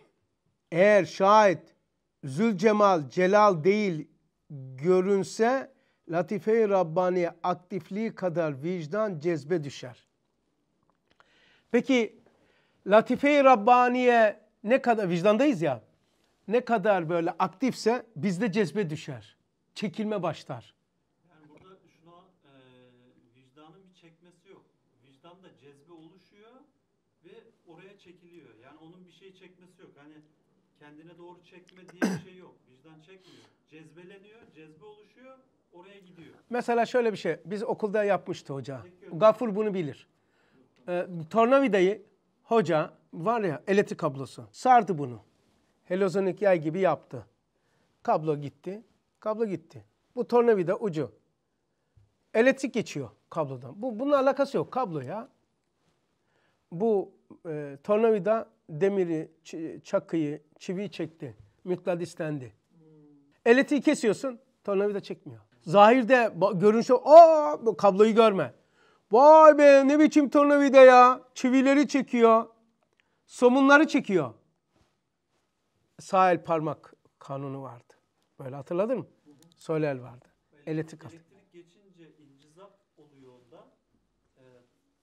eğer şayet Zülcemal, Celal değil görünse latife-i Rabbani aktifliği kadar vicdan cezbe düşer. Peki latife-i Rabbani'ye ne kadar vicdandayız ya ne kadar böyle aktifse bizde cezbe düşer. Çekilme başlar. Yani burada şuna e, vicdanın bir çekmesi yok. Vicdanda cezbe oluşuyor ve oraya çekiliyor. Yani onun bir şey çekmesi yok. Hani kendine doğru çekme diye bir şey yok. Vicdan çekmiyor. Cezbeleniyor, cezbe oluşuyor oraya gidiyor. Mesela şöyle bir şey. Biz okulda yapmıştı hoca. Gafur bunu bilir. Ee, tornavidayı hoca var ya elektrik kablosu. Sardı bunu. Helozonik yay gibi yaptı. Kablo gitti. Kablo gitti. Bu tornavida ucu. Elektrik geçiyor kablodan. Bu, bunun alakası yok. Kablo ya. Bu e, tornavida demiri, çakıyı, çiviyi çekti. Mikladislendi. Hmm. Elektriği kesiyorsun. Tornavida çekmiyor. Zahirde görünüşe o kabloyu görme. Vay be ne biçim tornavida ya. Çivileri çekiyor. Somunları çekiyor. Sağ el parmak kanunu vardı. Böyle hatırladın mı? Sol el vardı. Elektrik, elektrik geçince incizap oluyor da e,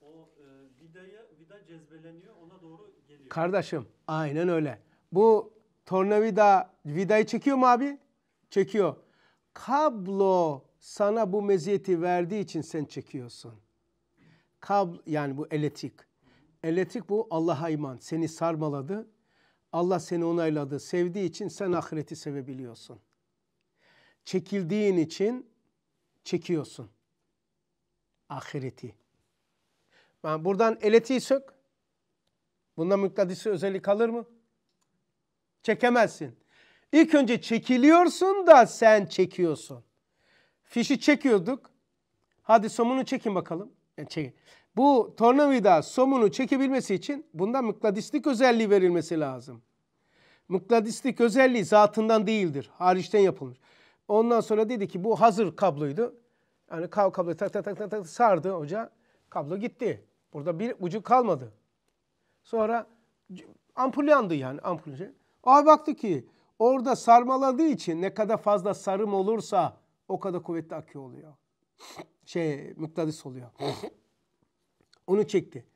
o e, vidaya, vida cezbeleniyor ona doğru geliyor. Kardeşim aynen öyle. Bu tornavida vidayı çekiyor mu abi? Çekiyor kablo sana bu meziyeti verdiği için sen çekiyorsun. Kab yani bu elektrik. Elektrik bu Allah'a iman. Seni sarmaladı. Allah seni onayladı. Sevdiği için sen ahireti sevebiliyorsun. Çekildiğin için çekiyorsun. Ahireti. Yani buradan eletiği sök. Bunda müktadisi özellik kalır mı? Çekemezsin. İlk önce çekiliyorsun da sen çekiyorsun. Fişi çekiyorduk. Hadi somunu çekin bakalım. Yani çekin. Bu tornavida somunu çekebilmesi için bunda mıknatıslık özelliği verilmesi lazım. Mıknatıslık özelliği zatından değildir. Hariçten yapılmış. Ondan sonra dedi ki bu hazır kabloydu. Yani kabloyu tak tak tak tak, tak sardı hoca. Kablo gitti. Burada bir ucu kalmadı. Sonra ampul yandı yani ampul. Şey. Aa baktı ki orada sarmaladığı için ne kadar fazla sarım olursa o kadar kuvvetli akü oluyor. Şey mıknatıs oluyor. Onu çekti.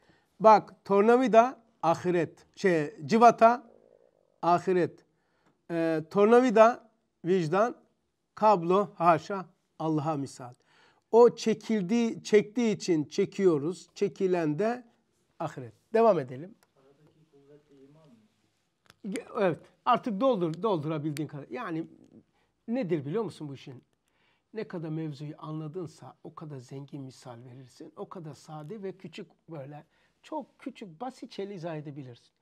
Bak tornavida ahiret. Şey civata ahiret. Ee, tornavida vicdan. Kablo haşa Allah'a misal. O çekildi çektiği için çekiyoruz. Çekilen de ahiret. Devam edelim. Evet. Artık doldur, doldurabildiğin kadar. Yani nedir biliyor musun bu işin? Ne kadar mevzuyu anladınsa o kadar zengin misal verirsin. O kadar sade ve küçük böyle çok küçük basitçe izah edebilirsin.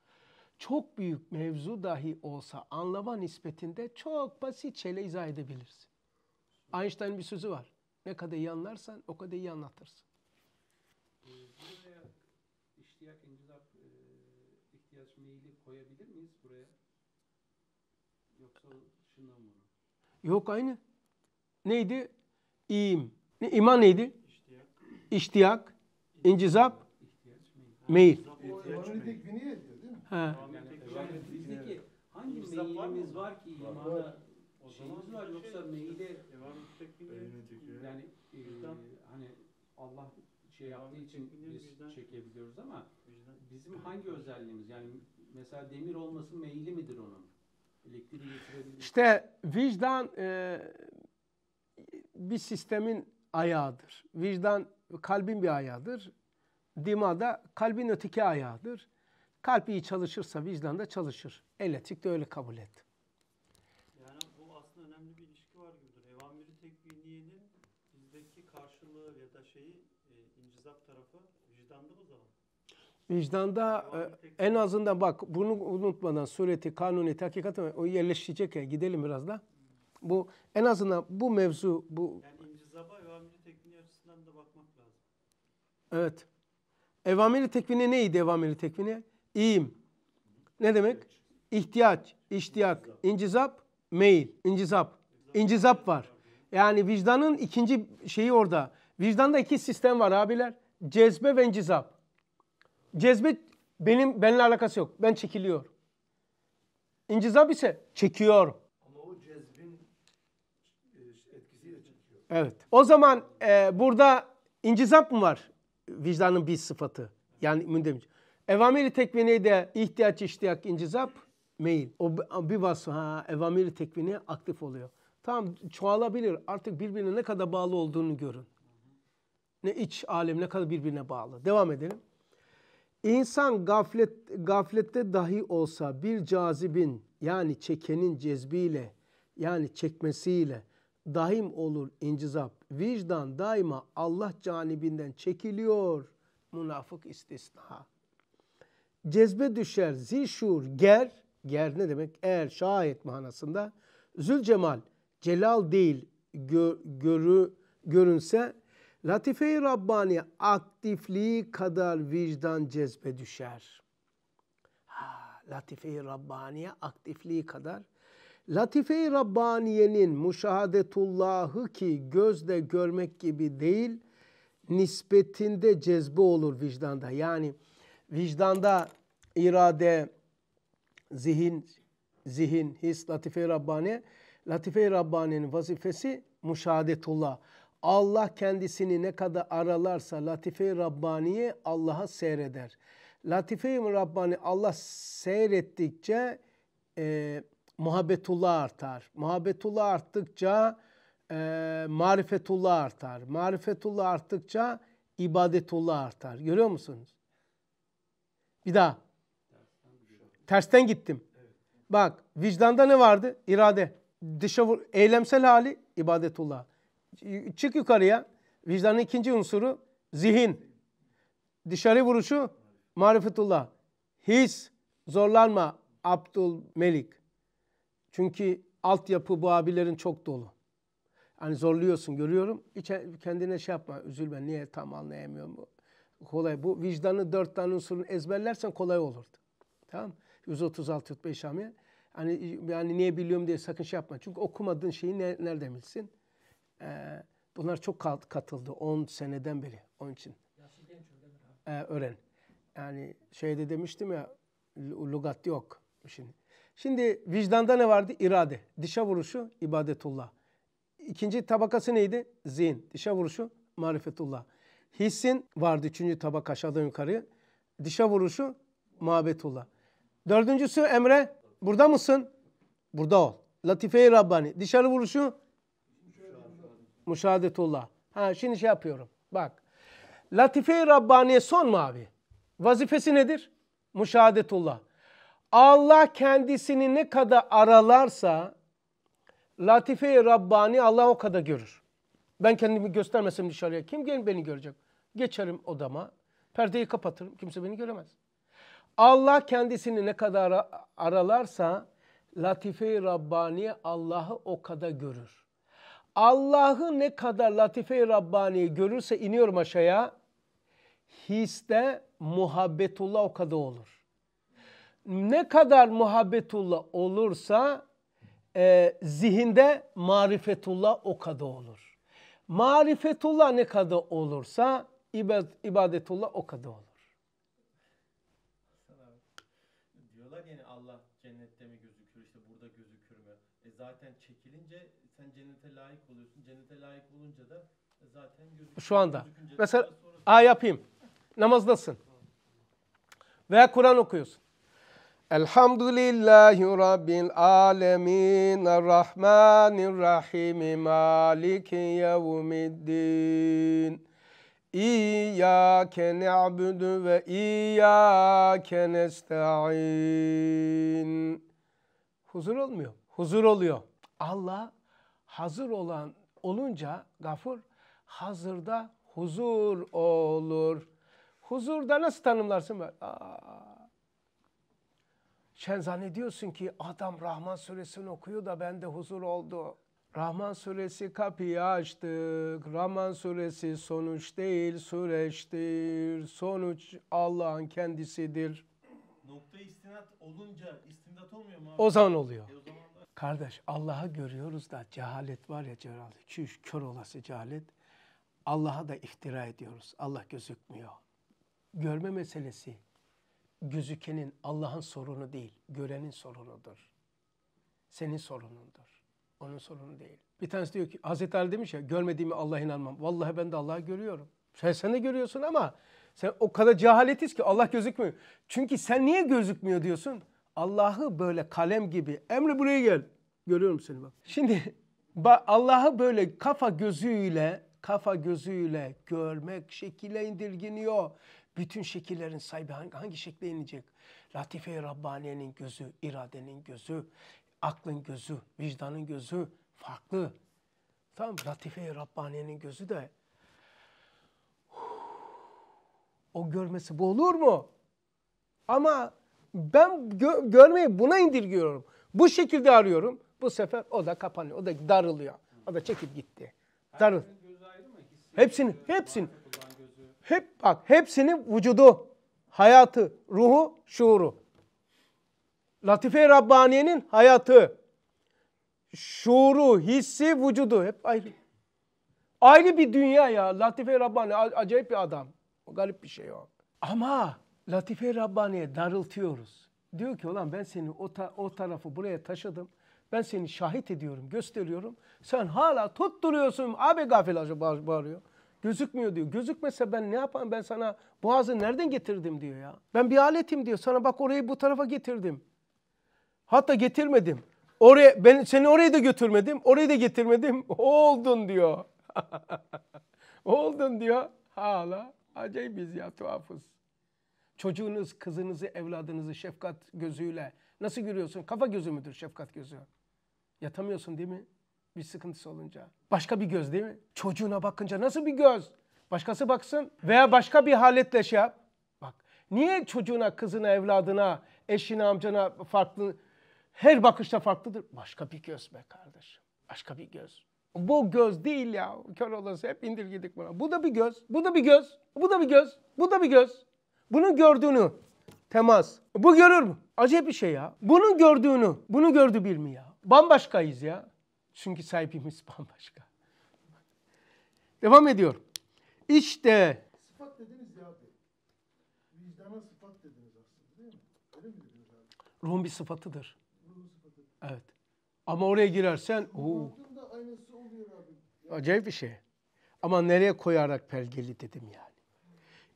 Çok büyük mevzu dahi olsa anlama nispetinde çok basitçe izah edebilirsin. Einstein'ın bir sözü var. Ne kadar iyi anlarsan o kadar iyi anlatırsın. Ee, buraya e, ihtiyaç meyili koyabilir miyiz buraya? Şundan bunu. Yok aynı. Neydi? İyim. Ne, iman neydi? İştiyak. İştiyak. İncizap. Meyil. Ha. Bizdeki hangi meyilimiz var ki imanda şeyimiz var şey yoksa meyile şey yani hani Allah şey yaptığı için biz çekebiliyoruz ama bizim hangi özelliğimiz yani mesela demir olması meyili midir onun? İşte vicdan e, bir sistemin ayağıdır. Vicdan kalbin bir ayağıdır. Dima da kalbin öteki ayağıdır. Kalp iyi çalışırsa vicdan da çalışır. Elektrik de öyle kabul et. Yani bu aslında önemli bir ilişki var gibidir. Evamiri tekviniyenin bizdeki karşılığı ya da şeyi e, incizap tarafı vicdanda o zaman. Vicdanda e, en azından bak bunu unutmadan sureti, kanuni, hakikati o yerleşecek ya gidelim biraz da. Bu en azından bu mevzu bu yani imcizaba evamili tekvini açısından da bakmak lazım. Evet. Evamili tekvini neydi evamili tekvini? İyim. Ne demek? İhtiyaç, iştiyak, incizap, meyil, incizap. İncizap var. Yani vicdanın ikinci şeyi orada. Vicdanda iki sistem var abiler. Cezbe ve incizap. Cezbet benim benimle alakası yok. Ben çekiliyor. İncizap ise çekiyor. Ama o cezbin e, etkisiyle çekiyor. Evet. O zaman e, burada incizap mı var? Vicdanın bir sıfatı. Yani mündem. Evamiri tekvini de ihtiyaç, iştiyak, incizap, meyil. O bir vasfı. Ha, evamiri tekvini aktif oluyor. Tamam çoğalabilir. Artık birbirine ne kadar bağlı olduğunu görün. Ne iç alem ne kadar birbirine bağlı. Devam edelim. İnsan gaflet, gaflette dahi olsa bir cazibin yani çekenin cezbiyle yani çekmesiyle daim olur incizap. Vicdan daima Allah canibinden çekiliyor münafık istisna. Cezbe düşer zişur ger, ger ne demek? Eğer şahit manasında zülcemal celal değil gör, görü, görünse Latife-i Rabbani aktifliği kadar vicdan cezbe düşer. Latife-i Rabbaniye aktifliği kadar. Latife-i Rabbaniye'nin muşahadetullahı ki gözle görmek gibi değil, nispetinde cezbe olur vicdanda. Yani vicdanda irade, zihin, zihin, his, Latife-i Rabbaniye. Latife-i Rabbaniye'nin vazifesi muşahadetullah. Allah kendisini ne kadar aralarsa Latife-i Rabbani'yi Allah'a seyreder. Latife-i Rabbani Allah seyrettikçe e, muhabbetullah artar. Muhabbetullah arttıkça e, marifetullah artar. Marifetullah arttıkça ibadetullah artar. Görüyor musunuz? Bir daha. Tersten gittim. Bak vicdanda ne vardı? İrade. Dışa vur, eylemsel hali ibadetullah. Çık yukarıya. Vicdanın ikinci unsuru zihin. Dışarı vuruşu marifetullah. His, zorlanma Abdul Melik. Çünkü altyapı bu abilerin çok dolu. Hani zorluyorsun görüyorum. Hiç kendine şey yapma. Üzülme niye tam anlayamıyorum. Bu. Kolay bu. Vicdanı dört tane unsurunu ezberlersen kolay olurdu. Tamam 136 rütbe şamiye. Hani yani niye biliyorum diye sakın şey yapma. Çünkü okumadığın şeyi ne, nereden bilsin? E, bunlar çok katıldı 10 seneden beri onun için. E, öğren. Yani şeyde demiştim ya lugat yok. Şimdi. Şimdi vicdanda ne vardı? İrade. Dişe vuruşu ibadetullah. İkinci tabakası neydi? Zihin. Dişe vuruşu marifetullah. Hissin vardı üçüncü tabak aşağıdan yukarıya. Dişe vuruşu muhabbetullah. Dördüncüsü Emre burada mısın? Burada ol. Latife-i Rabbani. Dışarı vuruşu Müşahadetullah. Ha şimdi şey yapıyorum. Bak. Latife-i Rabbaniye son mu abi? Vazifesi nedir? Müşahadetullah. Allah kendisini ne kadar aralarsa Latife-i Rabbani Allah o kadar görür. Ben kendimi göstermesem dışarıya kim gelip beni görecek? Geçerim odama, perdeyi kapatırım, kimse beni göremez. Allah kendisini ne kadar aralarsa Latife-i Rabbani Allah'ı o kadar görür. Allah'ı ne kadar latife-i Rabbani görürse iniyorum aşağıya. Histe muhabbetullah o kadar olur. Ne kadar muhabbetullah olursa e, zihinde marifetullah o kadar olur. Marifetullah ne kadar olursa ibadetullah o kadar olur. Diyorlar yani Allah cennette mi gözükür işte burada gözükür mü? E zaten çekilince sen cennete layık oluyorsun. Cennete layık olunca da zaten gözüküyor. Şu anda. Mesela A yapayım. Namazdasın. Veya Kur'an okuyorsun. Elhamdülillahi Rabbil alemin Rahmanirrahim Maliki yevmiddin İyyâke ne'budu ve iyyâke nesta'in Huzur olmuyor. Huzur oluyor. Allah hazır olan olunca gafur hazırda huzur olur. Huzurda nasıl tanımlarsın? Böyle? Aa, sen zannediyorsun ki adam Rahman suresini okuyor da bende huzur oldu. Rahman suresi kapıyı açtık. Rahman suresi sonuç değil süreçtir. Sonuç Allah'ın kendisidir. Nokta istinat olunca istinat olmuyor mu abi? O zaman oluyor. E, Kardeş Allah'ı görüyoruz da cehalet var ya cehalet, çüş, kör olası cehalet. Allah'a da iftira ediyoruz. Allah gözükmüyor. Görme meselesi gözükenin Allah'ın sorunu değil, görenin sorunudur. Senin sorunundur. Onun sorunu değil. Bir tanesi diyor ki Hazreti Ali demiş ya görmediğimi Allah'a inanmam. Vallahi ben de Allah'ı görüyorum. Sen sen de görüyorsun ama sen o kadar cehaletiz ki Allah gözükmüyor. Çünkü sen niye gözükmüyor diyorsun? Allah'ı böyle kalem gibi Emre buraya gel. Görüyorum seni bak. Şimdi Allah'ı böyle kafa gözüyle kafa gözüyle görmek şekile indirginiyor. Bütün şekillerin sahibi hangi, hangi şekle inecek? Latife-i Rabbaniye'nin gözü, iradenin gözü, aklın gözü, vicdanın gözü farklı. Tamam Latife-i Rabbaniye'nin gözü de o görmesi bu olur mu? Ama ben gö görmeyi buna indirgiyorum. Bu şekilde arıyorum. Bu sefer o da kapanıyor. O da darılıyor. O da çekip gitti. Darıl. Hepsini, hepsini. Hep bak hepsini vücudu, hayatı, ruhu, şuuru. Latife-i Rabbaniye'nin hayatı, şuuru, hissi, vücudu hep ayrı. Ayrı bir dünya ya. latife Rabbani acayip bir adam. O garip bir şey o. Ama Latife Rabbani'ye darıltıyoruz. Diyor ki olan ben seni o, ta o tarafı buraya taşıdım. Ben seni şahit ediyorum, gösteriyorum. Sen hala tutturuyorsun. Abi gafil acaba bağırıyor. Gözükmüyor diyor. Gözükmese ben ne yapayım? Ben sana boğazı nereden getirdim diyor ya. Ben bir aletim diyor. Sana bak orayı bu tarafa getirdim. Hatta getirmedim. Oraya ben seni oraya da götürmedim. Orayı da getirmedim. Oldun diyor. Oldun diyor. Hala biz ya tuhafız çocuğunuz, kızınızı, evladınızı şefkat gözüyle nasıl görüyorsun? Kafa gözü müdür şefkat gözü? Yatamıyorsun değil mi? Bir sıkıntısı olunca. Başka bir göz değil mi? Çocuğuna bakınca nasıl bir göz? Başkası baksın veya başka bir haletle şey yap. Bak niye çocuğuna, kızına, evladına, eşine, amcana farklı her bakışta farklıdır. Başka bir göz be kardeşim. Başka bir göz. Bu göz değil ya. Kör olası hep indirgedik buna. Bu da bir göz. Bu da bir göz. Bu da bir göz. Bu da bir göz. Bunu gördüğünü temas. Bu görür mü? Acayip bir şey ya. Bunu gördüğünü, bunu gördü bir mi ya. Bambaşkayız ya. Çünkü sahibimiz bambaşka. Devam ediyorum. İşte. Sıfat dediniz ya abi. Vicdana sıfat dediniz aslında değil mi? Öyle mi dediniz abi? Ruhun bir sıfatıdır. Ruhun sıfatıdır. Evet. Ama oraya girersen. Ruhun da aynısı oluyor abi. Acayip bir şey. Ama nereye koyarak pergeli dedim ya.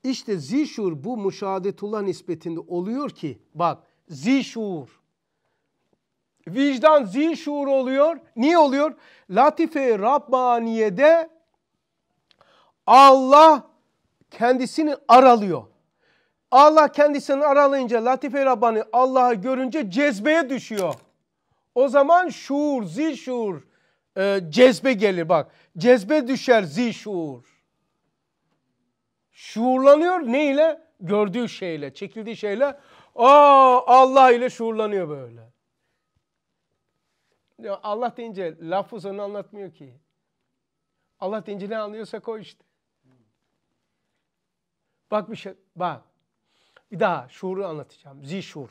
İşte zişur bu müşahadetullah nispetinde oluyor ki bak zişur. Vicdan zişur oluyor. Niye oluyor? latife Rabbaniye'de Allah kendisini aralıyor. Allah kendisini aralayınca Latife-i Rabbani Allah'ı görünce cezbeye düşüyor. O zaman şuur, zişuur e, cezbe gelir bak. Cezbe düşer zişuur. Şuurlanıyor ne ile? Gördüğü şeyle, çekildiği şeyle. Aa Allah ile şuurlanıyor böyle. Ya Allah deyince lafız onu anlatmıyor ki. Allah deyince ne anlıyorsak o işte. Bak bir şey, bak. Bir daha şuuru anlatacağım. Zişur.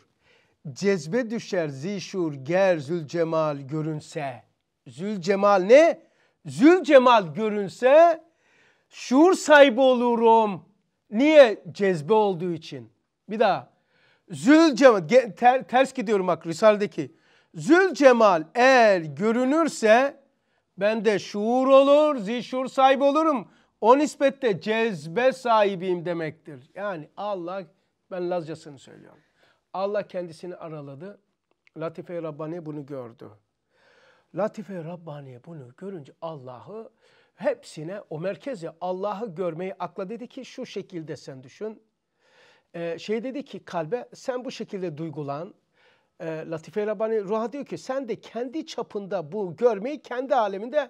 Cezbe düşer zişur ger zül cemal görünse. zül cemal ne? zül cemal görünse Şuur sahibi olurum. Niye? Cezbe olduğu için. Bir daha. Zül cemal, ter, ters gidiyorum bak Risal'deki. Zül cemal eğer görünürse ben de şuur olur, zişur sahibi olurum. O nispette cezbe sahibiyim demektir. Yani Allah, ben Lazcasını söylüyorum. Allah kendisini araladı. Latife-i Rabbani bunu gördü. Latife-i Rabbani bunu görünce Allah'ı hepsine o merkeze Allah'ı görmeyi akla dedi ki şu şekilde sen düşün. Ee, şey dedi ki kalbe sen bu şekilde duygulan. Ee, Latife Rabbani Ruha diyor ki sen de kendi çapında bu görmeyi kendi aleminde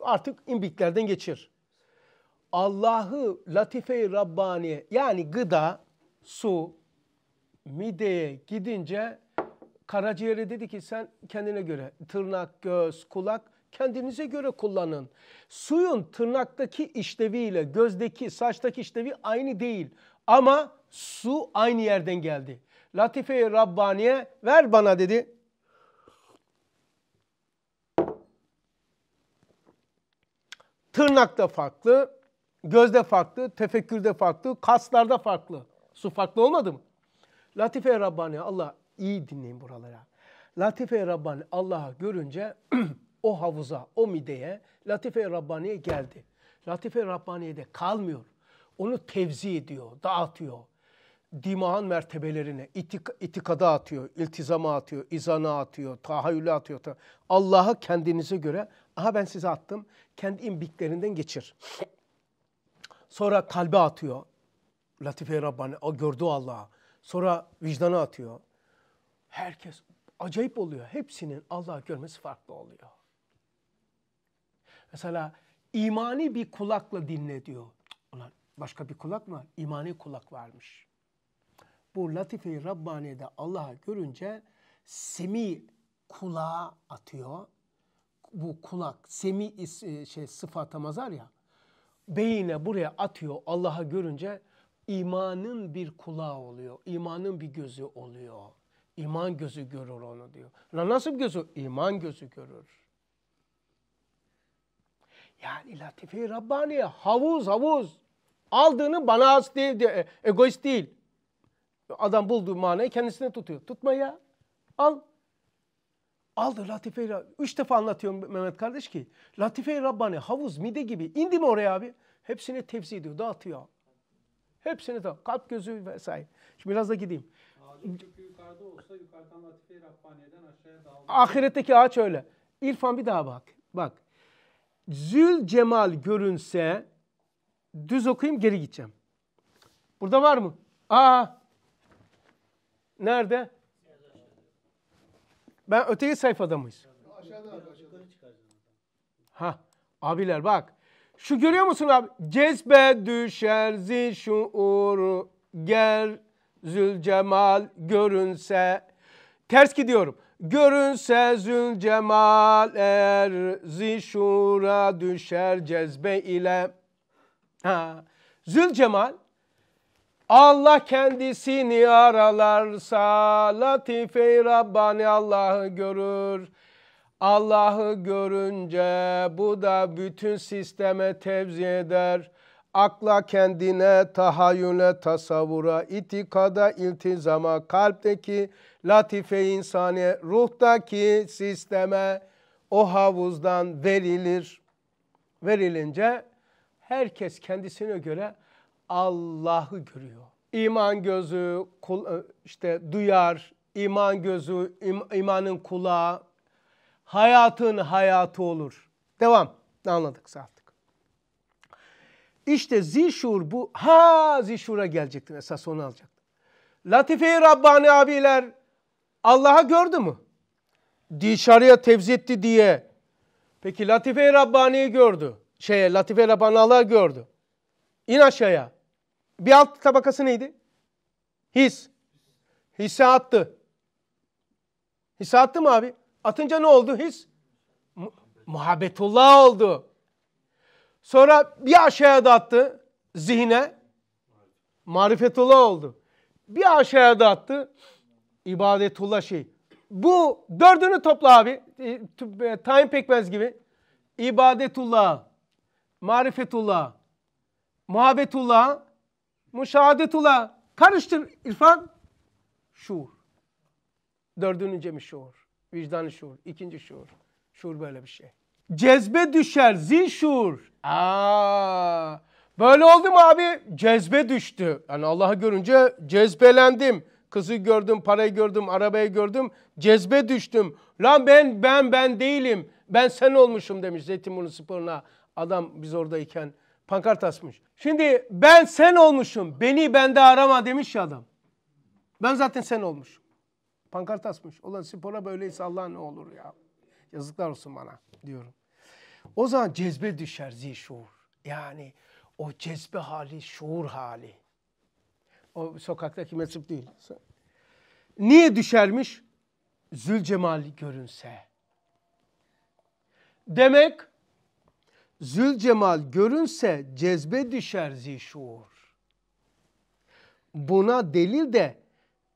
artık imbiklerden geçir. Allah'ı Latife-i Rabbani yani gıda, su, mideye gidince karaciğere dedi ki sen kendine göre tırnak, göz, kulak kendinize göre kullanın. Suyun tırnaktaki işleviyle gözdeki, saçtaki işlevi aynı değil. Ama su aynı yerden geldi. Latife-i Rabbaniye ver bana dedi. Tırnakta farklı, gözde farklı, tefekkürde farklı, kaslarda farklı. Su farklı olmadı mı? Latife-i Rabbani Allah iyi dinleyin buralara. Latife-i Rabbani Allah'ı görünce o havuza, o mideye Latife-i Rabbaniye geldi. Latife-i Rabbaniye'de kalmıyor. Onu tevzi ediyor, dağıtıyor. Dimağın mertebelerine, itik, itikada atıyor, iltizama atıyor, izana atıyor, tahayyüle atıyor. Allah'ı kendinize göre, aha ben size attım, kendi imbiklerinden geçir. Sonra kalbe atıyor. Latife-i Rabbani, o gördü Allah'ı. Sonra vicdana atıyor. Herkes acayip oluyor. Hepsinin Allah'ı görmesi farklı oluyor. Mesela imani bir kulakla dinle diyor. Ulan başka bir kulak mı? İmani kulak varmış. Bu Latife-i Rabbaniye'de Allah'a görünce semi kulağa atıyor. Bu kulak semi e, şey sıfata mazar ya. Beyine buraya atıyor Allah'a görünce imanın bir kulağı oluyor. İmanın bir gözü oluyor. İman gözü görür onu diyor. Lan nasıl gözü? İman gözü görür. Yani latife-i Rabbaniye havuz havuz. Aldığını bana has değil, de, egoist değil. Adam bulduğu manayı kendisine tutuyor. Tutma ya. Al. Aldı latife-i Üç defa anlatıyorum Mehmet kardeş ki. Latife-i Rabbani havuz mide gibi. Indi mi oraya abi? Hepsini tevzi ediyor, dağıtıyor. Hepsini de kalp gözü vesaire. Şimdi biraz da gideyim. Ahiretteki ağaç öyle. İrfan bir daha bak. Bak zül cemal görünse düz okuyayım geri gideceğim. Burada var mı? Aa. Nerede? Ben öteki sayfada mıyız? Ha. Abiler bak. Şu görüyor musun abi? Cezbe düşer zil şuur gel zül cemal görünse. Ters gidiyorum. Görünse zül cemal er zişura düşer cezbe ile. Ha. Zül cemal Allah kendisini aralarsa latife Rabbani Allah'ı görür. Allah'ı görünce bu da bütün sisteme tevzi eder akla, kendine, tahayyüle, tasavvura, itikada, iltizama, kalpteki latife insaniye, ruhtaki sisteme o havuzdan verilir. Verilince herkes kendisine göre Allah'ı görüyor. İman gözü e, işte duyar, iman gözü, im, imanın kulağı, hayatın hayatı olur. Devam. Anladık zaten. İşte zişur bu ha zişura gelecektin esas onu alacaktın. Latife-i Rabbani abiler Allah'a gördü mü? Dışarıya tevzi etti diye. Peki Latife-i Rabbani'yi gördü. Şeye, Latife-i Rabbani Allah'ı gördü. İn aşağıya. Bir alt tabakası neydi? His. Hisse attı. Hisse attı mı abi? Atınca ne oldu his? muhabbetullah oldu. Sonra bir aşağıya da attı zihine. Marifetullah oldu. Bir aşağıya da attı ibadetullah şey. Bu dördünü topla abi. E, Tayin e, pekmez gibi. İbadetullah, marifetullah, muhabbetullah, müşahadetullah. Karıştır İrfan. Şuur. Dördüncemiz şuur. Vicdanı şuur. ikinci şuur. Şuur böyle bir şey. Cezbe düşer zil Aa, böyle oldu mu abi? Cezbe düştü. Yani Allah'ı görünce cezbelendim. Kızı gördüm, parayı gördüm, arabayı gördüm. Cezbe düştüm. Lan ben ben ben değilim. Ben sen olmuşum demiş Zeytinburnu sporuna adam biz oradayken pankart asmış. Şimdi ben sen olmuşum. Beni bende arama demiş ya adam. Ben zaten sen olmuşum. Pankart asmış. Ulan spora böyleyse Allah ne olur ya. Yazıklar olsun bana diyorum. O zaman cezbe düşer zişuur. Yani o cezbe hali, şuur hali. O sokaktaki mesut değil. Niye düşermiş? zül cemal görünse. Demek zül cemal görünse cezbe düşer zişuur. Buna delil de,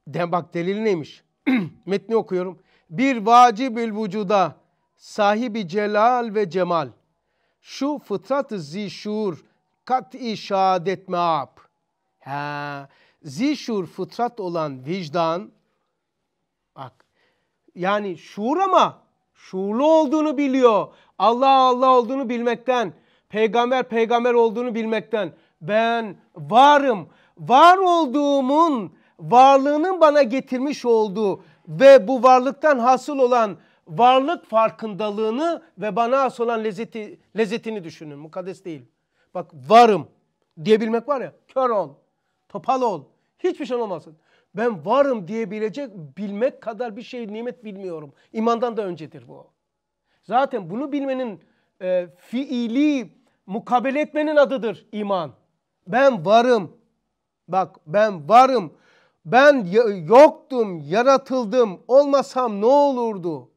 de bak delil neymiş? Metni okuyorum. Bir vacibül vücuda sahibi celal ve cemal, şu fıtrat-ı zişur, kat-i şehadet meab. Ha, zişur fıtrat olan vicdan, bak, yani şuur ama şuurlu olduğunu biliyor. Allah Allah olduğunu bilmekten, peygamber peygamber olduğunu bilmekten, ben varım, var olduğumun varlığının bana getirmiş olduğu ve bu varlıktan hasıl olan varlık farkındalığını ve bana has olan lezzeti, lezzetini düşünün. Mukaddes değil. Bak varım diyebilmek var ya kör ol, topal ol, hiçbir şey olmasın. Ben varım diyebilecek bilmek kadar bir şey nimet bilmiyorum. İmandan da öncedir bu. Zaten bunu bilmenin e, fiili mukabele etmenin adıdır iman. Ben varım. Bak ben varım. Ben yoktum, yaratıldım. Olmasam ne olurdu?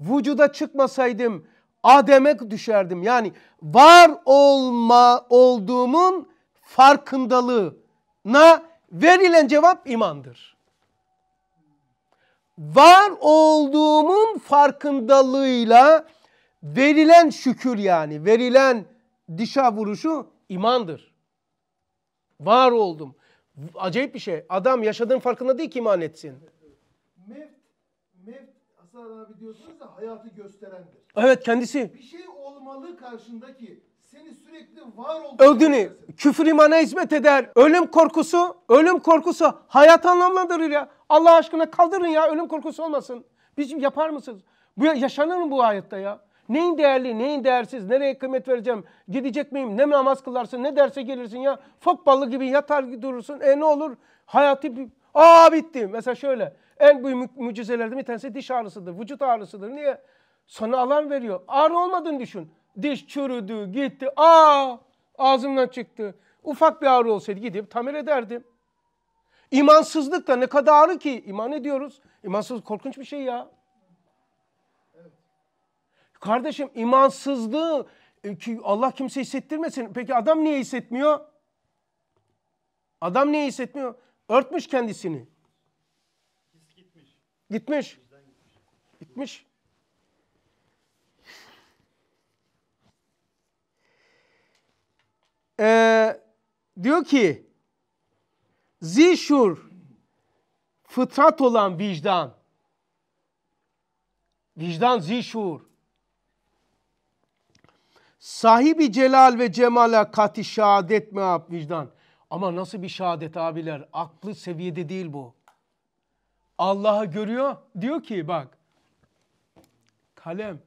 vücuda çıkmasaydım Adem'e düşerdim. Yani var olma olduğumun farkındalığına verilen cevap imandır. Var olduğumun farkındalığıyla verilen şükür yani verilen dişa vuruşu imandır. Var oldum. Acayip bir şey. Adam yaşadığın farkında değil ki iman etsin. Mevt Asla diyorsunuz da hayatı gösterendir. Evet kendisi. Bir şey olmalı karşındaki seni sürekli var olduğunu Öldüğünü, küfür imana hizmet eder. Ölüm korkusu, ölüm korkusu hayat anlamlandırır ya. Allah aşkına kaldırın ya ölüm korkusu olmasın. Bizim yapar mısınız? Bu yaşanır mı bu hayatta ya? Neyin değerli, neyin değersiz, nereye kıymet vereceğim, gidecek miyim, ne namaz kılarsın, ne derse gelirsin ya. Fok balı gibi yatar durursun, e ne olur? Hayatı, aa bitti. Mesela şöyle, en büyük mucizelerden bir tanesi diş ağrısıdır, vücut ağrısıdır. Niye? Sana alan veriyor. Ağrı olmadığını düşün. Diş çürüdü, gitti. Aa! Ağzımdan çıktı. Ufak bir ağrı olsaydı gidip tamir ederdim. İmansızlık da ne kadar ağrı ki? İman ediyoruz. İmansızlık korkunç bir şey ya. Kardeşim imansızlığı e, ki Allah kimse hissettirmesin. Peki adam niye hissetmiyor? Adam niye hissetmiyor? Örtmüş kendisini. Gitmiş. Gitmiş. Ee, diyor ki zişur fıtrat olan vicdan. Vicdan zişur. Sahibi celal ve cemala kati şehadet mi vicdan? Ama nasıl bir şehadet abiler? Aklı seviyede değil bu. Allah'ı görüyor. Diyor ki bak kalem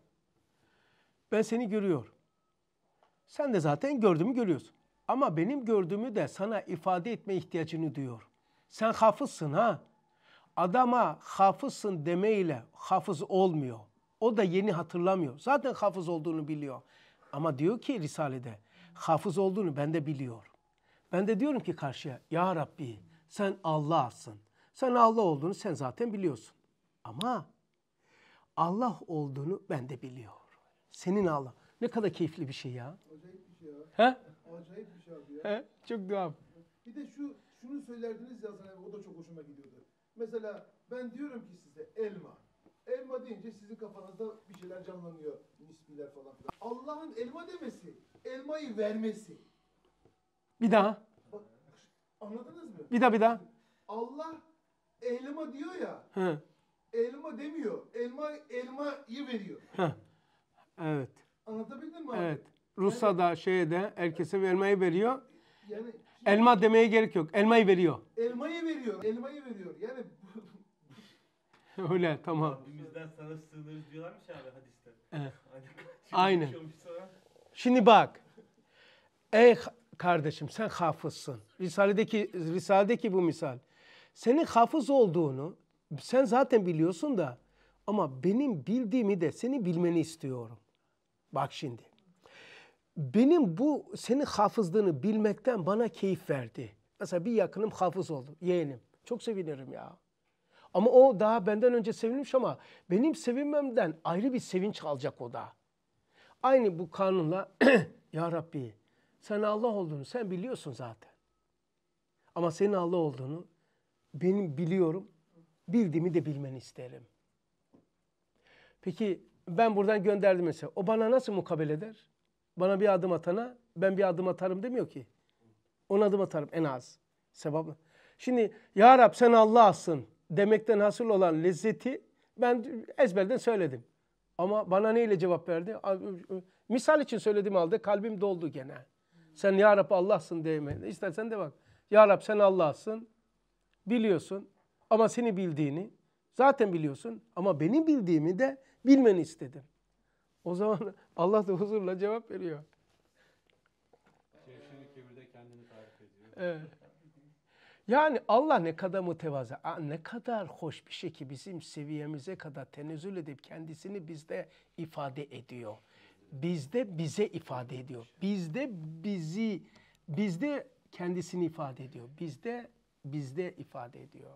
ben seni görüyorum. Sen de zaten gördüğümü görüyorsun. Ama benim gördüğümü de sana ifade etme ihtiyacını diyor Sen hafızsın ha. Adama hafızsın demeyle hafız olmuyor. O da yeni hatırlamıyor. Zaten hafız olduğunu biliyor. Ama diyor ki Risale'de hafız olduğunu ben de biliyorum. Ben de diyorum ki karşıya ya Rabbi sen Allah'sın. Sen Allah olduğunu sen zaten biliyorsun. Ama Allah olduğunu ben de biliyorum. Senin Allah. Ne kadar keyifli bir şey ya. Acayip bir şey ya. He? Acayip bir şey abi ya. He? Çok duam. Bir de şu şunu söylerdiniz ya sana o da çok hoşuma gidiyordu. Mesela ben diyorum ki size elma. Elma deyince sizin kafanızda bir şeyler canlanıyor. Nisbiler falan filan. Allah'ın elma demesi, elmayı vermesi. Bir daha. Bak, anladınız mı? Bir daha bir daha. Allah Elma diyor ya. He. Elma demiyor. Elma elmayı veriyor. Heh. Evet. Anlatabildim mi abi? Evet. Rusya'da şeye de herkese vermeyi veriyor. Yani Elma demeye gerek yok. Elmayı veriyor. elmayı veriyor. Elmayı veriyor. Yani Öyle tamam. Bizden sana sığınırız diyorlarmış abi hadiste. Evet. Hani Aynen. Şimdi bak. Ey kardeşim sen hafızsın. Risaledeki, Risaledeki bu misal senin hafız olduğunu sen zaten biliyorsun da ama benim bildiğimi de seni bilmeni istiyorum. Bak şimdi. Benim bu senin hafızlığını bilmekten bana keyif verdi. Mesela bir yakınım hafız oldu, yeğenim. Çok sevinirim ya. Ama o daha benden önce sevinmiş ama benim sevinmemden ayrı bir sevinç alacak o da. Aynı bu kanunla ya Rabbi sen Allah olduğunu sen biliyorsun zaten. Ama senin Allah olduğunu benim biliyorum, bildiğimi de bilmeni isterim. Peki ben buradan gönderdim mesela. O bana nasıl mukabele eder? Bana bir adım atana ben bir adım atarım demiyor ki. On adım atarım en az. Sevaplı. Şimdi Ya Rab sen Allah'sın demekten hasıl olan lezzeti ben ezberden söyledim. Ama bana neyle cevap verdi? Misal için söylediğim halde kalbim doldu gene. Sen Ya Rab Allah'sın demedi. İstersen de bak. Ya Rab sen Allah'sın biliyorsun ama seni bildiğini zaten biliyorsun ama benim bildiğimi de bilmeni istedim. O zaman Allah da huzurla cevap veriyor. Şevşini kibirde kendini tarif ediyor. Evet. Yani Allah ne kadar mütevazı, ne kadar hoş bir şey ki bizim seviyemize kadar tenezzül edip kendisini bizde ifade ediyor. Bizde bize ifade ediyor. Bizde bizi, bizde kendisini ifade ediyor. Bizde bizde ifade ediyor.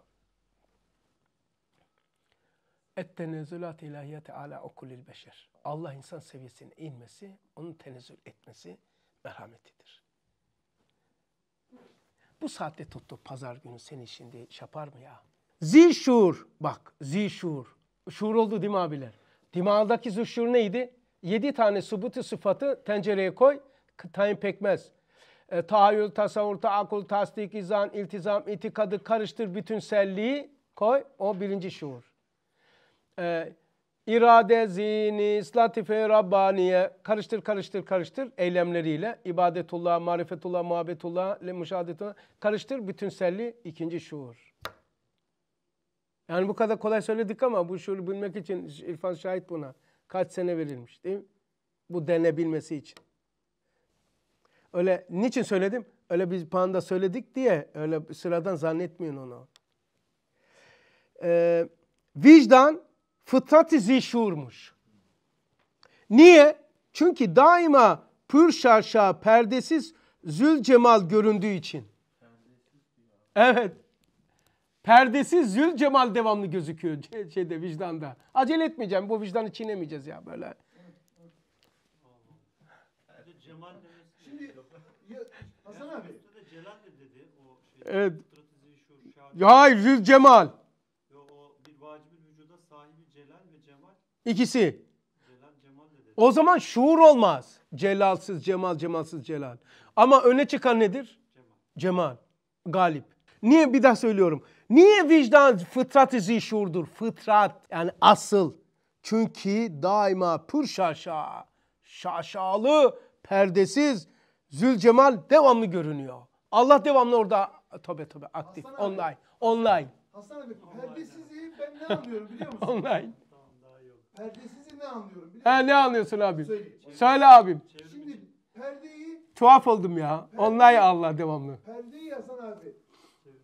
Et-tenezzülat ilahiyete ala okulil beşer. Allah insan seviyesine inmesi, onun tenezzül etmesi merhametidir. Bu saatte tuttu pazar günü seni şimdi şapar mı ya? Zil şuur. Bak zil şuur. Şuur oldu değil mi abiler? Dimağdaki zil şuur neydi? Yedi tane subutu sıfatı tencereye koy. Tayin pekmez e, tahayyül, tasavvurta, akıl, tasdik, izan, iltizam, itikadı karıştır bütün selliği koy. O birinci şuur. E, irade, zihni, latife, rabbaniye karıştır, karıştır, karıştır eylemleriyle. ibadetullah, marifetullah, muhabbetullah, müşahadetullah karıştır bütün selliği ikinci şuur. Yani bu kadar kolay söyledik ama bu şuuru bilmek için İrfan şahit buna. Kaç sene verilmiş değil mi? Bu denebilmesi için. Öyle niçin söyledim? Öyle biz panda söyledik diye öyle sıradan zannetmeyin onu. Ee, vicdan fıtrat-ı zişurmuş. Niye? Çünkü daima pür şarşa perdesiz zül cemal göründüğü için. Evet. Perdesiz zül cemal devamlı gözüküyor şey, şeyde vicdanda. Acele etmeyeceğim. Bu vicdanı çiğnemeyeceğiz ya böyle. Hasan abi. Celal de dedi o şey. Evet. Hayır, Zül Cemal. Yo, o bir vacibin vücuda sahibi Celal ve Cemal. İkisi. Celal, Cemal de dedi. O zaman şuur olmaz. Celalsız Cemal, Cemalsız Celal. Ama öne çıkan nedir? Cemal. Cemal. Galip. Niye bir daha söylüyorum. Niye vicdan fıtrat izi şuurdur? Fıtrat yani asıl. Çünkü daima pür şaşa, şaşalı, perdesiz, Zülcemal devamlı görünüyor. Allah devamlı orada tabii tabii aktif. Hasan online. Abi. Online. Hasan abi perdesizliği ben ne anlıyorum biliyor musun? online. Perdesizi ne anlıyorum biliyor musun? He ne anlıyorsun abim? Söyle, Söyle abim. Şimdi perdeyi... Tuhaf oldum ya. Perde, online Allah devamlı. Perdeyi Hasan abi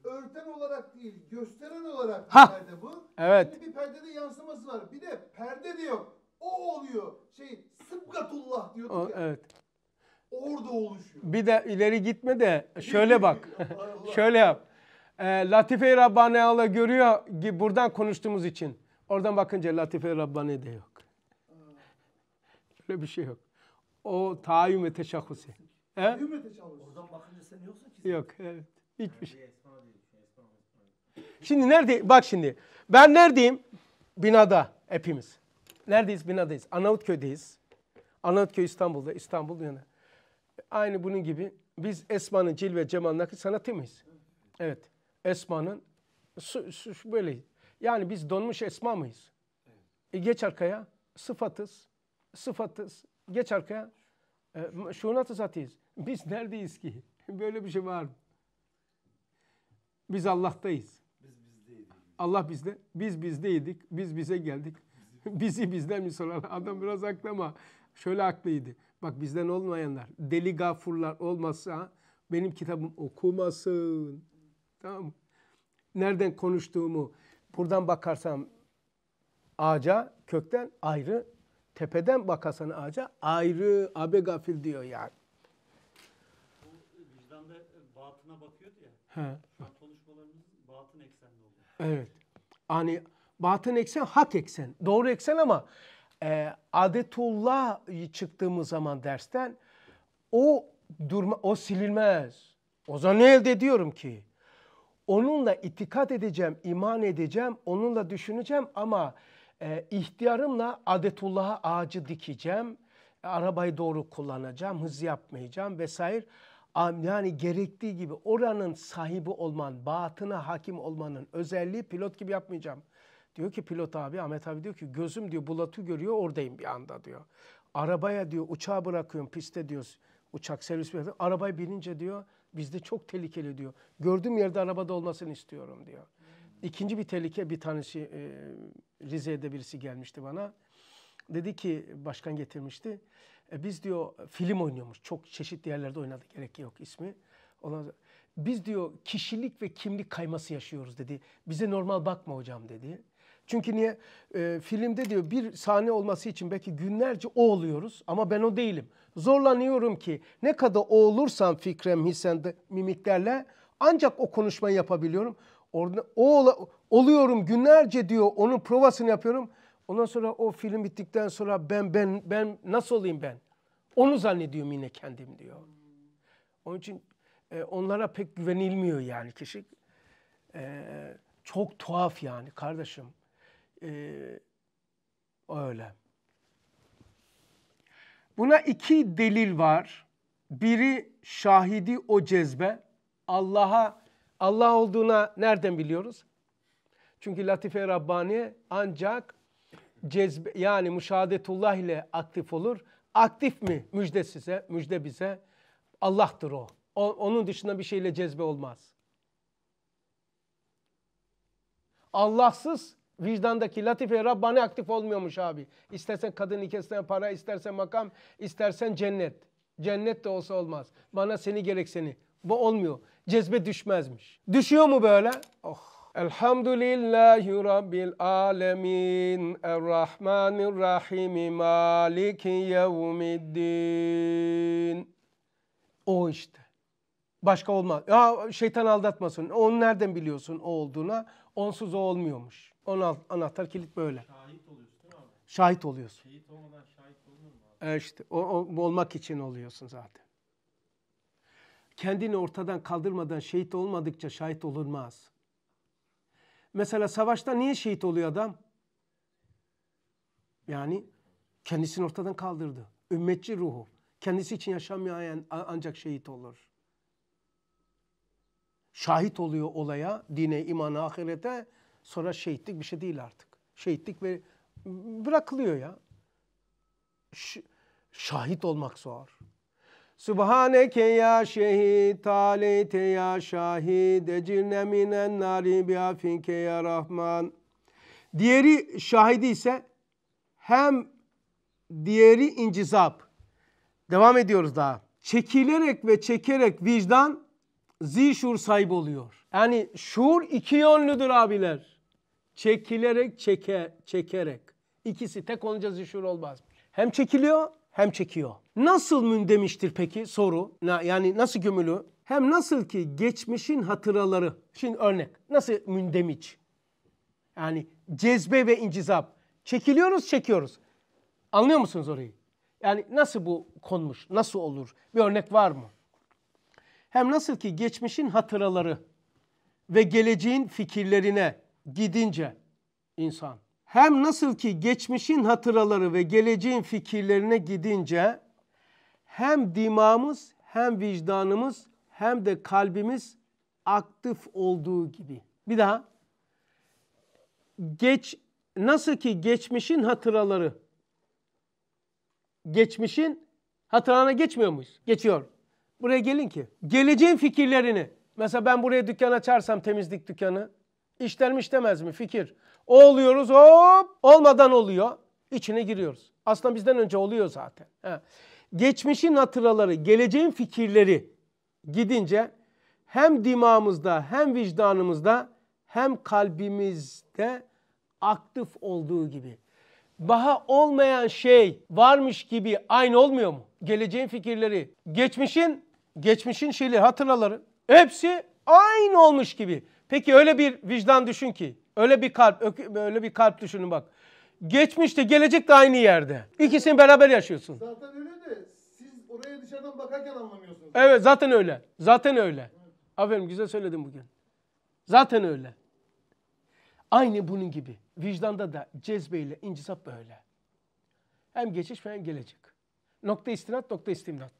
örten olarak değil gösteren olarak ha. perde bu. Evet. Şimdi bir perdede yansıması var. Bir de perde de yok. O oluyor. Şey Sıbkatullah diyorduk o, ya. Evet orada oluşuyor. Bir de ileri gitme de şöyle bak. şöyle yap. E, Latife-i Rabbani'yle görüyor ki buradan konuştuğumuz için. Oradan bakınca Latife-i Rabbani de yok. öyle bir şey yok. O taayyüm-i teşahhusi. Taayyüm-i Oradan bakınca sen yoksun ki. Yok evet. Hiçbir şey. Şimdi nerede? Bak şimdi. Ben neredeyim? Binada hepimiz. Neredeyiz? Binadayız. Arnavutköy'deyiz. köy İstanbul'da. İstanbul Yunan. Aynı bunun gibi biz Esma'nın cil cilve cemalındaki sanatı mıyız? Evet. Esma'nın su, su, böyle. Yani biz donmuş Esma mıyız? E geç arkaya. Sıfatız. Sıfatız. Geç arkaya. E, şunatı zatıyız. Biz neredeyiz ki? Böyle bir şey var mı? Biz Allah'tayız. Biz bizdeydik. Allah bizde. Biz bizdeydik. Biz bize geldik. Bizi bizden mi sorar? Adam biraz aklama. Şöyle aklıydı. Bak bizden olmayanlar. Deli gafurlar olmazsa benim kitabım okumasın. Tamam mı? Nereden konuştuğumu buradan bakarsam ağaca kökten ayrı, tepeden bakarsan ağaca ayrı, abe gafil diyor yani. Bu vicdanda e, batına bakıyordu ya. He. konuşmalarımız batın eksenli oldu. Evet. Yani batın eksen hak eksen. Doğru eksen ama e, adetullah çıktığımız zaman dersten o durma, o silinmez. O zaman ne elde ediyorum ki? Onunla itikat edeceğim, iman edeceğim, onunla düşüneceğim ama e, ihtiyarımla adetullah'a ağacı dikeceğim. arabayı doğru kullanacağım, hız yapmayacağım vesaire. Yani gerektiği gibi oranın sahibi olman, batına hakim olmanın özelliği pilot gibi yapmayacağım. Diyor ki pilot abi Ahmet abi diyor ki gözüm diyor bulatı görüyor oradayım bir anda diyor. Arabaya diyor uçağı bırakıyorum piste diyor uçak servis bir arabaya binince diyor bizde çok tehlikeli diyor. Gördüğüm yerde arabada olmasını istiyorum diyor. İkinci bir tehlike bir tanesi e, Rize'de birisi gelmişti bana. Dedi ki başkan getirmişti. E, biz diyor film oynuyormuş. Çok çeşitli yerlerde oynadı. Gerek yok ismi. Ondan biz diyor kişilik ve kimlik kayması yaşıyoruz dedi. Bize normal bakma hocam dedi. Çünkü niye? E, filmde diyor bir sahne olması için belki günlerce o oluyoruz ama ben o değilim. Zorlanıyorum ki ne kadar o olursam fikrem, hissem, mimiklerle ancak o konuşmayı yapabiliyorum. Orada o oluyorum günlerce diyor onun provasını yapıyorum. Ondan sonra o film bittikten sonra ben ben ben nasıl olayım ben? Onu zannediyorum yine kendim diyor. Onun için e, onlara pek güvenilmiyor yani kişi. E, çok tuhaf yani kardeşim. Ee, öyle. Buna iki delil var. Biri şahidi o cezbe. Allah'a Allah olduğuna nereden biliyoruz? Çünkü Latife Rabbani ancak cezbe yani müşahadetullah ile aktif olur. Aktif mi? Müjde size, müjde bize. Allah'tır o. o onun dışında bir şeyle cezbe olmaz. Allahsız Vicdandaki latife Rabbani aktif olmuyormuş abi. İstersen kadın istersen para, istersen makam, istersen cennet. Cennet de olsa olmaz. Bana seni gerek seni. Bu olmuyor. Cezbe düşmezmiş. Düşüyor mu böyle? Oh. Elhamdülillahi Rabbil alemin. Errahmanirrahim. Maliki yevmiddin. O işte. Başka olmaz. Ya şeytan aldatmasın. Onu nereden biliyorsun o olduğuna? Onsuz o olmuyormuş. 16 anahtar kilit böyle. Şahit oluyorsun değil mi abi? Şahit oluyorsun. Şehit olmadan şahit olunur mu abi? E işte o, o olmak için oluyorsun zaten. Kendini ortadan kaldırmadan şehit olmadıkça şahit olunmaz. Mesela savaşta niye şehit oluyor adam? Yani kendisini ortadan kaldırdı. Ümmetçi ruhu. Kendisi için yaşamayan ancak şehit olur. Şahit oluyor olaya, dine, imana, ahirete Sonra şehitlik bir şey değil artık. Şehitlik ve bırakılıyor ya. Ş şahit olmak zor. Subhaneke ya şehit, aleyte ya şahit, ecirne minen nari biafinke ya rahman. Diğeri şahidi ise hem diğeri incizap. Devam ediyoruz daha. Çekilerek ve çekerek vicdan zişur sahibi oluyor. Yani şuur iki yönlüdür abiler. Çekilerek, çeke, çekerek. İkisi tek olunca zişur olmaz. Hem çekiliyor hem çekiyor. Nasıl mündemiştir peki soru? Yani nasıl gömülü? Hem nasıl ki geçmişin hatıraları. Şimdi örnek. Nasıl mündemiş? Yani cezbe ve incizap. Çekiliyoruz, çekiyoruz. Anlıyor musunuz orayı? Yani nasıl bu konmuş? Nasıl olur? Bir örnek var mı? Hem nasıl ki geçmişin hatıraları ve geleceğin fikirlerine gidince insan hem nasıl ki geçmişin hatıraları ve geleceğin fikirlerine gidince hem dimağımız hem vicdanımız hem de kalbimiz aktif olduğu gibi. Bir daha geç nasıl ki geçmişin hatıraları geçmişin hatırana geçmiyor muyuz? Geçiyor. Buraya gelin ki geleceğin fikirlerini Mesela ben buraya dükkan açarsam temizlik dükkanı. İşlenmiş demez mi fikir? O oluyoruz hop olmadan oluyor. İçine giriyoruz. Aslında bizden önce oluyor zaten. He. Geçmişin hatıraları, geleceğin fikirleri gidince hem dimağımızda hem vicdanımızda hem kalbimizde aktif olduğu gibi. Baha olmayan şey varmış gibi aynı olmuyor mu? Geleceğin fikirleri, geçmişin geçmişin şeyleri, hatıraları Hepsi aynı olmuş gibi. Peki öyle bir vicdan düşün ki, öyle bir kalp, öyle bir kalp düşünün bak. Geçmişte, gelecek de aynı yerde. İkisini beraber yaşıyorsun. Zaten öyle de siz oraya dışarıdan bakarken anlamıyorsunuz. Evet zaten öyle. Zaten öyle. Evet. Aferin güzel söyledin bugün. Zaten öyle. Aynı bunun gibi. Vicdanda da cezbeyle incisap böyle. Hem geçiş hem gelecek. Nokta istinat, nokta istimnat.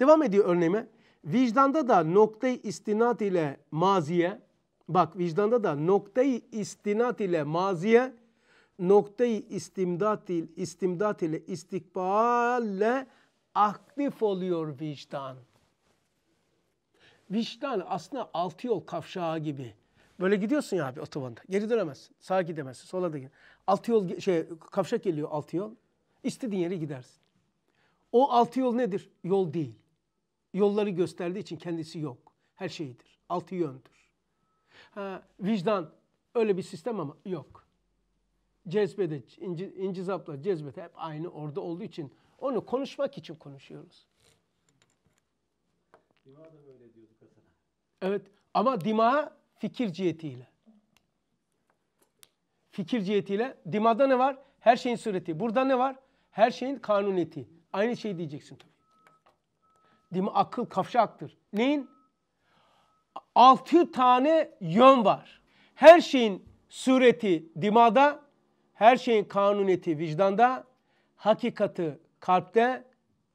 Devam ediyor örneğime. Vicdanda da noktayı istinat ile maziye, bak vicdanda da noktayı istinat ile maziye, noktayı istimdat, ile istimdat ile istikballe aktif oluyor vicdan. Vicdan aslında altı yol kavşağı gibi. Böyle gidiyorsun ya abi otobanda. Geri dönemezsin. Sağa gidemezsin. Sola da gidemezsin. Altı yol şey kavşak geliyor altı yol. İstediğin yere gidersin. O altı yol nedir? Yol değil. Yolları gösterdiği için kendisi yok. Her şeyidir. Altı yöndür. Ha, vicdan öyle bir sistem ama yok. Cezbede, inci, incizapla cezbede hep aynı orada olduğu için onu konuşmak için konuşuyoruz. Dima da böyle diyordu katana. Evet ama dima fikir cihetiyle. Fikir cihetiyle. Dimada ne var? Her şeyin sureti. Burada ne var? Her şeyin kanuniyeti. Aynı şey diyeceksin tabii. Değil mi? Akıl kavşaktır. Neyin? Altı tane yön var. Her şeyin sureti dimada, her şeyin kanuniyeti vicdanda, hakikati kalpte,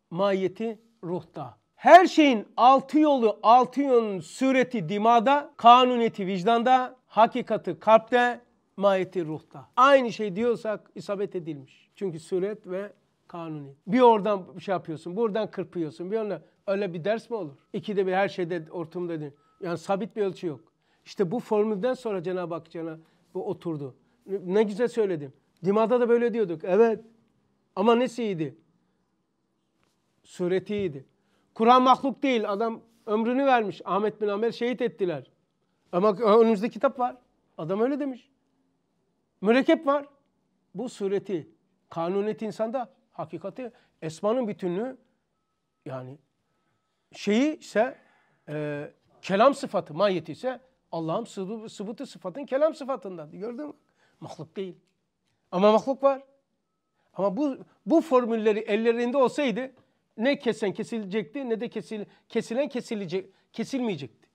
mahiyeti ruhta. Her şeyin altı yolu, altı yönün sureti dimada, kanuniyeti vicdanda, hakikati kalpte, mahiyeti ruhta. Aynı şey diyorsak isabet edilmiş. Çünkü suret ve kanuni. Bir oradan şey yapıyorsun, buradan kırpıyorsun. Bir ona öyle bir ders mi olur? İkide bir her şeyde ortamda değil. Yani sabit bir ölçü yok. İşte bu formülden sonra Cenab-ı Hak Cenab bu oturdu. Ne güzel söyledim. Dimada da böyle diyorduk. Evet. Ama nesi iyiydi? Sureti iyiydi. Kur'an mahluk değil. Adam ömrünü vermiş. Ahmet bin Amel şehit ettiler. Ama önümüzde kitap var. Adam öyle demiş. Mürekkep var. Bu sureti. Kanunet insanda hakikati esmanın bütünlüğü yani şeyi ise e, kelam sıfatı mahiyeti ise Allah'ın sıfatı sıfatın kelam sıfatından. Gördün mü? Mahluk değil. Ama mahluk var. Ama bu bu formülleri ellerinde olsaydı ne kesen kesilecekti ne de kesil, kesilen kesilecek kesilmeyecekti.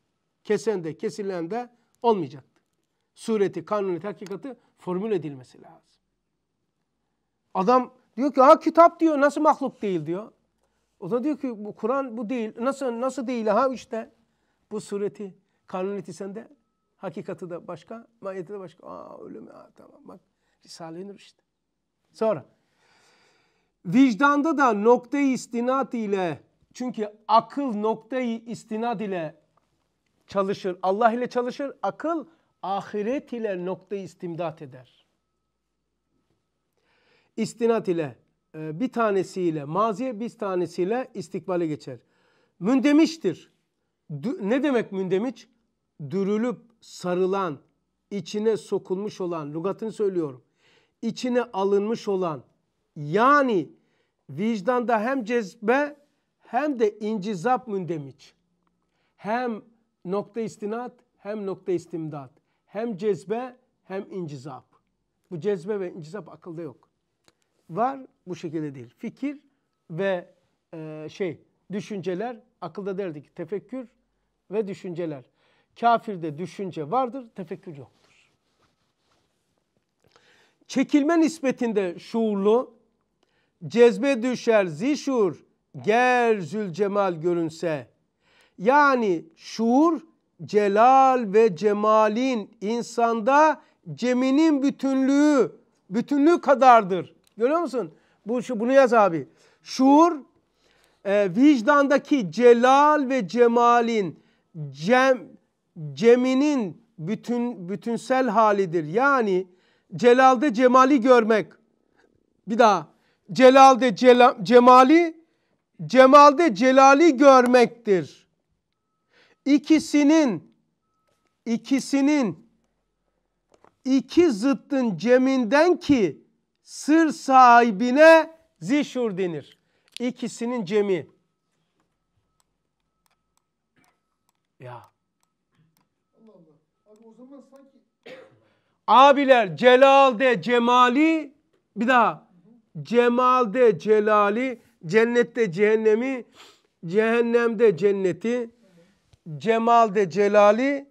Kesen de kesilen de olmayacaktı. Sureti, kanuni, hakikati formül edilmesi lazım. Adam Diyor ki ha kitap diyor nasıl mahluk değil diyor. O da diyor ki bu Kur'an bu değil. Nasıl nasıl değil ha işte bu sureti kanuniyeti sende. Hakikati de başka, mahiyeti de başka. Aa öyle mi? Aa, tamam bak Risale-i Nur işte. Sonra vicdanda da noktayı istinat ile çünkü akıl noktayı istinad ile çalışır. Allah ile çalışır. Akıl ahiret ile noktayı istimdat eder istinat ile e, bir tanesiyle maziye bir tanesiyle istikbale geçer. Mündemiştir. ne demek mündemiş? Dürülüp sarılan, içine sokulmuş olan, lugatını söylüyorum. İçine alınmış olan yani vicdanda hem cezbe hem de incizap mündemiş. Hem nokta istinat hem nokta istimdat. Hem cezbe hem incizap. Bu cezbe ve incizap akılda yok var bu şekilde değil. Fikir ve e, şey düşünceler akılda derdik tefekkür ve düşünceler. Kafirde düşünce vardır, tefekkür yoktur. Çekilme nispetinde şuurlu, cezbe düşer zişur, ger zülcemal görünse. Yani şuur, celal ve cemalin insanda ceminin bütünlüğü, bütünlüğü kadardır. Görüyor musun? Bu, şu, bunu yaz abi. Şuur e, vicdandaki celal ve cemalin cem, ceminin bütün bütünsel halidir. Yani celalde cemali görmek. Bir daha. Celalde cela, cemali, cemalde celali görmektir. İkisinin ikisinin iki zıttın ceminden ki sır sahibine zişur denir. İkisinin cemi. Ya. Abiler celalde cemali bir daha cemalde celali cennette cehennemi cehennemde cenneti cemalde celali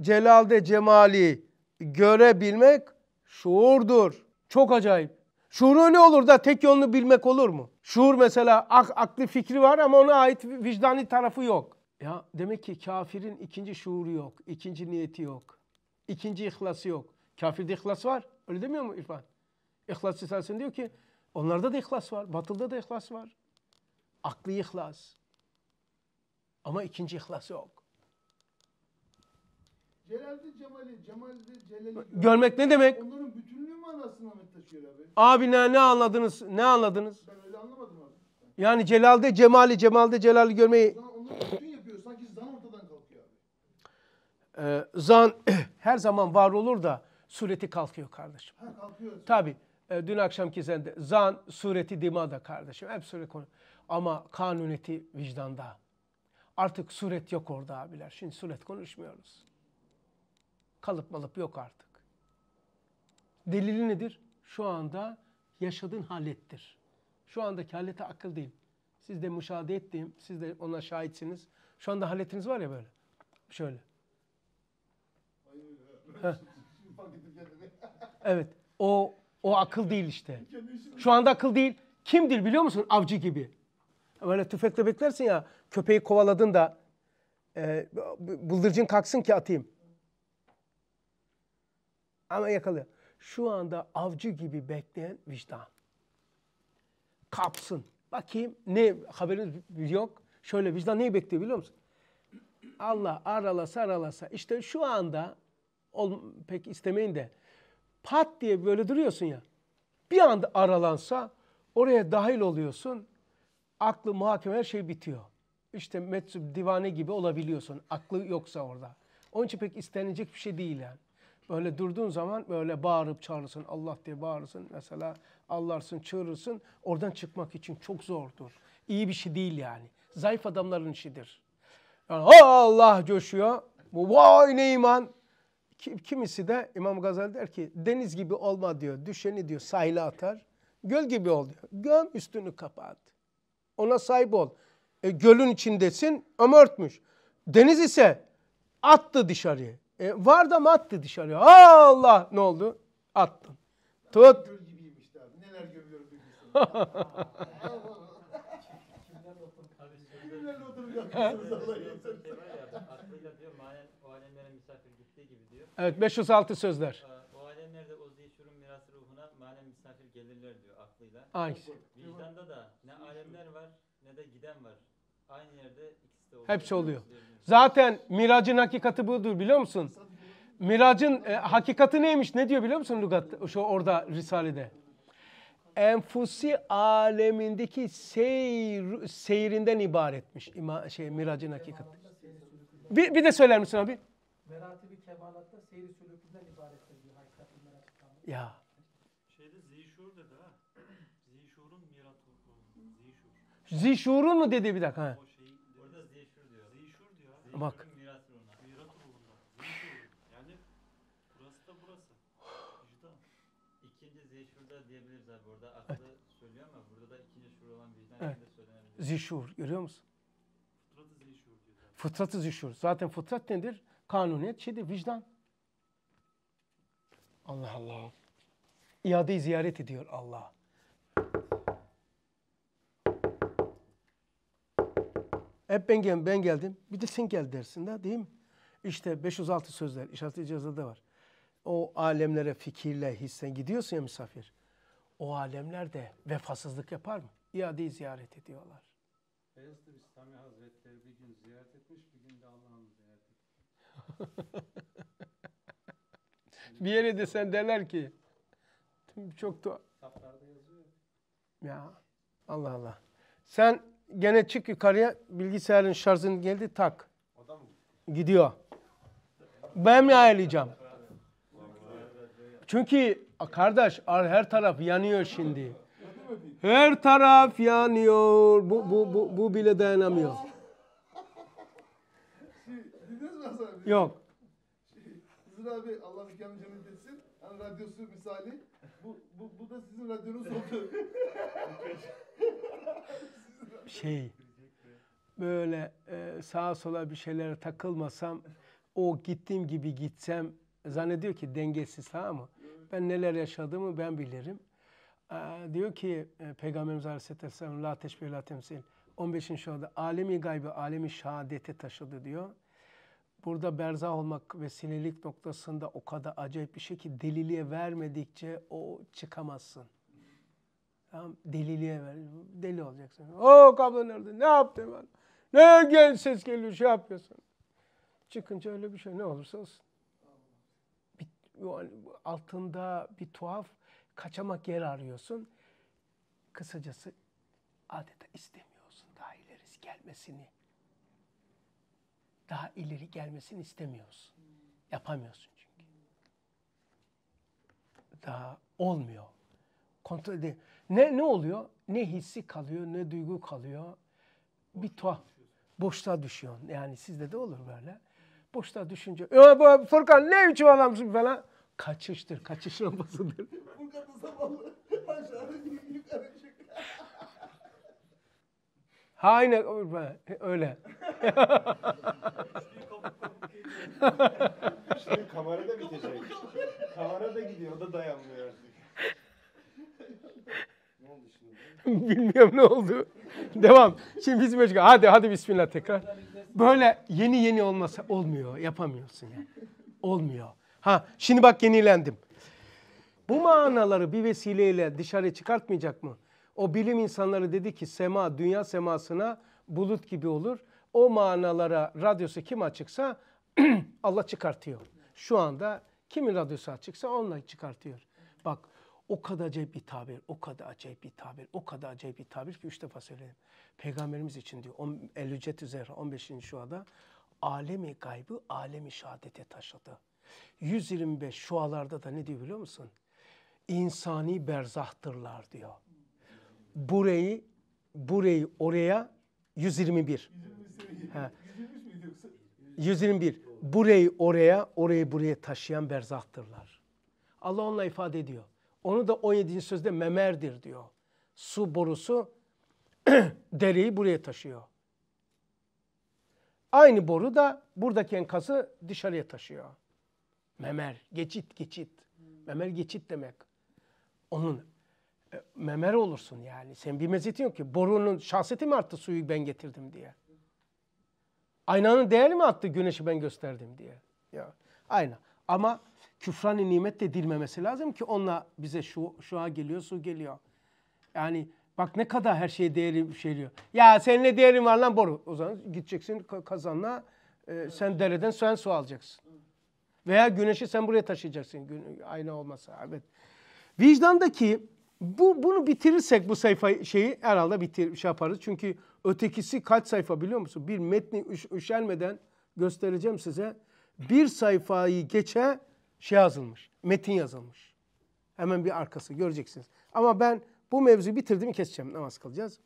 celalde cemali görebilmek şuurdur. Çok acayip. Şuuru ne olur da tek yolunu bilmek olur mu? Şuur mesela ak, aklı fikri var ama ona ait vicdani tarafı yok. Ya demek ki kafirin ikinci şuuru yok, ikinci niyeti yok, ikinci ihlası yok. Kafirde ihlas var. Öyle demiyor mu İrfan? İhlas Risalesin diyor ki onlarda da ihlas var, batılda da ihlas var. Aklı ihlas. Ama ikinci ihlas yok. Celalde Cemal'i, Cemal'de Celal'i görmek, görmek ne demek? Onların bütün manasını Ahmet taşıyor abi? Abiler ne anladınız? Ne anladınız? Ben öyle anlamadım abi. Yani celalde cemali, cemalde celali görmeyi... Onlar bütün yapıyor. Sanki zan ortadan kalkıyor Ee, zan her zaman var olur da sureti kalkıyor kardeşim. Ha, kalkıyor. Tabii. E, dün akşamki sende zan sureti dimada kardeşim. Hep suret konu. Ama kanuneti vicdanda. Artık suret yok orada abiler. Şimdi suret konuşmuyoruz. Kalıp malıp yok artık. Delili nedir? Şu anda yaşadığın halettir. Şu andaki halete akıl değil. Siz de müşahede ettiğim, siz de ona şahitsiniz. Şu anda haletiniz var ya böyle. Şöyle. evet. O o akıl değil işte. Şu anda akıl değil. Kimdir biliyor musun? Avcı gibi. Böyle tüfekle beklersin ya. Köpeği kovaladın da e, bıldırcın kalksın ki atayım. Ama yakalıyor şu anda avcı gibi bekleyen vicdan. Kapsın. Bakayım ne haberiniz yok. Şöyle vicdan neyi bekliyor biliyor musun? Allah aralasa aralasa. İşte şu anda ol, pek istemeyin de pat diye böyle duruyorsun ya. Bir anda aralansa oraya dahil oluyorsun. Aklı, muhakeme her şey bitiyor. İşte meczup divane gibi olabiliyorsun. Aklı yoksa orada. Onun için pek istenilecek bir şey değil yani. Böyle durduğun zaman böyle bağırıp çağırırsın, Allah diye bağırırsın. Mesela Allah'sın, çığırırsın. Oradan çıkmak için çok zordur. İyi bir şey değil yani. Zayıf adamların işidir. Yani Allah coşuyor. Bu vay ne iman. Kimisi de İmam Gazali der ki deniz gibi olma diyor. Düşeni diyor sahile atar. Göl gibi ol diyor. Göm üstünü kapat. Ona sahip ol. E, gölün içindesin ama örtmüş. Deniz ise attı dışarıya. E, var mı attı dışarıya. Allah ne oldu? Attım. Tut. evet 506 ee, sözler. O alemlerde o zihşurun mirası ruhuna manen misafir gelirler diyor aklıyla. Aynı. Vicdanda da ne alemler var ne de giden var. Aynı yerde Hepsi oluyor. Zaten miracın hakikati budur biliyor musun? Miracın e, hakikati neymiş? Ne diyor biliyor musun Lugat? Şu orada Risale'de. Enfusi alemindeki seyir seyirinden ibaretmiş ima, şey, miracın hakikati. Bir, bir de söyler misin abi? Meratibi kemalatta seyri sülükünden ibarettir diyor hakikatin merakı. Ya. Şeyde zişur dedi ha. Zişurun miratı. Zişur. Zişurun mu dedi bir dakika ha. Bak. Yani burası da burası. Vicdan. İkinci zişurda diyebiliriz abi. Burada aklı evet. söylüyor ama burada da ikinci şuur olan vicdan evet. söylenebilir. Zişur görüyor musun? Fıtratı zişur diyor. Fıtratı zişur. Zaten fıtrat nedir? Kanuniyet şeydir vicdan. Allah Allah. İadeyi ziyaret ediyor Allah. Hep ben geldim, ben geldim. Bir de sen gel dersin de değil mi? İşte 506 sözler, işaretli cezada var. O alemlere fikirle, hissen gidiyorsun ya misafir. O alemler de vefasızlık yapar mı? İadeyi ziyaret ediyorlar. Beyazıt Bistami Hazretleri bir gün ziyaret etmiş, bir gün de Allah'ını ziyaret etmiş. bir yere desen derler ki, çok da... Kitaplarda yazıyor. Ya Allah Allah. Sen Gene çık yukarıya bilgisayarın şarjın geldi tak. Gidiyor. Ben mi ayarlayacağım? Çünkü kardeş her taraf yanıyor şimdi. Her taraf yanıyor. Bu, bu, bu, bu bile dayanamıyor. Yok. Hızır abi Allah mekanı cennet etsin. Hani radyosu misali. Bu, bu, bu da sizin radyonuz oldu. şey böyle e, sağa sola bir şeylere takılmasam o gittiğim gibi gitsem zannediyor ki dengesiz tamam mı? Ben neler yaşadığımı ben bilirim. Ee, diyor ki e, Peygamberimiz Aleyhisselam la teşbih la temsil. 15. şuada alemi gaybi alemi şahadete taşıdı diyor. Burada berzah olmak vesilelik noktasında o kadar acayip bir şey ki deliliğe vermedikçe o çıkamazsın. Tamam deliliğe ver. Deli olacaksın. O kablo nerede? Ne yaptın ben? Ne gel ses geliyor şey yapıyorsun. Çıkınca öyle bir şey ne olursa olsun. Bir, altında bir tuhaf kaçamak yer arıyorsun. Kısacası adeta istemiyorsun daha ileri gelmesini. Daha ileri gelmesini istemiyorsun. Yapamıyorsun çünkü. Daha olmuyor. Kontrol edin. Ne ne oluyor? Ne hissi kalıyor, ne duygu kalıyor. Bir tuhaf. boşta düşüyorsun. Yani sizde de olur böyle. boşta düşünce, ya ee, bu Furkan ne biçim adamsın falan. Kaçıştır, kaçış rampasıdır. Furkan zavallı. Aşağıda yukarı Ha aynen öyle. Kamera da bitecek. kamera da gidiyor, o da dayanmıyor artık. Bilmiyorum ne oldu. Devam. Şimdi biz böyle hadi hadi bismillah tekrar. Böyle yeni yeni olmasa olmuyor. Yapamıyorsun yani. Olmuyor. Ha şimdi bak yenilendim. Bu manaları bir vesileyle dışarı çıkartmayacak mı? O bilim insanları dedi ki sema dünya semasına bulut gibi olur. O manalara radyosu kim açıksa Allah çıkartıyor. Şu anda kimin radyosu açıksa onunla çıkartıyor. Bak o kadar acayip bir tabir, o kadar acayip bir tabir, o kadar acayip bir tabir ki üç defa söyledim. Peygamberimiz için diyor. El-Hüccet üzere 15. şuada alemi gaybı, alemi şehadete taşıdı. 125 şualarda da ne diyor biliyor musun? İnsani berzahtırlar diyor. Burayı, burayı oraya 121. 121. 121. Burayı oraya, orayı buraya taşıyan berzahtırlar. Allah onunla ifade ediyor. Onu da 17. sözde memerdir diyor. Su borusu dereyi buraya taşıyor. Aynı boru da buradaki enkazı dışarıya taşıyor. Memer, geçit, geçit. Memer geçit demek. Onun e, memer olursun yani. Sen bir mezitin yok ki. Borunun şahseti mi arttı suyu ben getirdim diye? Aynanın değeri mi attı güneşi ben gösterdim diye? Ya, ayna. Ama Küfrani nimet de dilmemesi lazım ki onunla bize şu, şua geliyor, su geliyor. Yani bak ne kadar her şeye değeri bir şey diyor. Ya senin ne değerin var lan boru? O zaman gideceksin kazanla e, sen dereden sen su alacaksın. Veya güneşi sen buraya taşıyacaksın. Gün, ayna olmasa. Evet. Vicdandaki bu, bunu bitirirsek bu sayfa şeyi herhalde bitir, şey yaparız. Çünkü ötekisi kaç sayfa biliyor musun? Bir metni üş, üşelmeden göstereceğim size. Bir sayfayı geçe şey yazılmış, metin yazılmış. Hemen bir arkası göreceksiniz. Ama ben bu mevzuyu bitirdim keseceğim namaz kılacağız.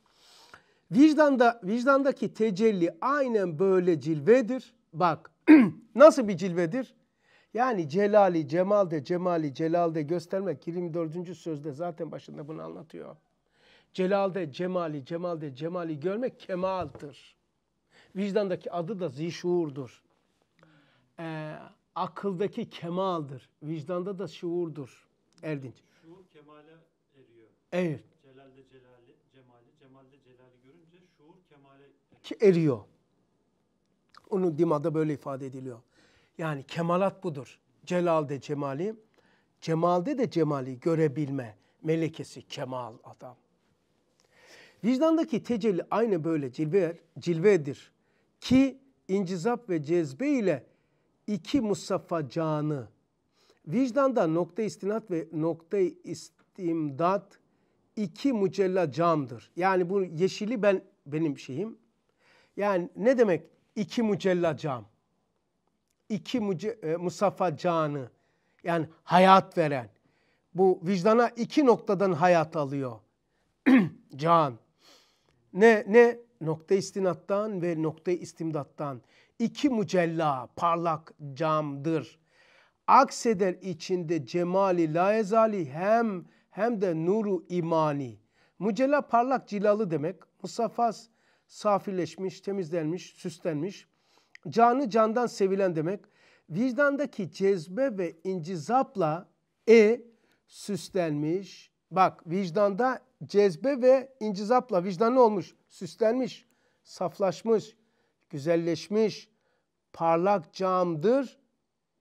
Vicdanda, vicdandaki tecelli aynen böyle cilvedir. Bak nasıl bir cilvedir? Yani celali, cemalde, cemali, celalde göstermek 24. sözde zaten başında bunu anlatıyor. Celalde, cemali, cemalde, cemali görmek kemaldir. Vicdandaki adı da zişuurdur. Ee, Akıldaki kemaldır, Vicdanda da şuurdur. Erdinç. Şuur kemale eriyor. Evet. Celalde celali, cemali, cemalde celali görünce şuur kemale eriyor. eriyor. Onun dimada böyle ifade ediliyor. Yani kemalat budur. Celalde cemali, cemalde de cemali görebilme melekesi kemal adam. Vicdandaki tecelli aynı böyle cilve, cilvedir ki incizap ve cezbe ile iki Mustafa canı. Vicdanda nokta istinat ve nokta istimdat iki mucella camdır. Yani bu yeşili ben benim şeyim. Yani ne demek iki mucella cam? İki müce, e, Mustafa canı. Yani hayat veren. Bu vicdana iki noktadan hayat alıyor. Can. Ne ne nokta istinattan ve nokta istimdattan iki mücella parlak camdır. Akseder içinde cemali laezali hem hem de nuru imani. Mücella parlak cilalı demek. Musaffas safileşmiş, temizlenmiş, süslenmiş. Canı candan sevilen demek. Vicdandaki cezbe ve incizapla e süslenmiş. Bak vicdanda cezbe ve incizapla vicdan ne olmuş? Süslenmiş, saflaşmış güzelleşmiş parlak camdır.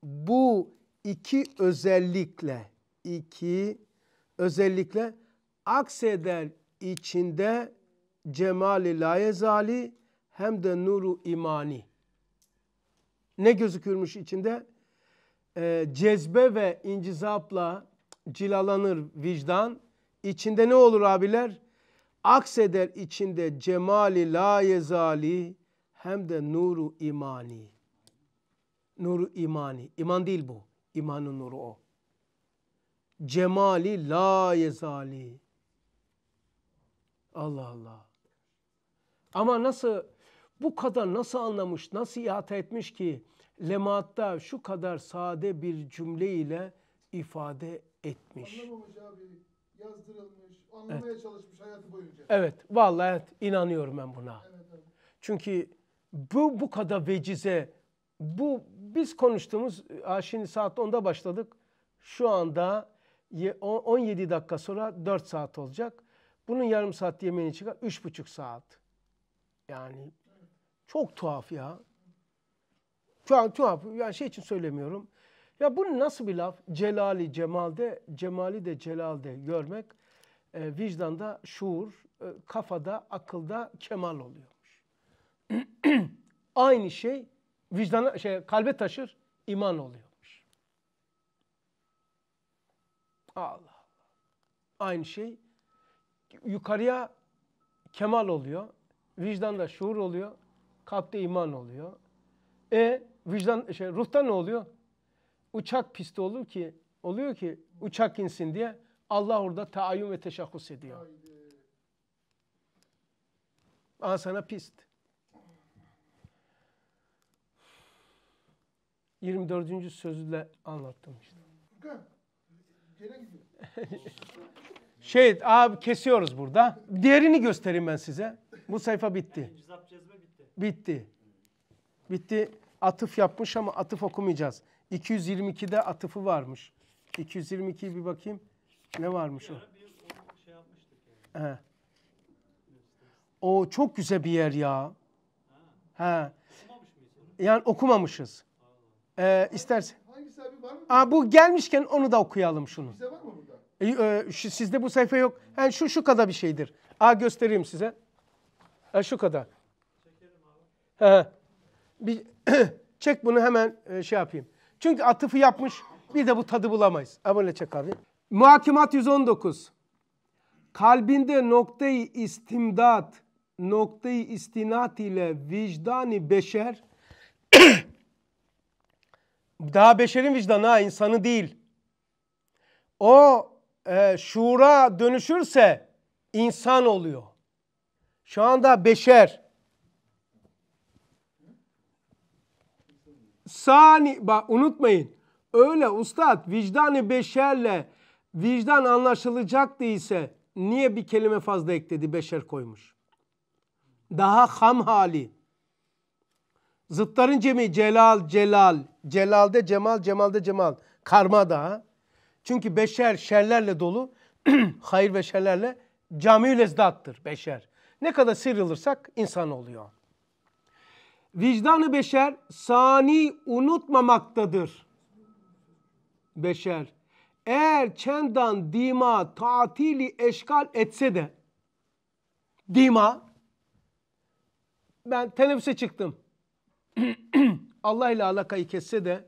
Bu iki özellikle iki özellikle akseder içinde cemali layezali hem de nuru imani. Ne gözükürmüş içinde? E, cezbe ve incizapla cilalanır vicdan. İçinde ne olur abiler? Akseder içinde cemali layezali hem de nuru imani. Nuru imani. İman değil bu. İmanın nuru o. Cemali la yezali. Allah Allah. Ama nasıl bu kadar nasıl anlamış, nasıl ihata etmiş ki lematta şu kadar sade bir cümle ile ifade etmiş. Anlamamış abi, yazdırılmış, anlamaya evet. çalışmış hayatı boyunca. Evet, vallahi evet, inanıyorum ben buna. Evet, evet. Çünkü bu bu kadar vecize bu biz konuştuğumuz şimdi saat 10'da başladık. Şu anda 17 dakika sonra 4 saat olacak. Bunun yarım saat yemeğini çıkar 3,5 saat. Yani çok tuhaf ya. Şu an tuhaf. Yani şey için söylemiyorum. Ya bu nasıl bir laf? Celali cemalde, cemali de celalde görmek, e, vicdanda şuur, e, kafada, akılda kemal oluyor. aynı şey vicdana şey kalbe taşır iman oluyormuş. Allah Allah. Aynı şey yukarıya kemal oluyor. Vicdanda şuur oluyor. Kalpte iman oluyor. E vicdan şey ruhta ne oluyor? Uçak pisti olur ki oluyor ki uçak insin diye Allah orada taayyum ve teşakküs ediyor. Haydi. sana pist. 24. sözle anlattım işte. Şey abi kesiyoruz burada. Diğerini göstereyim ben size. Bu sayfa bitti. Bitti. Bitti. Atıf yapmış ama atıf okumayacağız. 222'de atıfı varmış. 222'yi bir bakayım. Ne varmış o? Şey He. O çok güzel bir yer ya. He. Yani okumamışız. Ee, istersen. Aa, bu gelmişken onu da okuyalım şunu. Bize var mı burada? Ee, e, e, sizde bu sayfa yok. Yani şu şu kadar bir şeydir. Aa göstereyim size. E, şu kadar. abi. Ha. Bir çek bunu hemen e, şey yapayım. Çünkü atıfı yapmış. Bir de bu tadı bulamayız. Abone çek abi. Muhakimat 119. Kalbinde noktayı istimdat, noktayı istinat ile vicdani beşer Daha beşerin vicdanı ha insanı değil. O e, şuura dönüşürse insan oluyor. Şu anda beşer. Sani, bak unutmayın. Öyle ustad vicdanı beşerle vicdan anlaşılacak değilse niye bir kelime fazla ekledi beşer koymuş? Daha ham hali. Zıtların cemi celal celal. Celalde cemal cemalde cemal. Karma da. Çünkü beşer şerlerle dolu. hayır ve şerlerle cami lezzattır beşer. Ne kadar sıyrılırsak insan oluyor. Vicdanı beşer sani unutmamaktadır. Beşer. Eğer çendan dima tatili eşkal etse de dima ben teneffüse çıktım. Allah ile alakayı kesse de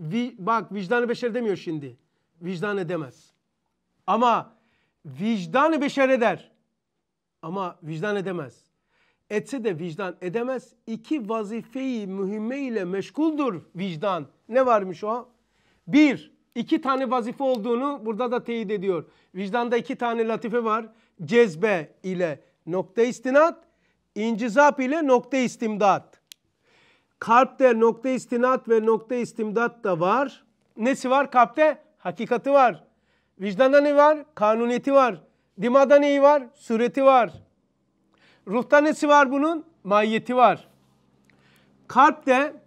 vi, bak vicdanı beşer demiyor şimdi. Vicdan edemez. Ama vicdanı beşer eder. Ama vicdan edemez. Etse de vicdan edemez. İki vazifeyi mühimme ile meşguldur vicdan. Ne varmış o? Bir, iki tane vazife olduğunu burada da teyit ediyor. Vicdanda iki tane latife var. Cezbe ile nokta istinat, incizap ile nokta istimdat. Kalpte nokta istinat ve nokta istimdat da var. Nesi var kalpte? Hakikati var. Vicdanda ne var? Kanuniyeti var. Dimada neyi var? Sureti var. Ruhta nesi var bunun? Mahiyeti var. Kalpte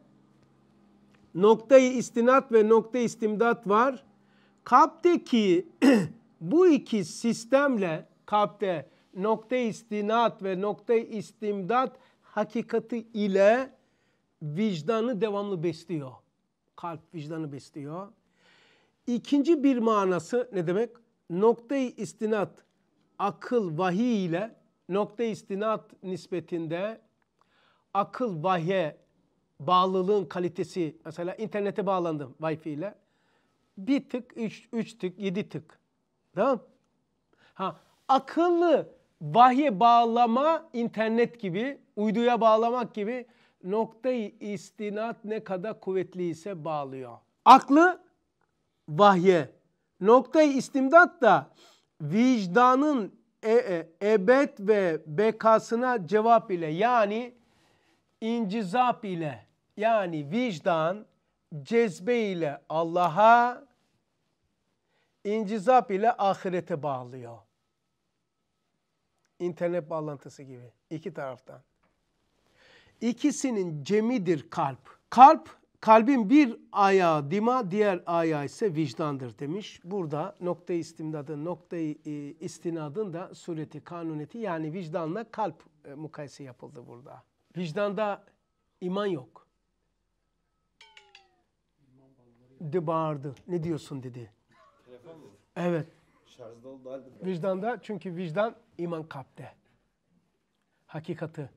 noktayı istinat ve nokta istimdat var. Kalpteki bu iki sistemle kalpte nokta istinat ve nokta istimdat hakikati ile vicdanı devamlı besliyor. Kalp vicdanı besliyor. İkinci bir manası ne demek? Noktayı istinat, akıl vahiy ile nokta istinat nispetinde akıl vahye bağlılığın kalitesi mesela internete bağlandım Wi-Fi ile bir tık, üç, üç tık, yedi tık. Tamam Ha, akıllı vahye bağlama internet gibi, uyduya bağlamak gibi noktayı istinat ne kadar kuvvetliyse bağlıyor. Aklı vahye. Noktayı istimdat da vicdanın e, e, ebed ve bekasına cevap ile yani incizap ile yani vicdan cezbe ile Allah'a incizap ile ahirete bağlıyor. İnternet bağlantısı gibi iki taraftan. İkisinin cemidir kalp. Kalp, kalbin bir ayağı dima, diğer ayağı ise vicdandır demiş. Burada nokta istimdadın, nokta e, istinadın da sureti, kanuneti yani vicdanla kalp e, mukayese yapıldı burada. Vicdanda iman yok. De bağırdı. Ne diyorsun dedi. Evet. Vicdanda çünkü vicdan iman kalpte. Hakikati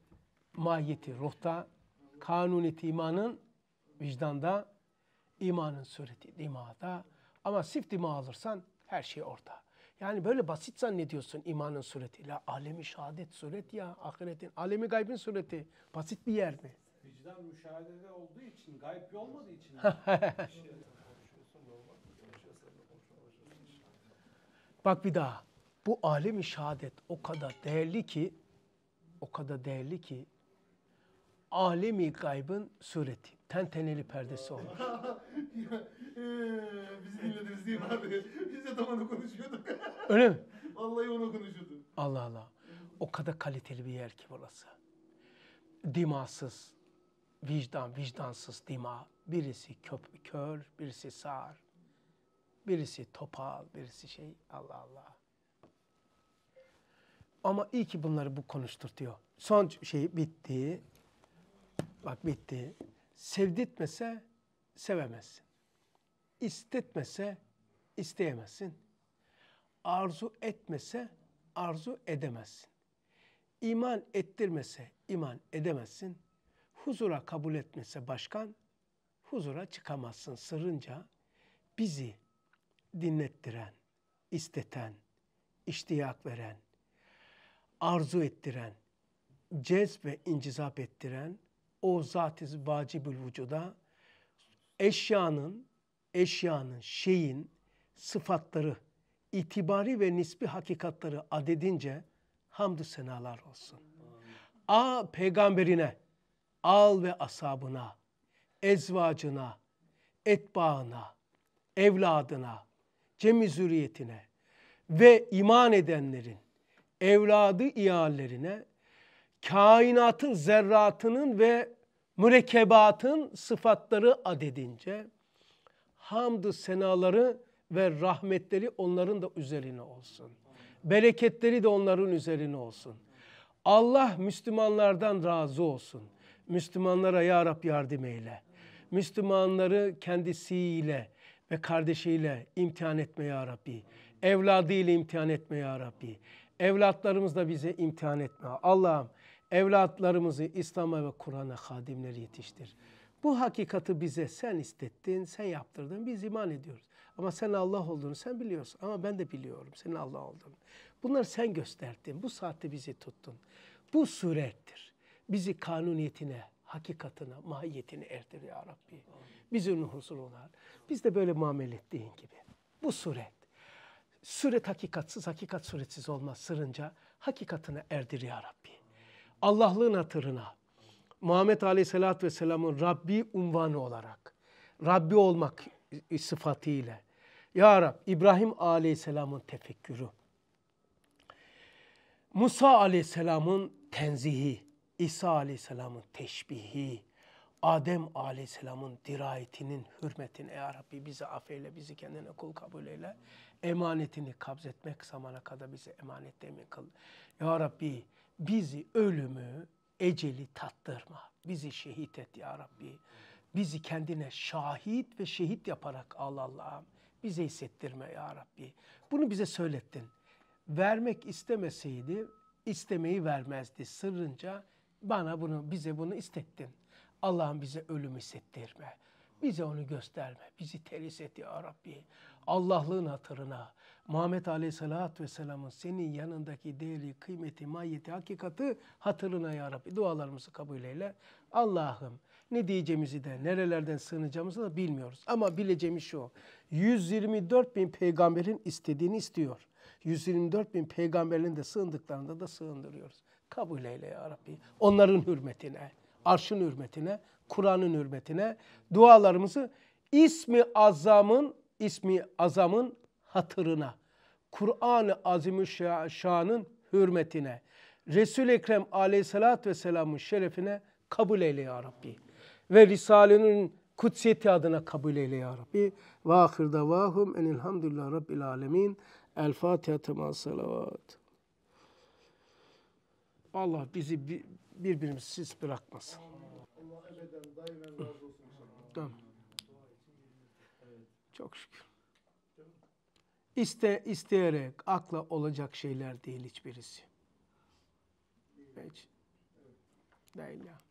mahiyeti ruhta, kanuniyeti imanın vicdanda, imanın sureti dimağda ama sif dima alırsan her şey orada. Yani böyle basit zannediyorsun imanın sureti. La alemi şehadet sureti ya ahiretin. Alemi gaybin sureti. Basit bir yer mi? Vicdan müşahedede olduğu için, gayb olmadığı için. Bak bir daha. Bu alemi şehadet o kadar değerli ki o kadar değerli ki alemi gaybın sureti. Tenteneli perdesi olmuş. ee, bizi dinlediniz değil mi abi? Biz de tam onu konuşuyorduk. Öyle mi? Vallahi onu konuşuyorduk. Allah Allah. O kadar kaliteli bir yer ki burası. Dimasız, vicdan, vicdansız dima. Birisi köp, kör, birisi sağır. Birisi topal, birisi şey. Allah Allah. Ama iyi ki bunları bu konuşturtuyor. Son şey bitti. Bak bitti. Sevdirtmese sevemezsin. İstetmese isteyemezsin. Arzu etmese arzu edemezsin. İman ettirmese iman edemezsin. Huzura kabul etmese başkan huzura çıkamazsın sırınca. bizi dinlettiren, isteten, iştiyak veren, arzu ettiren, cezbe incizap ettiren o zatiz vacibül vücuda eşyanın, eşyanın, şeyin sıfatları, itibari ve nispi hakikatları adedince hamdü senalar olsun. A peygamberine, al ve asabına, ezvacına, etbağına, evladına, cemi zürriyetine ve iman edenlerin, evladı iallerine, kainatın zerratının ve mürekkebatın sıfatları adedince hamdı senaları ve rahmetleri onların da üzerine olsun. Bereketleri de onların üzerine olsun. Allah Müslümanlardan razı olsun. Müslümanlara Ya Rab yardım eyle. Müslümanları kendisiyle ve kardeşiyle imtihan etme Ya Rabbi. Evladıyla imtihan etme Ya Rabbi. da bize imtihan etme. Allah'ım Evlatlarımızı İslam'a ve Kur'an'a hadimler yetiştir. Bu hakikati bize sen istettin, sen yaptırdın, biz iman ediyoruz. Ama sen Allah olduğunu sen biliyorsun ama ben de biliyorum senin Allah olduğunu. Bunları sen gösterdin, bu saatte bizi tuttun. Bu surettir. Bizi kanuniyetine, hakikatine, mahiyetine erdir ya Rabbi. Bizi onun huzuruna. Biz de böyle muamele ettiğin gibi. Bu suret. Suret hakikatsız, hakikat suretsiz olmaz sırınca hakikatine erdir ya Rabbi. Allah'lığın hatırına Muhammed Aleyhisselatü Vesselam'ın Rabbi unvanı olarak Rabbi olmak sıfatıyla Ya Rab İbrahim Aleyhisselam'ın tefekkürü Musa Aleyhisselam'ın tenzihi İsa Aleyhisselam'ın teşbihi Adem Aleyhisselam'ın dirayetinin hürmetini ey Rabbi bizi affeyle, bizi kendine kul kabul eyle. Emanetini kabzetmek zamana kadar bize emanet emin kıl. Ya Rabbi bizi ölümü, eceli tattırma. Bizi şehit et ya Rabbi. Bizi kendine şahit ve şehit yaparak al Allah'ım. Bize hissettirme ya Rabbi. Bunu bize söylettin. Vermek istemeseydi istemeyi vermezdi sırrınca. Bana bunu, bize bunu istettin. Allah'ım bize ölüm hissettirme. Bize onu gösterme. Bizi teris et ya Rabbi. Allah'lığın hatırına Muhammed Aleyhisselatü Vesselam'ın senin yanındaki değeri, kıymeti, mahiyeti, hakikati hatırına ya Rabbi. Dualarımızı kabul eyle. Allah'ım ne diyeceğimizi de nerelerden sığınacağımızı da bilmiyoruz. Ama bileceğimiz şu 124 bin peygamberin istediğini istiyor. 124 bin peygamberin de sığındıklarında da sığındırıyoruz. Kabul eyle ya Rabbi. Onların hürmetine, arşın hürmetine, Kur'an'ın hürmetine dualarımızı ismi azamın ismi azamın hatırına, Kur'an-ı Azimüşşan'ın hürmetine, Resul-i Ekrem aleyhissalatü vesselamın şerefine kabul eyle ya Rabbi. Ve Risale'nin kutsiyeti adına kabul eyle ya Rabbi. Ve ahir davahum enilhamdülillah Rabbil alemin. El Fatiha tema salavat. Allah bizi birbirimizsiz bırakmasın. Allah emeden daima razı olsun. Tamam. Çok şükür. İste, isteyerek akla olacak şeyler değil hiçbirisi. Hiç. Değil ya.